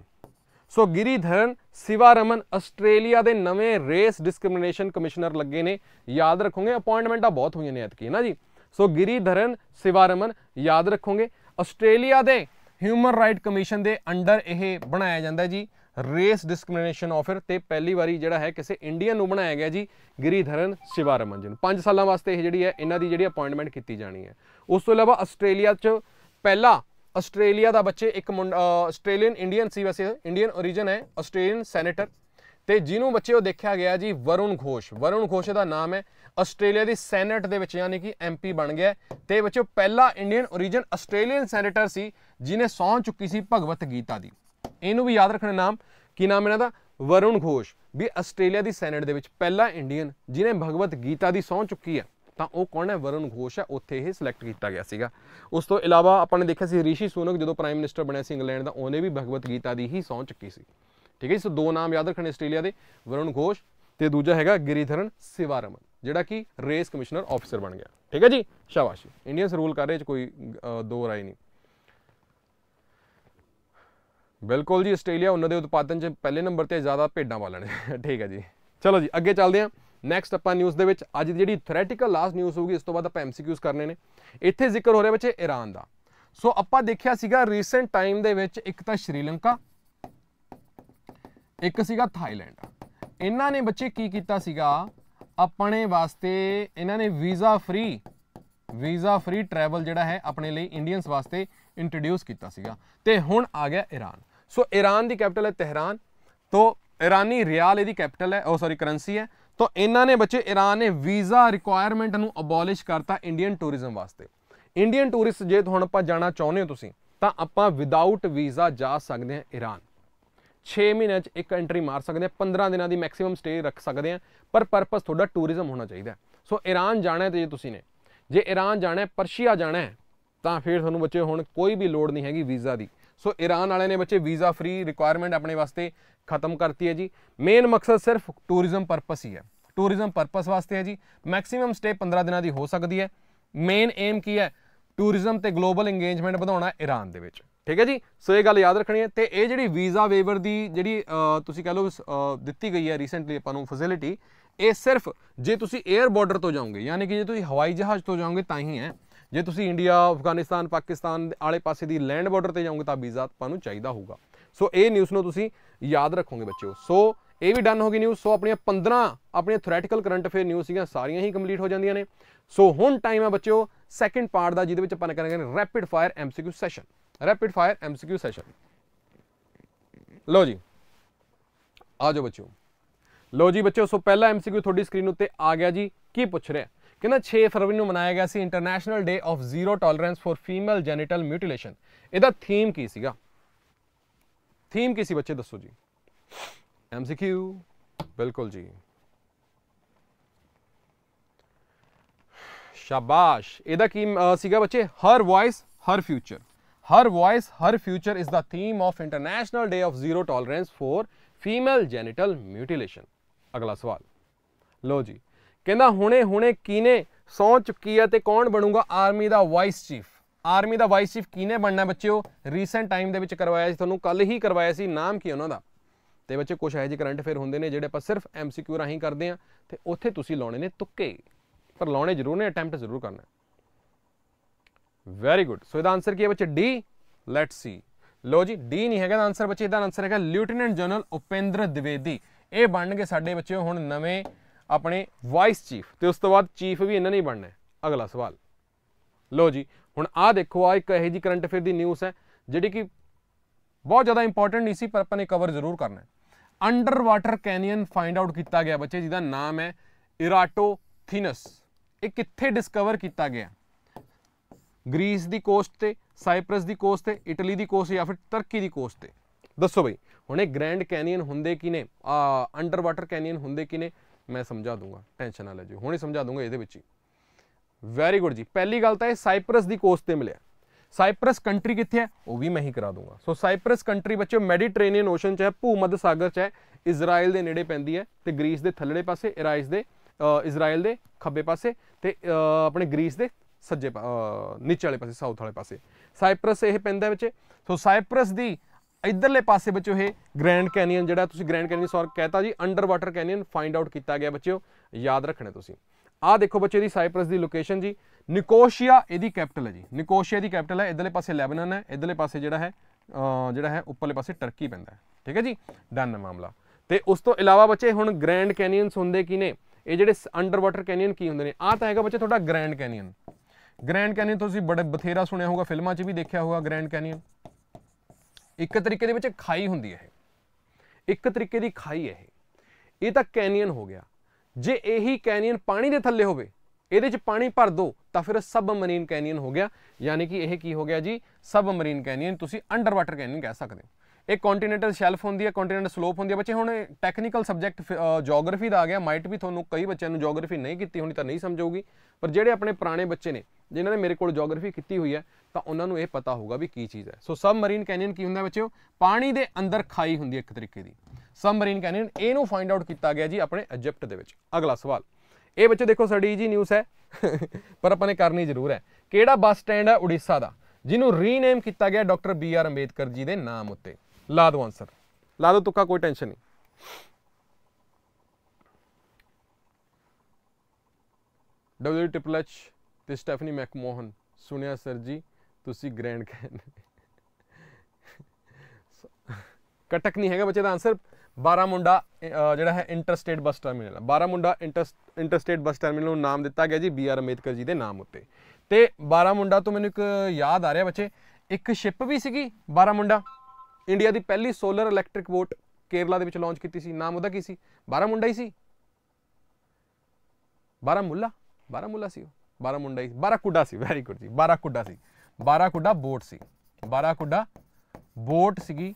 ਸੋ ਗਿਰੀਧਰਨ ਸਿਵਾਰਮਨ ਆਸਟ੍ਰੇਲੀਆ ਦੇ ਨਵੇਂ ਰੇਸ ਡਿਸਕ੍ਰਿਮੀਨੇਸ਼ਨ ਕਮਿਸ਼ਨਰ ਲੱਗੇ ਨੇ ਯਾਦ ਰੱਖੋਗੇ ਅਪਾਇੰਟਮੈਂਟਾਂ ਬਹੁਤ ਹੋਈਆਂ ਨੇ ਐਤਕੀ ਨਾ ਜੀ ਸੋ ਗਿਰੀਧਰਨ ਸਿਵਾਰਮਨ ਯਾਦ ਰੱਖੋਗੇ ਆਸਟ੍ਰੇਲੀਆ ਦੇ ਹਿਊਮਨ ਰਾਈਟ ਕਮਿਸ਼ਨ ਦੇ ਅੰਡਰ ਇਹ ਬਣਾਇਆ ਜਾਂਦਾ ਜੀ ਰੇਸ ਡਿਸਕ੍ਰਿਮੀਨੇਸ਼ਨ ਆਫਰ ਤੇ ਪਹਿਲੀ ਵਾਰੀ ਜਿਹੜਾ ਹੈ ਕਿਸੇ ਇੰਡੀਅਨ ਨੂੰ ਬਣਾਇਆ ਗਿਆ ਜੀ ਗਿਰੀਧਰਨ ਸ਼ਿਵਾਰਮਨ ਜੀ ਨੂੰ 5 ਸਾਲਾਂ ਵਾਸਤੇ ਇਹ ਜਿਹੜੀ ਹੈ ਇਹਨਾਂ ਦੀ ਜਿਹੜੀ ਅਪਾਇੰਟਮੈਂਟ ਕੀਤੀ ਜਾਣੀ ਹੈ ਉਸ ਤੋਂ ਇਲਾਵਾ ਆਸਟ੍ਰੇਲੀਆ 'ਚ ਪਹਿਲਾ ਆਸਟ੍ਰੇਲੀਆ ਦਾ ਬੱਚੇ ਇੱਕ ਆਸਟ੍ਰੇਲੀਅਨ ਇੰਡੀਅਨ ਸੀ ਵੈਸੇ ਇੰਡੀਅਨ origin ਹੈ ਆਸਟ੍ਰੇਲੀਅਨ ਸੈਨੇਟਰ ਤੇ ਜਿਹਨੂੰ ਬੱਚੇ ਉਹ ਦੇਖਿਆ ਗਿਆ ਜੀ ਵਰੁਣ ਘੋਸ਼ ਵਰੁਣ ਘੋਸ਼ ਦਾ ਨਾਮ ਹੈ ਆਸਟ੍ਰੇਲੀਆ ਦੀ ਸੈਨੇਟ ਦੇ ਵਿੱਚ ਯਾਨੀ ਕਿ ਐਮਪੀ ਬਣ ਗਿਆ ਤੇ ਬੱਚੋ ਪਹਿਲਾ ਇੰਡੀਅਨ origin ਆਸਟ੍ਰੇਲੀਅਨ ਸੈਨੇਟਰ ਸੀ ਜਿਨੇ ਸੌਂ ਚੁੱਕੀ ਸੀ ਭਗਵਤ ਗੀਤਾ ਦੀ ਇਹਨੂੰ ਵੀ ਯਾਦ ਰੱਖਣਾ ਨਾਮ ਕੀ ਨਾਮ ਇਹਨਾਂ ਦਾ ਵਰੁਣ ਘੋਸ਼ ਵੀ ਆਸਟ੍ਰੇਲੀਆ ਦੀ ਸੈਨੇਟ ਦੇ ਵਿੱਚ ਪਹਿਲਾ ਇੰਡੀਅਨ ਜਿਨੇ ਭਗਵਤ ਗੀਤਾ ਦੀ ਸੌਂ ਚੁੱਕੀ ਹੈ ਤਾਂ ਉਹ ਕੌਣ ਹੈ ਵਰੁਣ ਘੋਸ਼ ਹੈ ਉੱਥੇ ਇਹ ਸਿਲੈਕਟ ਕੀਤਾ ਗਿਆ ਸੀਗਾ ਉਸ ਤੋਂ ਇਲਾਵਾ ਆਪਾਂ ਨੇ ਦੇਖਿਆ ਸੀ ਰਿਸ਼ੀ ਸੂਨਕ ਜਦੋਂ ਪ੍ਰਾਈਮ ਮਿਨਿਸਟਰ ਬਣਿਆ ਸੀ ਇੰਗਲੈਂਡ ਦਾ ਉਹਨੇ ਵੀ ਭਗਵਤ ਗੀਤਾ ਦੀ ਹੀ ਸੌਂ ਚੁੱਕੀ ਸੀ ਠੀਕ ਹੈ ਸੋ ਦੋ ਨਾਮ ਯਾਦ ਰੱਖਣੇ ਆਸਟ੍ਰੇਲੀਆ ਦੇ ਵਰੁਣ ਘੋਸ਼ ਤੇ ਦੂਜਾ ਹੈਗਾ ਗਿਰੀਧਰਨ ਸਿਵਾਰਮਨ ਜਿਹੜਾ ਕਿ ਰੇਸ ਕਮਿਸ਼ਨਰ ਆਫੀਸਰ ਬਣ ਗਿਆ ਠੀਕ ਹੈ ਜੀ ਸ਼ਾਬਾਸ਼ ਇੰਡੀਅਨਸ ਰੂਲ ਕਰ ਰਹੇ ਚ ਕੋਈ ਦੋ ਰਾਏ ਨਹੀਂ ਬਿਲਕੁਲ ਜੀ ਆਸਟ੍ਰੇਲੀਆ ਉਹਨਾਂ ਦੇ ਉਤਪਾਦਨ 'ਚ ਪਹਿਲੇ ਨੰਬਰ ਤੇ ਜ਼ਿਆਦਾ ਭੇਡਾਂ ਪਾਲਣ ਠੀਕ ਹੈ ਜੀ ਚਲੋ ਜੀ ਅੱਗੇ ਚੱਲਦੇ ਹਾਂ ਨੈਕਸਟ ਆਪਾਂ ਨਿਊਜ਼ ਦੇ ਵਿੱਚ ਅੱਜ ਦੀ ਜਿਹੜੀ ਥਿਓਰੈਟਿਕਲ ਲਾਸਟ ਨਿਊਜ਼ ਹੋਊਗੀ ਇਸ ਤੋਂ ਬਾਅਦ ਆਪਾਂ ਐਮਸੀਕਿਊਜ਼ ਕਰਨੇ ਨੇ ਇੱਥੇ ਜ਼ਿਕਰ ਹੋ ਰਿਹਾ ਬੱਚੇ ਈਰਾਨ ਦਾ ਸੋ ਆਪਾਂ ਦੇਖਿਆ ਸੀਗਾ ਰੀਸੈਂਟ ਟਾਈਮ ਦੇ ਵਿੱਚ ਇੱਕ ਤਾਂ ਸ਼੍ਰੀਲੰਕਾ ਇੱਕ ਸੀਗਾ ਥਾਈਲੈਂਡ ਇਹਨਾਂ ਨੇ ਬੱਚੇ ਕੀ ਕੀਤਾ ਸੀਗਾ ਆਪਣੇ ਵਾਸਤੇ ਇਹਨਾਂ ਨੇ visa free visa free travel ਜਿਹੜਾ ਹੈ ਆਪਣੇ ਲਈ ਇੰਡੀਅਨਸ ਵਾਸਤੇ ਇੰਟਰੋਡਿਊਸ ਕੀਤਾ ਸੀਗਾ ਤੇ ਹੁਣ ਆ ਗਿਆ ਈਰਾਨ ਸੋ ਈਰਾਨ ਦੀ ਕੈਪੀਟਲ ਹੈ ਤਹਿਰਾਨ ਤੋਂ ਈਰਾਨੀ ਰਿਆਲ ਇਹਦੀ ਕੈਪੀਟਲ ਹੈ ਉਹ ਸੌਰੀ ਕਰੰਸੀ ਹੈ ਤੋਂ ਇਹਨਾਂ ਨੇ ਬੱਚੇ ਈਰਾਨ ਨੇ ਵੀਜ਼ਾ ਰਿਕੁਆਇਰਮੈਂਟ ਨੂੰ ਅਬੋਲਿਸ਼ ਕਰਤਾ ਇੰਡੀਅਨ ਟੂਰਿਜ਼ਮ ਵਾਸਤੇ ਇੰਡੀਅਨ ਟੂਰਿਸਟ ਜੇ ਹੁਣ ਆਪਾਂ ਜਾਣਾ ਚਾਹੁੰਦੇ ਹੋ ਤੁਸੀਂ ਤਾਂ ਆਪਾਂ ਵਿਦਆਊਟ ਵੀਜ਼ਾ ਜਾ ਸਕਦੇ ਹਾਂ ਈਰਾਨ 6 ਮਹੀਨਿਆਂ 'ਚ ਇੱਕ ਐਂਟਰੀ ਮਾਰ ਸਕਦੇ ਆ 15 ਦਿਨਾਂ ਦੀ ਮੈਕਸਿਮਮ ਸਟੇ ਰੱਖ ਸਕਦੇ ਆ ਪਰ ਪਰਪਸ ਤੁਹਾਡਾ ਟੂਰਿਜ਼ਮ ਹੋਣਾ ਚਾਹੀਦਾ ਸੋ ਈਰਾਨ ਜਾਣਾ ਹੈ ਤੇ ਜੇ ਤੁਸੀਂ ਨੇ ਜੇ ਈਰਾਨ ਜਾਣਾ ਹੈ ਪਰਸ਼ੀਆ ਜਾਣਾ ਹੈ ਤਾਂ ਫਿਰ ਤੁਹਾਨੂੰ ਬੱਚੇ ਹੁਣ ਕੋਈ ਵੀ ਲੋੜ ਨਹੀਂ ਹੈਗੀ ਵੀਜ਼ਾ ਦੀ ਸੋ ਈਰਾਨ ਵਾਲਿਆਂ ਨੇ ਬੱਚੇ ਵੀਜ਼ਾ ਫ੍ਰੀ ਰਿਕੁਆਇਰਮੈਂਟ ਆਪਣੇ ਵਾਸਤੇ ਖਤਮ ਕਰਤੀ ਹੈ ਜੀ ਮੇਨ ਮਕਸਦ ਸਿਰਫ ਟੂਰਿਜ਼ਮ ਪਰਪਸ ਹੀ ਹੈ ਟੂਰਿਜ਼ਮ ਪਰਪਸ ਵਾਸਤੇ ਹੈ ਜੀ ਮੈਕਸਿਮਮ ਸਟੇ 15 ਦਿਨਾਂ ਦੀ ਹੋ ਸਕਦੀ ਹੈ ਮੇਨ ਏਮ ਕੀ ਹੈ ਟੂਰਿਜ਼ਮ ਤੇ ਗਲੋਬਲ ਇੰਗੇਜਮੈਂਟ ਵਧਾਉਣਾ ਈਰਾਨ ਦੇ ਵਿੱਚ ਠੀਕ ਹੈ ਜੀ ਸੋ ਇਹ ਗੱਲ ਯਾਦ ਰੱਖਣੀ ਹੈ ਤੇ ਇਹ ਜਿਹੜੀ ਵੀਜ਼ਾ ਵੇਵਰ ਦੀ ਜਿਹੜੀ ਤੁਸੀਂ ਕਹ ਲਓ ਦਿੱਤੀ ਗਈ ਹੈ ਰੀਸੈਂਟਲੀ ਆਪਾਂ ਨੂੰ ਫੈਸਿਲਿਟੀ ਇਹ ਸਿਰਫ ਜੇ ਤੁਸੀਂ 에ਅਰ ਬਾਰਡਰ ਤੋਂ ਜਾਓਗੇ ਯਾਨੀ ਕਿ ਜੇ ਤੁਸੀਂ ਹਵਾਈ ਜਹਾਜ਼ ਤੋਂ ਜਾਓਗੇ ਤਾਂ ਹੀ ਹੈ ਜੇ ਤੁਸੀਂ ਇੰਡੀਆ ਅਫਗਾਨਿਸਤਾਨ ਪਾਕਿਸਤਾਨ ਆਲੇ ਪਾਸੇ ਦੀ ਲੈਂਡ ਬਾਰਡਰ ਤੇ ਜਾਓਗੇ ਤਾਂ ਵੀਜ਼ਾ ਤੁਹਾਨੂੰ ਨੂੰ ਚਾਹੀਦਾ ਹੋਊਗਾ ਸੋ ਇਹ ਨਿਊਜ਼ ਨੂੰ ਤੁਸੀਂ ਯਾਦ ਰੱਖੋਗੇ ਬੱਚਿਓ ਸੋ ਇਹ ਵੀ ਡਨ ਹੋ ਗਈ ਨਿਊਜ਼ ਸੋ ਆਪਣੀਆਂ 15 ਆਪਣੀਆਂ ਥਿਓਰੈਟੀਕਲ ਕਰੰਟ ਅਫੇਅਰ ਨਿਊਜ਼ ਸੀਗੀਆਂ ਸਾਰੀਆਂ ਹੀ ਕੰਪਲੀਟ ਹੋ ਜਾਂਦੀਆਂ ਨੇ ਸੋ ਹੁਣ ਟਾਈਮ ਆ ਬੱਚਿਓ ਸੈਕੰਡ ਪਾਰਟ ਦਾ ਜਿਹਦੇ ਵਿੱਚ ਆਪਾਂ ਕਰਾਂਗੇ rapid fire MCQ session rapid fire MCQ session ਲੋ ਜੀ ਆ ਜਾਓ ਬੱਚਿਓ ਲੋ ਜੀ ਬੱਚਿਓ ਸੋ ਪਹਿਲਾ ਐਮਸੀਕਿਊ ਤੁਹਾਡੀ ਸਕਰੀਨ ਉੱਤੇ ਆ ਗਿਆ ਜੀ ਕੀ ਪੁੱਛ ਰਿਹਾ क्या छे फरवरी में मनाया गया international day of zero tolerance for female genital mutilation यदा थीम की सी थीम की सी बच्चे दसो जी एम सिक्यू बिल्कुल जी शाबाश यदा बच्चे her voice her future her voice her future is the theme of international day of zero tolerance for female genital mutilation अगला सवाल लो जी ਕਹਿੰਦਾ ਹੁਣੇ ਹੁਣੇ ਕਿਨੇ ਸੌ ਚੁੱਕੀ ਆ ਤੇ ਕੌਣ ਬਣੂਗਾ ਆਰਮੀ ਦਾ ਵਾਈਸ ਚੀਫ ਆਰਮੀ ਦਾ ਵਾਈਸ ਚੀਫ ਕਿਨੇ ਬਣਨਾ ਬੱਚਿਓ ਰੀਸੈਂਟ ਟਾਈਮ ਦੇ ਵਿੱਚ ਕਰਵਾਇਆ ਸੀ ਤੁਹਾਨੂੰ ਕੱਲ ਹੀ ਕਰਵਾਇਆ ਸੀ ਨਾਮ ਕੀ ਉਹਨਾਂ ਦਾ ਤੇ ਬੱਚੇ ਕੁਝ ਇਹੋ ਜੀ ਕਰੰਟ ਅਫੇਅਰ ਹੁੰਦੇ ਨੇ ਜਿਹੜੇ ਆਪਾਂ ਸਿਰਫ ਐਮਸੀਕਿਊ ਰਾਹੀਂ ਕਰਦੇ ਆ ਤੇ ਉੱਥੇ ਤੁਸੀਂ ਲਾਉਣੇ ਨੇ ਤੁੱਕੇ ਪਰ ਲਾਉਣੇ ਜ਼ਰੂਰ ਨੇ ਅਟੈਂਪਟ ਜ਼ਰੂਰ ਕਰਨਾ ਵੈਰੀ ਗੁੱਡ ਸੋ ਇਹਦਾ ਆਨਸਰ ਕੀ ਹੈ ਬੱਚੇ ਡੀ ਲੈਟਸ ਸੀ ਲੋ ਜੀ ਡੀ ਨਹੀਂ ਹੈਗਾ ਦਾ ਆਨਸਰ ਬੱਚੇ ਇਹਦਾ ਆਨਸਰ ਹੈਗਾ ਲਿਊਟਨੈਂਟ ਜਨਰਲ ਉਪੇਂਦਰ ਦਿਵੇਦੀ ਇਹ ਬਣਨਗੇ ਸਾਡੇ ਬੱਚੇ ਹੁਣ ਨਵੇਂ ਆਪਣੇ ਵਾਈਸ ਚੀਫ ਤੇ ਉਸ ਤੋਂ ਬਾਅਦ ਚੀਫ ਵੀ ਇਹਨਾਂ ਨੇ ਬਣਨਾ ਹੈ ਅਗਲਾ ਸਵਾਲ ਲੋ ਜੀ ਹੁਣ ਆ ਦੇਖੋ ਆ ਇੱਕ ਇਹੋ ਜੀ ਕਰੰਟ ਅਫੇਅਰ ਦੀ ਨਿਊਜ਼ ਹੈ ਜਿਹੜੀ ਕਿ ਬਹੁਤ ਜ਼ਿਆਦਾ ਇੰਪੋਰਟੈਂਟ ਨਹੀਂ ਸੀ ਪਰ ਆਪਾਂ ਨੇ ਕਵਰ ਜ਼ਰੂਰ ਕਰਨਾ ਹੈ underwater canyon find out ਕੀਤਾ ਗਿਆ ਬੱਚੇ ਜਿਹਦਾ ਨਾਮ ਹੈ ਥਿਨਸ ਇਹ ਕਿੱਥੇ ਡਿਸਕਵਰ ਕੀਤਾ ਗਿਆ ਗ੍ਰੀਸ ਦੀ ਕੋਸਟ ਤੇ ਸਾਈਪ੍ਰਸ ਦੀ ਕੋਸਟ ਤੇ ਇਟਲੀ ਦੀ ਕੋਸਟ ਜਾਂ ਫਿਰ ਤੁਰਕੀ ਦੀ ਕੋਸਟ ਤੇ ਦੱਸੋ ਬਈ ਹੁਣ ਇਹ ਗ੍ਰੈਂਡ ਕੈਨੀਅਨ ਹੁੰਦੇ ਕਿਨੇ ਨੇ ਅੰਡਰ ਵਾਟਰ ਕੈਨੀਅਨ ਹੁੰਦੇ ਕਿਨੇ ਨੇ ਮੈਂ ਸਮਝਾ ਦੂੰਗਾ ਟੈਨਸ਼ਨ ਨਾ ਲੈ ਜਿਓ ਹੁਣੇ ਸਮਝਾ ਦੂੰਗਾ ਇਹਦੇ ਵਿੱਚ ਹੀ ਵੈਰੀ ਗੁੱਡ ਜੀ ਪਹਿਲੀ ਗੱਲ ਤਾਂ ਇਹ ਸਾਈਪ੍ਰਸ ਦੀ ਕੋਸਟ ਤੇ ਮਿਲਿਆ ਸਾਈਪ੍ਰਸ ਕੰਟਰੀ ਕਿੱਥੇ ਹੈ ਉਹ ਵੀ ਮੈਂ ਹੀ ਕਰਾ ਦੂੰਗਾ ਸੋ ਸਾਈਪ੍ਰਸ ਕੰਟਰੀ ਬੱਚਿਓ ਮੈਡੀਟਰੇਨੀਅਨ ਓਸ਼ਨ 'ਚ ਹੈ ਭੂਮੱਧ ਸਾਗਰ 'ਚ ਹੈ ਇਜ਼ਰਾਈਲ ਦੇ ਨੇੜੇ ਪੈਂਦੀ ਹੈ ਤੇ ਗ੍ਰੀਸ ਦੇ ਥੱਲੜੇ ਪਾਸੇ ਇਰਾਈਸ ਦੇ ਇਜ਼ਰਾਈਲ ਦੇ ਖੱਬੇ ਪਾਸੇ ਤੇ ਆਪਣੇ ਗ੍ਰੀਸ ਦੇ ਸੱਜੇ ਨੀਚੇ ਵਾਲੇ ਪਾਸੇ ਸਾਊਥ ਵਾਲੇ ਪਾਸੇ ਸਾਈਪ੍ਰਸ ਇਹ ਪੈਂਦਾ ਵਿੱਚ ਸੋ ਸਾਈਪ੍ਰਸ ਦੀ ਇਧਰਲੇ ਪਾਸੇ ਬੱਚਿਓ ਇਹ ਗ੍ਰੈਂਡ ਕੈਨੀਅਨ ਜਿਹੜਾ ਤੁਸੀਂ ਗ੍ਰੈਂਡ ਕੈਨੀਅਨ ਸੌਰ ਕਹਤਾ ਜੀ underwater canyon find out ਕੀਤਾ ਗਿਆ ਬੱਚਿਓ ਯਾਦ ਰੱਖਣਾ ਤੁਸੀਂ ਆ ਦੇਖੋ ਬੱਚੇ ਦੀ ਸਾਈਪ੍ਰਸ ਦੀ ਲੋਕੇਸ਼ਨ ਜੀ ਨਿਕੋਸ਼ੀਆ ਇਹਦੀ ਕੈਪੀਟਲ ਹੈ ਜੀ ਨਿਕੋਸ਼ੀਆ ਦੀ ਕੈਪੀਟਲ ਹੈ ਇਧਰਲੇ ਪਾਸੇ ਲੈਬਨਨ ਹੈ ਇਧਰਲੇ ਪਾਸੇ ਜਿਹੜਾ ਹੈ ਜਿਹੜਾ ਹੈ ਉੱਪਰਲੇ ਪਾਸੇ ਟਰਕੀ ਪੈਂਦਾ ਹੈ ਠੀਕ ਹੈ ਜੀ ਡਨ ਮਾਮਲਾ ਤੇ ਉਸ ਤੋਂ ਇਲਾਵਾ ਬੱਚੇ ਹੁਣ ਗ੍ਰੈਂਡ ਕੈਨੀਅਨਸ ਹੁੰਦੇ ਕੀ ਨੇ ਇਹ ਜਿਹੜੇ ਅੰਡਰ ਵਾਟਰ ਕੈਨੀਅਨ ਕੀ ਹੁੰਦੇ ਨੇ ਆ ਤਾਂ ਹੈਗਾ ਬੱਚੇ ਤੁਹਾਡਾ ਗ੍ਰੈਂਡ ਕੈਨੀਅਨ ਗ੍ਰੈਂਡ ਕੈਨੀਅਨ ਤੁਸੀਂ ਬੜੇ ਬਥੇਰਾ ਸੁਣਿਆ ਹੋਊਗਾ ਫਿਲਮਾਂ 'ਚ ਵੀ ਦੇਖਿਆ ਹੋਊਗਾ ਗ੍ਰੈਂਡ ਕੈਨੀਅਨ ਇੱਕ ਤਰੀਕੇ ਦੇ ਵਿੱਚ ਖਾਈ ਹੁੰਦੀ ਹੈ ਇਹ ਇੱਕ ਤਰੀਕੇ ਦੀ ਖਾਈ ਹੈ ਇਹ ਇਹ ਤਾਂ ਕੈਨੀਅਨ ਹੋ ਗਿਆ ਜੇ ਇਹੀ ਕੈਨੀਅਨ ਪਾਣੀ ਦੇ ਥੱਲੇ ਹੋਵੇ ਇਹਦੇ ਚ ਪਾਣੀ ਭਰ ਦੋ ਤਾਂ ਫਿਰ ਸਬ ਮਰੀਨ ਕੈਨੀਅਨ ਹੋ ਗਿਆ ਯਾਨੀ ਕਿ ਇਹ ਕੀ ਹੋ ਗਿਆ ਜੀ ਸਬ ਮਰੀਨ ਕੈਨੀਅਨ ਤੁਸੀਂ ਅੰਡਰ ਵਾਟਰ ਕੈਨੀਅਨ ਕਹਿ ਸਕਦੇ ਹੋ ਇਹ ਕੰਟੀਨੈਂਟਲ ਸ਼ੈਲਫ ਹੁੰਦੀ ਹੈ ਕੰਟੀਨੈਂਟ ਸਲੋਪ ਹੁੰਦੀ ਹੈ ਬੱਚੇ ਹੁਣ ਟੈਕਨੀਕਲ ਸਬਜੈਕਟ ਜੀਓਗ੍ਰਾਫੀ ਦਾ ਆ ਗਿਆ ਮਾਈਟ ਵੀ ਤੁਹਾਨੂੰ ਕਈ ਬੱਚਿਆਂ ਨੂੰ ਜੀਓਗ੍ਰਾਫੀ ਨਹੀਂ ਕੀਤੀ ਹੋਣੀ ਤਾਂ ਨਹੀਂ ਸਮਝ ਆਊਗੀ ਪਰ ਜਿਹੜੇ ਆਪਣੇ ਪੁਰਾਣੇ ਬੱਚੇ ਨੇ ਜਿਨ੍ਹਾਂ ਨੇ ਮੇਰੇ ਕੋਲ ਜੀਓਗ੍ਰਾਫੀ ਕੀਤੀ ਹੋਈ ਹੈ ਤਾਂ ਉਹਨਾਂ ਨੂੰ ਇਹ ਪਤਾ ਹੋਊਗਾ ਵੀ ਕੀ ਚੀਜ਼ ਹੈ ਸੋ ਸਬਮਰੀਨ ਕੈਨਨ ਕੀ ਹੁੰਦਾ ਬੱਚਿਓ ਪਾਣੀ ਦੇ ਅੰਦਰ ਖਾਈ ਹੁੰਦੀ ਹੈ ਇੱਕ ਤਰੀਕੇ ਦੀ ਸਬਮਰੀਨ ਕੈਨਨ ਇਹਨੂੰ ਫਾਈਂਡ ਆਊਟ ਕੀਤਾ ਗਿਆ ਜੀ ਆਪਣੇ ਇਜਿਪਟ ਦੇ ਵਿੱਚ ਅਗਲਾ ਸਵਾਲ ਇਹ ਬੱਚੇ ਦੇਖੋ ਸਾਡੀ ਜੀ ਨਿਊਜ਼ ਹੈ ਪਰ ਆਪਾਂ ਨੇ ਕਰਨੀ ਜ਼ਰੂਰ ਹੈ ਕਿਹੜਾ ਬੱਸ ਸਟੈਂਡ ਹੈ ਉੜੀਸਾ ਦਾ ਜਿਹਨੂੰ ਰੀਨੇਮ ਕੀਤਾ ਗਿਆ ਡਾਕਟਰ ਬੀ ਆਰ ਅੰਬੇਦਕਰ ਜੀ ਦੇ ਨਾਮ ਉੱਤੇ ਲਾ ਦਿਓ ਆਨਸਰ ਲਾ ਦਿਓ ਤੁੱਕਾ ਕੋਈ ਟੈਨਸ਼ਨ ਨਹੀਂ ਡਬਲਯੂ ਟ੍ਰਿਪਲ ਐਚ ਤੇ ਸਟੈਫਨੀ ਮੈਕਮੋਹਨ ਸੁਨਿਆ ਸਰ ਜੀ ਤੁਸੀਂ ਗ੍ਰੈਂਡ ਕੈਨ ਕਟਕ ਨਹੀਂ ਹੈਗਾ ਬੱਚੇ ਦਾ ਆਨਸਰ ਬਾਰਾਮੁੰਡਾ ਜਿਹੜਾ ਹੈ interstate bus terminal Baramunda interstate bus terminal ਨੂੰ ਨਾਮ ਦਿੱਤਾ ਗਿਆ ਜੀ ਬੀ ਆਰ ਅਮੇਦਕਰ ਜੀ ਦੇ ਨਾਮ ਉੱਤੇ ਤੇ ਬਾਰਾਮੁੰਡਾ ਤੋਂ ਮੈਨੂੰ ਇੱਕ ਯਾਦ ਆ ਰਿਹਾ ਬੱਚੇ ਇੱਕ ਸ਼ਿਪ ਵੀ ਸੀਗੀ ਬਾਰਾਮੁੰਡਾ ਇੰਡੀਆ ਦੀ ਪਹਿਲੀ ਸੋਲਰ ਇਲੈਕਟ੍ਰਿਕ ਬੋਟ ਕੇਰਲਾ ਦੇ ਵਿੱਚ ਲਾਂਚ ਕੀਤੀ ਸੀ ਨਾਮ ਉਹਦਾ ਕੀ ਸੀ ਬਾਰਾਮੁੰਡਾ ਹੀ ਸੀ ਬਾਰਾਮੁੱਲਾ ਬਾਰਾਮੁੱਲਾ ਸੀ ਉਹ ਬਾਰਾਮੁੰਡਾ ਹੀ ਬਾਰਾਕੁੱਡਾ ਸੀ ਵੈਰੀ ਗੁੱਡ ਜੀ ਬਾਰਾਕੁੱਡਾ ਸੀ ਬਾਰਾਕੁੱਡਾ ਬੋਟ ਸੀ ਬਾਰਾਕੁੱਡਾ ਬੋਟ ਸੀਗੀ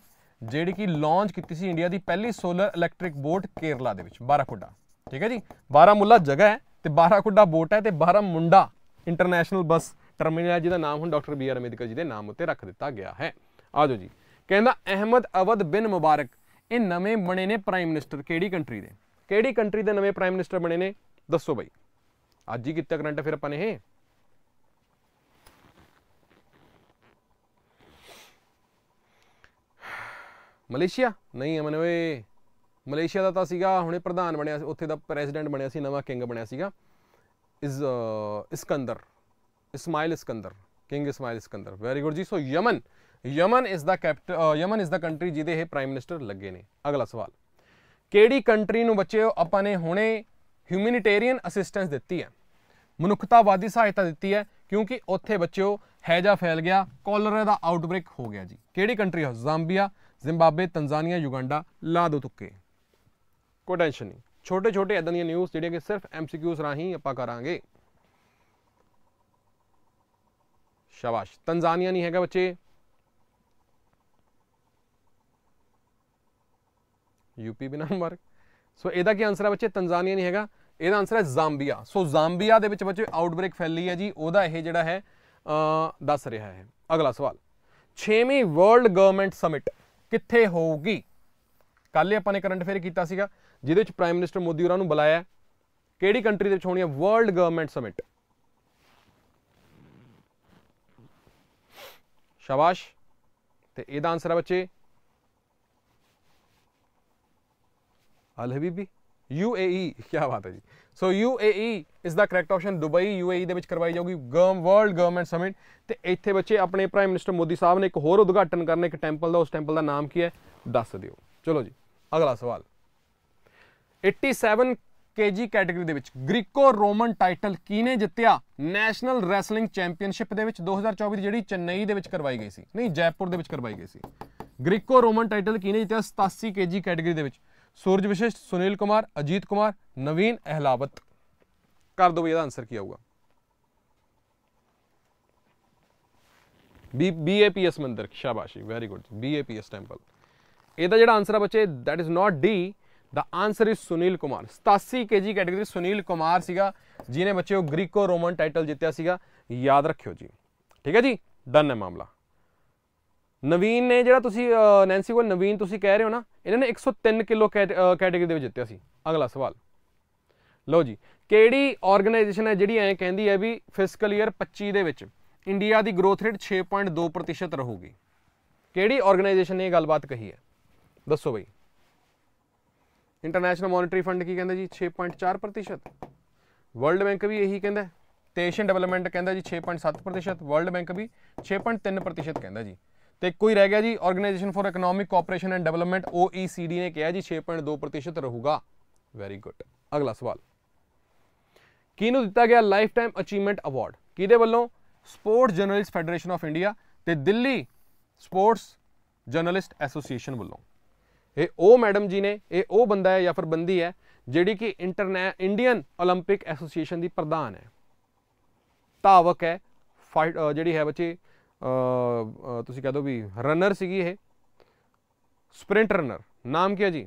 ਜਿਹੜੀ ਕਿ ਲਾਂਚ ਕੀਤੀ ਸੀ ਇੰਡੀਆ ਦੀ ਪਹਿਲੀ ਸੋਲਰ ਇਲੈਕਟ੍ਰਿਕ ਬੋਟ ਕੇਰਲਾ ਦੇ ਵਿੱਚ ਬਾਰਾਕੁੱਡਾ ਠੀਕ ਹੈ ਜੀ ਬਾਰਾਮੁੱਲਾ ਜਗ੍ਹਾ ਹੈ ਤੇ ਬਾਰਾਕੁੱਡਾ ਬੋਟ ਹੈ ਤੇ ਬਾਰਾਮੁੰਡਾ ਇੰਟਰਨੈਸ਼ਨਲ ਬੱਸ ਟਰਮੀਨਲ ਜਿਹਦਾ ਨਾਮ ਹੁਣ ਡਾਕਟਰ ਬੀ ਆਰ ਅਮਿਤਕਰ ਜੀ ਦੇ ਨਾਮ ਉੱਤੇ ਰੱਖ ਦਿੱਤਾ ਗਿਆ ਹੈ ਆਜੋ ਜੀ ਕਹਿੰਦਾ ਅਹਿਮਦ ਅਵਦ ਬਿਨ ਮੁਬਾਰਕ ਇਹ ਨਵੇਂ ਬਣੇ ਨੇ ਪ੍ਰਾਈਮ ਮਿਨਿਸਟਰ ਕਿਹੜੀ ਕੰਟਰੀ ਦੇ ਕਿਹੜੀ ਕੰਟਰੀ ਦੇ ਨਵੇਂ ਪ੍ਰਾਈਮ ਮਿਨਿਸਟਰ ਬਣੇ ਨੇ ਦੱਸੋ ਬਈ ਅੱਜ ਹੀ ਕੀਤਾ ਕਰੰਟ ਅਫੇਅਰ ਆਪਾਂ ਨੇ ਇਹ ਮਲੇਸ਼ੀਆ ਨਹੀਂ ਅਮਨ ਓਏ ਮਲੇਸ਼ੀਆ ਦਾ ਤਾਂ ਸੀਗਾ ਹੁਣੇ ਪ੍ਰਧਾਨ ਬਣਿਆ ਸੀ ਉੱਥੇ ਦਾ ਪ੍ਰੈਜ਼ੀਡੈਂਟ ਬਣਿਆ ਸੀ ਨਵਾਂ ਕਿੰਗ ਬਣਿਆ ਸੀਗਾ ਇਸ Iskandar Ismail Iskandar king Ismail Iskandar very good ਜੀ so Yemen Yemen is the capital Yemen is the country ਜਿਹਦੇ ਇਹ ਪ੍ਰਾਈਮ ਮਿਨਿਸਟਰ ਲੱਗੇ ਨੇ ਅਗਲਾ ਸਵਾਲ ਕਿਹੜੀ ਕੰਟਰੀ ਨੂੰ ਬੱਚਿਓ ਆਪਾਂ ਨੇ ਹੁਣੇ ਹਿਊਮੈਨਿਟੇਰੀਅਨ ਅਸਿਸਟੈਂਸ ਦਿੱਤੀ ਹੈ ਮਨੁੱਖਤਾਵਾਦੀ ਸਹਾਇਤਾ ਦਿੱਤੀ ਹੈ ਕਿਉਂਕਿ ਉੱਥੇ ਬੱਚਿਓ ਹੈਜਾ ਫੈਲ ਗਿਆ ਕੋਲਰਾ ਦਾ ਆਊਟਬ੍ਰੇਕ ਹੋ ਗਿਆ ਜੀ ਕਿਹੜੀ ਕੰਟਰੀ ਹੈ ਜ਼ਾਂਬੀਆ ਜ਼ਿੰਬਾਬਵੇ ਤਨਜ਼ਾਨੀਆ ਯੂਗਾਂਡਾ ਲਾ ਦੋ ਤੁੱਕੇ ਕੋਈ ਟੈਨਸ਼ਨ ਨਹੀਂ ਛੋਟੇ ਛੋਟੇ ਇਦਾਂ ਦੀਆਂ ਨਿਊਜ਼ ਜਿਹੜੀਆਂ ਕਿ ਸਿਰਫ ਐਮਸੀਕਿਊਸ ਰਾਹੀਂ ਆਪਾਂ ਕਰਾਂਗੇ ਸ਼ਾਬਾਸ਼ ਤਨਜ਼ਾਨੀਆ ਨਹੀਂ ਹੈਗਾ ਬੱਚੇ ਯੂਪੀ ਬਿਨਾ ਮਾਰਕ ਸੋ ਇਹਦਾ ਕੀ ਆਨਸਰ ਹੈ ਬੱਚੇ ਤਨਜ਼ਾਨੀਆ ਨਹੀਂ ਹੈਗਾ ਇਹਦਾ ਆਨਸਰ ਹੈ ਜ਼ਾਂਬੀਆ ਸੋ ਜ਼ਾਂਬੀਆ ਦੇ ਵਿੱਚ ਬੱਚੇ ਆਊਟਬ੍ਰੇਕ ਫੈਲੀ ਹੈ ਜੀ ਉਹਦਾ ਇਹ ਜਿਹੜਾ ਹੈ ਦੱਸ ਰਿਹਾ ਹੈ ਅਗਲਾ ਸਵਾਲ 6ਵੀਂ ਵਰਲਡ ਗਵਰਨਮੈਂਟ ਸਮਿਟ ਕਿੱਥੇ ਹੋਊਗੀ ਕੱਲ ਆਪਾਂ ਨੇ ਕਰੰਟ ਅਫੇਅਰ ਕੀਤਾ ਸੀਗਾ ਜਿਹਦੇ ਵਿੱਚ ਪ੍ਰਾਈਮ ਮਿਨਿਸਟਰ ਮੋਦੀ ਹੋਰਾਂ ਨੂੰ ਬੁਲਾਇਆ ਕਿਹੜੀ ਕੰਟਰੀ ਦੇ ਵਿੱਚ ਹੋਣੀ ਹੈ ਵਰਲਡ ਗਵਰਨਮੈਂਟ ਸਮਿਟ ਸ਼ਾਬਾਸ਼ ਤੇ ਇਹਦਾ ਆਨਸਰ ਹੈ ਬੱਚੇ ਅਲ ਹਬੀਬੀ ਯੂਏਈ ਕੀ ਬਾਤ ਹੈ ਜੀ ਸੋ UAE ਇਸ ਦਾ ਕਰੈਕਟ ਆਪਸ਼ਨ ਦੁਬਈ UAE ਦੇ ਵਿੱਚ ਕਰਵਾਈ ਜਾਊਗੀ ਗਰਮ ਵਰਲਡ ਗਵਰਨਮੈਂਟ ਸਮਿਟ ਤੇ ਇੱਥੇ ਬੱਚੇ ਆਪਣੇ ਪ੍ਰਾਈਮ ਮਿਨਿਸਟਰ ਮੋਦੀ ਸਾਹਿਬ ਨੇ ਇੱਕ ਹੋਰ ਉਦਘਾਟਨ ਕਰਨ ਇੱਕ ਟੈਂਪਲ ਦਾ ਉਸ ਟੈਂਪਲ ਦਾ ਨਾਮ ਕੀ ਹੈ ਦੱਸ ਦਿਓ ਚਲੋ ਜੀ ਅਗਲਾ ਸਵਾਲ 87 kg ਕੈਟਾਗਰੀ ਦੇ ਵਿੱਚ ਗ੍ਰੀਕੋ ਰੋਮਨ ਟਾਈਟਲ ਕਿਨੇ ਜਿੱਤਿਆ ਨੈਸ਼ਨਲ ਰੈਸਲਿੰਗ ਚੈਂਪੀਅਨਸ਼ਿਪ ਦੇ ਵਿੱਚ 2024 ਦੀ ਜਿਹੜੀ ਚੇਨਈ ਦੇ ਵਿੱਚ ਕਰਵਾਈ ਗਈ ਸੀ ਨਹੀਂ ਜੈਪੁਰ ਦੇ ਵਿੱਚ ਕਰਵਾਈ ਗਈ ਸੀ ਗ੍ਰੀਕੋ ਰੋਮਨ ਟਾਈਟਲ ਕਿਨੇ ਜਿੱਤਿਆ 87 kg ਕੈਟਾਗਰੀ ਦੇ ਵਿੱਚ ਸੂਰਜ ਵਿਸ਼ੇਸ਼ ਸੁਨੀਲ ਕੁਮਾਰ ਅਜੀਤ ਕੁਮਾਰ ਨਵੀਨ ਅਹਿਲਾਵਤ ਕਰ ਦੋ ਵੀ ਇਹਦਾ ਆਨਸਰ ਕੀ ਆਊਗਾ ਬੀ ਬੀਏਪੀਐਸ ਮੰਦਰ ਸ਼ਾਬਾਸ਼ੀ ਵੈਰੀ ਗੁੱਡ ਬੀਏਪੀਐਸ ਟੈਂਪਲ ਇਹਦਾ ਜਿਹੜਾ ਆਨਸਰ ਆ ਬੱਚੇ that is not D the answer is Sunil Kumar 87 KG category Sunil Kumar ਸੀਗਾ ਜਿਹਨੇ ਬੱਚੇ ਉਹ ਗ੍ਰੀਕੋ ਰੋਮਨ ਟਾਈਟਲ ਜਿੱਤਿਆ ਸੀਗਾ ਯਾਦ ਰੱਖਿਓ ਜੀ ਠੀਕ ਹੈ ਜੀ ਡਨ ਹੈ ਮਾਮਲਾ ਨਵੀਨ ਨੇ ਜਿਹੜਾ ਤੁਸੀਂ ਨੈਂਸੀ ਕੋਲ ਨਵੀਨ ਤੁਸੀਂ ਕਹਿ ਰਹੇ ਹੋ ਨਾ ਇਹਨਾਂ ਨੇ 103 ਕਿਲੋ ਕੈਟਾਗਰੀ ਦੇ ਵਿੱਚ ਜਿੱਤਿਆ ਸੀ ਅਗਲਾ ਸਵਾਲ ਲਓ ਜੀ ਕਿਹੜੀ ਆਰਗੇਨਾਈਜੇਸ਼ਨ ਹੈ ਜਿਹੜੀ ਐਂ ਕਹਿੰਦੀ ਹੈ ਵੀ ਫਿਸਕਲ ਈਅਰ 25 ਦੇ ਵਿੱਚ ਇੰਡੀਆ ਦੀ ਗਰੋਥ ਰੇਟ 6.2% ਰਹੂਗੀ ਕਿਹੜੀ ਆਰਗੇਨਾਈਜੇਸ਼ਨ ਨੇ ਇਹ ਗੱਲਬਾਤ ਕਹੀ ਹੈ ਦੱਸੋ ਬਈ ਇੰਟਰਨੈਸ਼ਨਲ ਮੋਨਿਟਰੀ ਫੰਡ ਕੀ ਕਹਿੰਦਾ ਜੀ 6.4% ਵਰਲਡ ਬੈਂਕ ਵੀ ਇਹੀ ਕਹਿੰਦਾ ਤੇ ਏਸ਼ੀਅਨ ਡਿਵੈਲਪਮੈਂਟ ਕਹਿੰਦਾ ਜੀ 6.7% ਵਰਲਡ ਬੈਂਕ ਵੀ 6.3% ਕਹਿੰਦਾ ਜੀ ਤੇ ਕੋਈ ਰਹਿ ਗਿਆ ਜੀ organisation for economic cooperation and development OECD ਨੇ ਕਿਹਾ ਜੀ 6.2% ਰਹੂਗਾ ਵੈਰੀ ਗੁੱਡ ਅਗਲਾ ਸਵਾਲ ਕਿਹਨੂੰ ਦਿੱਤਾ ਗਿਆ ਲਾਈਫ ਟਾਈਮ ਅਚੀਵਮੈਂਟ ਅਵਾਰਡ ਕਿਹਦੇ ਵੱਲੋਂ sports journalist federation of India ਤੇ ਦਿੱਲੀ ਸਪੋਰਟਸ ਜਰਨਲਿਸਟ ਐਸੋਸੀਏਸ਼ਨ ਵੱਲੋਂ ਇਹ ਉਹ ਮੈਡਮ ਜੀ ਨੇ ਇਹ ਉਹ ਬੰਦਾ ਹੈ ਜਾਂ ਫਿਰ ਬੰਦੀ ਹੈ ਜਿਹੜੀ ਕਿ ਇੰਟਰਨੈ ਇੰਡੀਅਨ 올림픽 ਐਸੋਸੀਏਸ਼ਨ ਦੀ ਪ੍ਰਧਾਨ ਹੈ ਧਾਵਕ ਹੈ ਜਿਹੜੀ ਹੈ ਬੱਚੇ ਤੁਸੀਂ ਕਹ ਦੋ ਵੀ ਰਨਰ ਸੀਗੀ ਇਹ ਸਪ੍ਰਿੰਟ ਰਨਰ ਨਾਮ ਕੀ ਹੈ ਜੀ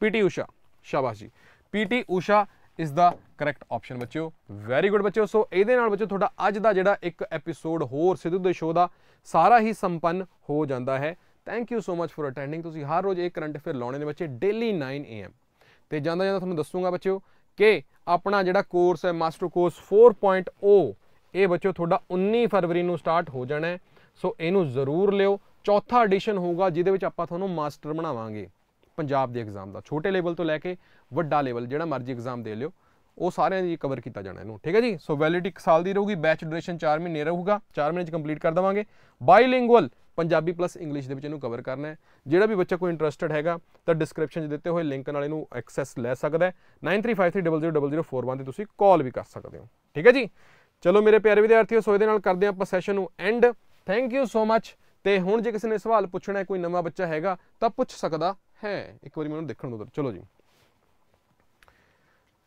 ਪੀਟੀ ਊਸ਼ਾ ਸ਼ਾਬਾਸ਼ ਜੀ ਪੀਟੀ ਊਸ਼ਾ ਇਸ ਦਾ ਕਰੈਕਟ ਆਪਸ਼ਨ ਬੱਚਿਓ ਵੈਰੀ ਗੁੱਡ ਬੱਚਿਓ ਸੋ ਇਹਦੇ ਨਾਲ ਬੱਚਿਓ ਤੁਹਾਡਾ ਅੱਜ ਦਾ ਜਿਹੜਾ ਇੱਕ ਐਪੀਸੋਡ ਹੋਰ ਸਿੱਧੂ ਦੇ ਸ਼ੋਅ ਦਾ ਸਾਰਾ ਹੀ ਸੰਪੰਨ ਹੋ ਜਾਂਦਾ ਹੈ thank you so much for attending ਤੁਸੀਂ ਹਰ ਰੋਜ਼ ਇੱਕ ਕਰੰਟ ਅਫੇਅਰ ਲਾਉਣੇ ਨੇ ਬੱਚੇ ਡੇਲੀ 9 ਏਐਮ ਤੇ ਜਾਂਦਾ ਜਾਂਦਾ ਤੁਹਾਨੂੰ ਦੱਸੂਗਾ ਬੱਚਿਓ ਕਿ ਆਪਣਾ ਜਿਹੜਾ ਕੋਰਸ ਹੈ ਮਾਸਟਰ ਕੋਰਸ 4.0 ਇਹ ਬੱਚੋ ਤੁਹਾਡਾ 19 ਫਰਵਰੀ ਨੂੰ ਸਟਾਰਟ ਹੋ ਜਾਣਾ ਸੋ ਇਹਨੂੰ ਜ਼ਰੂਰ ਲਿਓ ਚੌਥਾ ਐਡੀਸ਼ਨ ਹੋਊਗਾ ਜਿਹਦੇ ਵਿੱਚ ਆਪਾਂ ਤੁਹਾਨੂੰ ਮਾਸਟਰ ਬਣਾਵਾਂਗੇ ਪੰਜਾਬ ਦੇ ਐਗਜ਼ਾਮ ਦਾ ਛੋਟੇ ਲੈਵਲ ਤੋਂ ਲੈ ਕੇ ਵੱਡਾ ਲੈਵਲ ਜਿਹੜਾ ਮਰਜ਼ੀ ਐਗਜ਼ਾਮ ਦੇ ਲਿਓ ਉਹ ਸਾਰਿਆਂ ਦੀ ਕਵਰ ਕੀਤਾ ਜਾਣਾ ਇਹਨੂੰ ਠੀਕ ਹੈ ਜੀ ਸੋ ਵੈਲਿਡਿਟੀ 1 ਸਾਲ ਦੀ ਰਹੂਗੀ ਬੈਚ ਡਿਊਰੇਸ਼ਨ 4 ਮਹੀਨੇ ਰਹੂਗਾ 4 ਮਹੀਨੇ ਚ ਕੰਪਲੀਟ ਕਰ ਦਵਾਂਗੇ ਬਾਈਲਿੰਗੁਅਲ ਪੰਜਾਬੀ ਪਲੱਸ ਇੰਗਲਿਸ਼ ਦੇ ਵਿੱਚ ਇਹਨੂੰ ਕਵਰ ਕਰਨਾ ਹੈ ਜਿਹੜਾ ਵੀ ਬੱਚਾ ਕੋਈ ਇੰਟਰਸਟਿਡ ਹੈਗਾ ਤਾਂ ਡਿਸਕ੍ਰਿਪਸ਼ਨ 'ਚ ਦਿੱਤੇ ਹੋਏ ਲਿੰਕ ਨਾਲ ਇਹਨੂੰ ਐਕਸੈਸ ਲੈ ਸਕਦਾ ਹੈ 9353000041 ਤੇ ਤੁਸੀਂ ਕਾਲ ਵੀ ਕਰ ਸਕਦੇ ਹੋ ਠੀਕ ਹੈ ਜੀ ਚਲੋ ਮੇਰੇ ਪਿਆਰੇ ਵਿਦਿਆਰਥੀਓ ਸੋ ਇਹਦੇ ਨਾਲ ਕਰਦੇ ਆਪਾਂ ਸੈਸ਼ਨ ਨੂੰ and thank you so much ਤੇ ਹੁਣ ਜੇ ਕਿਸੇ ਨੇ ਸਵਾਲ ਪੁੱਛਣਾ ਹੈ ਕੋਈ ਨਵਾਂ ਬੱਚਾ ਹੈਗਾ ਤਾਂ ਪੁੱਛ ਸਕਦਾ ਹੈ ਇੱਕ ਵਾਰੀ ਮੈਨੂੰ ਦੇਖਣ ਦੋ ਚਲੋ ਜੀ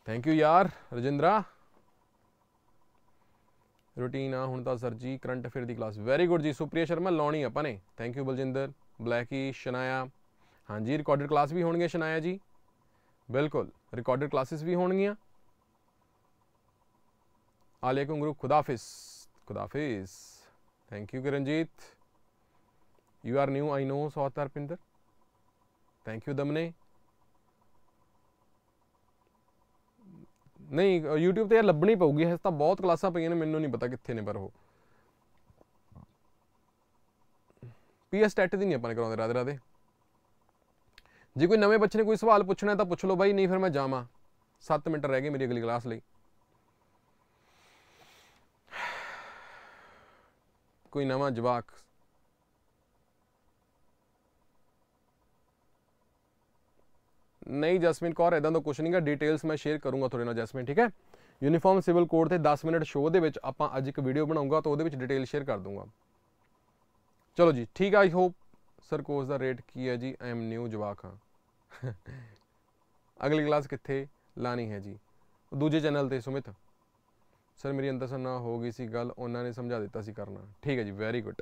ਥੈਂਕ ਯੂ ਯਾਰ ਰਜਿੰਦਰਾ ਰੂਟੀਨ ਆ ਹੁਣ ਤਾਂ ਸਰ ਜੀ ਕਰੰਟ ਅਫੇਅਰ ਦੀ ਕਲਾਸ ਵੈਰੀ ਗੁੱਡ ਜੀ ਸੁਪ੍ਰਿਆ ਸ਼ਰਮਾ ਲਾਉਣੀ ਆਪਾਂ ਨੇ thank you Baljinder Blackie Shanaya ਹਾਂਜੀ ਰਿਕਾਰਡਡ ਕਲਾਸ ਵੀ ਹੋਣਗੀਆਂ ਸ਼ਨਾਇਆ ਜੀ ਬਿਲਕੁਲ ਰਿਕਾਰਡਡ ਕਲਾਸਿਸ ਵੀ ਹੋਣਗੀਆਂ ਅਲੈਕੁਮ ग्रुप ਖੁਦਾਫਿਸ ਖੁਦਾਫਿਸ thank you Kiranjeet you are new I know so Tarpinder thank you ਦਮਨੇ ਨਹੀਂ YouTube ਤੇ ਯਾਰ ਲੱਭਣੀ ਪਊਗੀ ਹਜੇ ਤਾਂ ਬਹੁਤ ਕਲਾਸਾਂ ਪਈਆਂ ਨੇ ਮੈਨੂੰ ਨਹੀਂ ਪਤਾ ਕਿੱਥੇ ਨੇ ਪਰ ਉਹ ਪੀਐਸ ਟੈਟ ਦੀ ਨਹੀਂ ਆਪਾਂ ਕਰਾਉਂਦੇ ਰਾਦੇ ਰਾਦੇ ਜੇ ਕੋਈ ਨਵੇਂ ਬੱਚੇ ਨੇ ਕੋਈ ਸਵਾਲ ਪੁੱਛਣਾ ਤਾਂ ਪੁੱਛ ਲਓ ਬਾਈ ਨਹੀਂ ਫਿਰ ਮੈਂ ਜਾਵਾਂ 7 ਮਿੰਟ ਰਹਿ ਗਏ ਮੇਰੀ ਅਗਲੀ ਕਲਾਸ ਲਈ ਕੋਈ ਨਵਾਂ ਜਵਾਕ ਨਹੀਂ ਜਸਮੀਨ ਕੌਰ ਇਦਾਂ ਦਾ ਕੁਝ ਨਹੀਂਗਾ ਡਿਟੇਲਸ ਮੈਂ ਸ਼ੇਅਰ ਕਰੂੰਗਾ ਤੁਹਾਡੇ ਨਾਲ ਜਸਮੀਨ ਠੀਕ ਹੈ ਯੂਨੀਫਾਰਮ ਸਿਵਲ ਕੋਡ ਤੇ 10 ਮਿੰਟ ਸ਼ੋਅ ਦੇ ਵਿੱਚ ਆਪਾਂ ਅੱਜ ਇੱਕ ਵੀਡੀਓ ਬਣਾਉਂਗਾ ਤਾਂ ਉਹਦੇ ਵਿੱਚ ਡਿਟੇਲ ਸ਼ੇਅਰ ਕਰ ਦੂੰਗਾ ਚਲੋ ਜੀ ਠੀਕ ਆਈ ਹੋਪ ਸਰ ਕੋਰਸ ਦਾ ਰੇਟ ਕੀ ਹੈ ਜੀ ਆਈ ਐਮ ਨਿਊ ਜਵਾਕ ਹਾਂ ਅਗਲੀ ਕਲਾਸ ਕਿੱਥੇ ਲਾਣੀ ਹੈ ਜੀ ਦੂਜੇ ਚੈਨਲ ਤੇ ਸੁਮਿਤ ਸਰ ਮੇਰੀ ਅੰਦਰ ਨਾਲ ਹੋ ਗਈ ਸੀ ਗੱਲ ਉਹਨਾਂ ਨੇ ਸਮਝਾ ਦਿੱਤਾ ਸੀ ਕਰਨਾ ਠੀਕ ਹੈ ਜੀ ਵੈਰੀ ਗੁੱਡ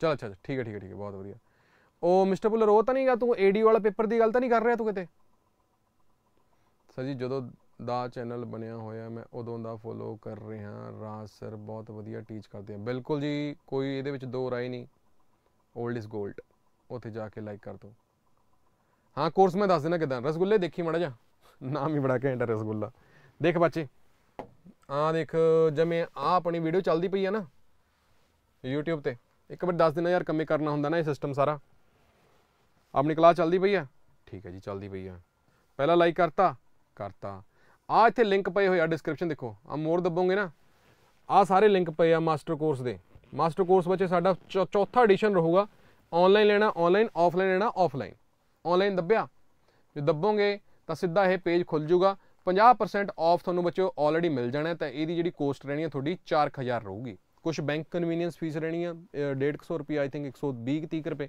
ਚਲ ਅੱਛਾ ਠੀਕ ਹੈ ਠੀਕ ਹੈ ਠੀਕ ਹੈ ਬਹੁਤ ਵਧੀਆ ਉਹ ਮਿਸਟਰ ਪੁੱਲਰ ਉਹ ਤਾਂ ਨਹੀਂਗਾ ਤੂੰ ਏਡੀ ਵਾਲਾ ਪੇਪਰ ਦੀ ਗੱਲ ਤਾਂ ਨਹੀਂ ਕਰ ਰਿਹਾ ਤੂੰ ਕਿਤੇ ਸਰ ਜੀ ਜਦੋਂ ਦਾ ਚੈਨਲ ਬਣਿਆ ਹੋਇਆ ਮੈਂ ਉਦੋਂ ਦਾ ਫੋਲੋ ਕਰ ਰਿਹਾ ਰਾਜ ਸਰ ਬਹੁਤ ਵਧੀਆ ਟੀਚ ਕਰਦੇ ਆ ਬਿਲਕੁਲ ਜੀ ਕੋਈ ਇਹਦੇ ਵਿੱਚ ਦੋ ਰਾਏ ਨਹੀਂ 올ਡ ਇਜ਼ 골ਡ ਉੱਥੇ ਜਾ ਕੇ ਲਾਈਕ ਕਰ ਦੋ ਹਾਂ ਕੋਰਸ ਮੈਂ ਦੱਸ ਦੇਣਾ ਕਿਦਾਂ ਰਸਗੁੱਲੇ ਦੇਖੀ ਮੜਾ ਜਾ ਨਾਮ ਹੀ ਬੜਾ ਘੈਂਟ ਰਸਗੁੱਲਾ ਦੇਖ ਬੱਚੇ ਆ ਦੇਖ ਜਿਵੇਂ ਆ ਆਪਣੀ ਵੀਡੀਓ ਚੱਲਦੀ ਪਈ ਆ ਨਾ YouTube ਤੇ ਇੱਕ ਵਾਰ ਦੱਸ ਦਿਨਾ ਯਾਰ ਕੰਮੇ ਕਰਨਾ ਹੁੰਦਾ ਨਾ ਇਹ ਸਿਸਟਮ ਸਾਰਾ ਆਪਣੀ ਕਲਾਸ ਚੱਲਦੀ ਪਈ ਆ ਠੀਕ ਹੈ ਜੀ ਚੱਲਦੀ ਪਈ ਆ ਪਹਿਲਾ ਲਾਈਕ ਕਰਤਾ ਕਰਤਾ ਆ ਇੱਥੇ ਲਿੰਕ ਪਏ ਹੋਏ ਆ ਡਿਸਕ੍ਰਿਪਸ਼ਨ ਦੇਖੋ ਆ ਮੋਰ ਦੱਬੋਗੇ ਨਾ ਆ ਸਾਰੇ ਲਿੰਕ ਪਏ ਆ ਮਾਸਟਰ ਕੋਰਸ ਦੇ ਮਾਸਟਰ ਕੋਰਸ ਵਿੱਚ ਸਾਡਾ ਚੌਥਾ ਐਡੀਸ਼ਨ ਰਹੂਗਾ ਆਨਲਾਈਨ ਲੈਣਾ ਆਨਲਾਈਨ ਆਫਲਾਈਨ ਲੈਣਾ ਆਫਲਾਈਨ ਆਨਲਾਈਨ ਦੱਬਿਆ ਜੇ ਦੱਬੋਗੇ ਤਾਂ ਸਿੱਧਾ ਇਹ ਪੇਜ ਖੁੱਲ ਜਾਊਗਾ 50% ਆਫ ਤੁਹਾਨੂੰ ਬੱਚਿਓ ਆਲਰੇਡੀ ਮਿਲ ਜਾਣਾ ਤਾਂ ਇਹਦੀ ਜਿਹੜੀ ਕੋਸਟ ਰਹਿਣੀ ਹੈ ਤੁਹਾਡੀ 4000 ਰਹੂਗੀ ਕੁਝ ਬੈਂਕ ਕਨਵੀਨੀਅੰਸ ਫੀਸ ਰਹਿਣੀ ਆ 150 ਰੁਪਏ ਆਈ ਥਿੰਕ 120 30 ਰੁਪਏ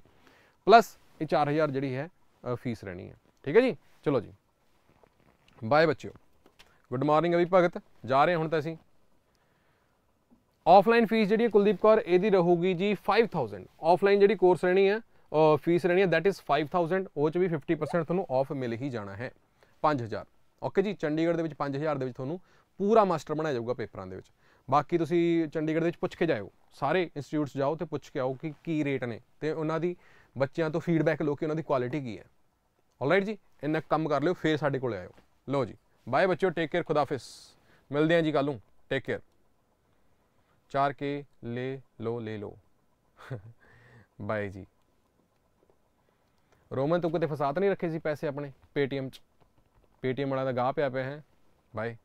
ਪਲੱਸ ਇਹ 4000 ਜਿਹੜੀ ਹੈ ਫੀਸ ਰਹਿਣੀ ਹੈ ਠੀਕ ਹੈ ਜੀ ਚਲੋ ਜੀ ਬਾਏ ਬੱਚਿਓ ਗੁੱਡ ਮਾਰਨਿੰਗ ਅਭੀ ਭਗਤ ਜਾ ਰਹੇ ਹੁਣ ਤਾਂ ਅਸੀਂ ਆਫਲਾਈਨ ਫੀਸ ਜਿਹੜੀ ਹੈ ਕੁਲਦੀਪ ਕੌਰ ਇਹਦੀ ਰਹੂਗੀ ਜੀ 5000 ਆਫਲਾਈਨ ਜਿਹੜੀ ਕੋਰਸ ਰਹਿਣੀ ਹੈ ਫੀਸ ਰਹਿਣੀ ਹੈ ਥੈਟ ਇਜ਼ 5000 ਉਹ ਚ ਵੀ 50% ਤੁਹਾਨੂੰ ਆਫ ਮਿਲ ਹੀ ਜਾਣਾ ਹੈ 5000 ਓਕੇ ਜੀ ਚੰਡੀਗੜ੍ਹ ਦੇ ਵਿੱਚ 5000 ਦੇ ਵਿੱਚ ਤੁਹਾਨੂੰ ਪੂਰਾ ਮਾਸਟਰ ਬਣਾਇਆ ਜਾਊਗਾ ਪੇਪਰਾਂ ਦੇ ਵਿੱਚ ਬਾਕੀ ਤੁਸੀਂ ਚੰਡੀਗੜ੍ਹ ਦੇ ਵਿੱਚ ਪੁੱਛ ਕੇ ਜਾਇਓ ਸਾਰੇ ਇੰਸਟੀਚਿਊਟਸ ਜਾਓ ਤੇ ਪੁੱਛ ਕੇ ਆਓ ਕਿ ਕੀ ਰੇਟ ਨੇ ਤੇ ਉਹਨਾਂ ਦੀ ਬੱਚਿਆਂ ਤੋਂ ਫੀਡਬੈਕ ਲਓ ਕਿ ਉਹਨਾਂ ਦੀ ਕੁਆਲਿਟੀ ਕੀ ਹੈ ਆਲਰਾਈਟ ਜੀ ਇੰਨਾ ਕੰਮ ਕਰ ਲਿਓ ਫੇਰ ਸਾਡੇ ਕੋਲ ਆਇਓ ਲਓ ਜੀ ਬਾਏ ਬੱਚਿਓ ਟੇਕ ਕੇਅਰ ਖੁਦਾ ਖੁਦਾਫਿਸ ਮਿਲਦੇ ਆਂ ਜੀ ਕੱਲ ਨੂੰ ਟੇਕ ਕੇਅਰ 4K ਲੈ ਲੋ ਲੈ ਲੋ ਬਾਏ ਜੀ ਰੋਮਨ ਤੂੰ ਕਿਤੇ ਫਸਾਤ ਨਹੀਂ ਰੱਖੇ ਸੀ ਪੈਸੇ ਆਪਣੇ ਪੇਟੀਐਮ 'ਚ ਪੇਟੀਐਮ ਵਾਲਾ ਦਾ ਗਾਹ ਪਿਆ ਪਿਆ ਹੈ ਬਾਏ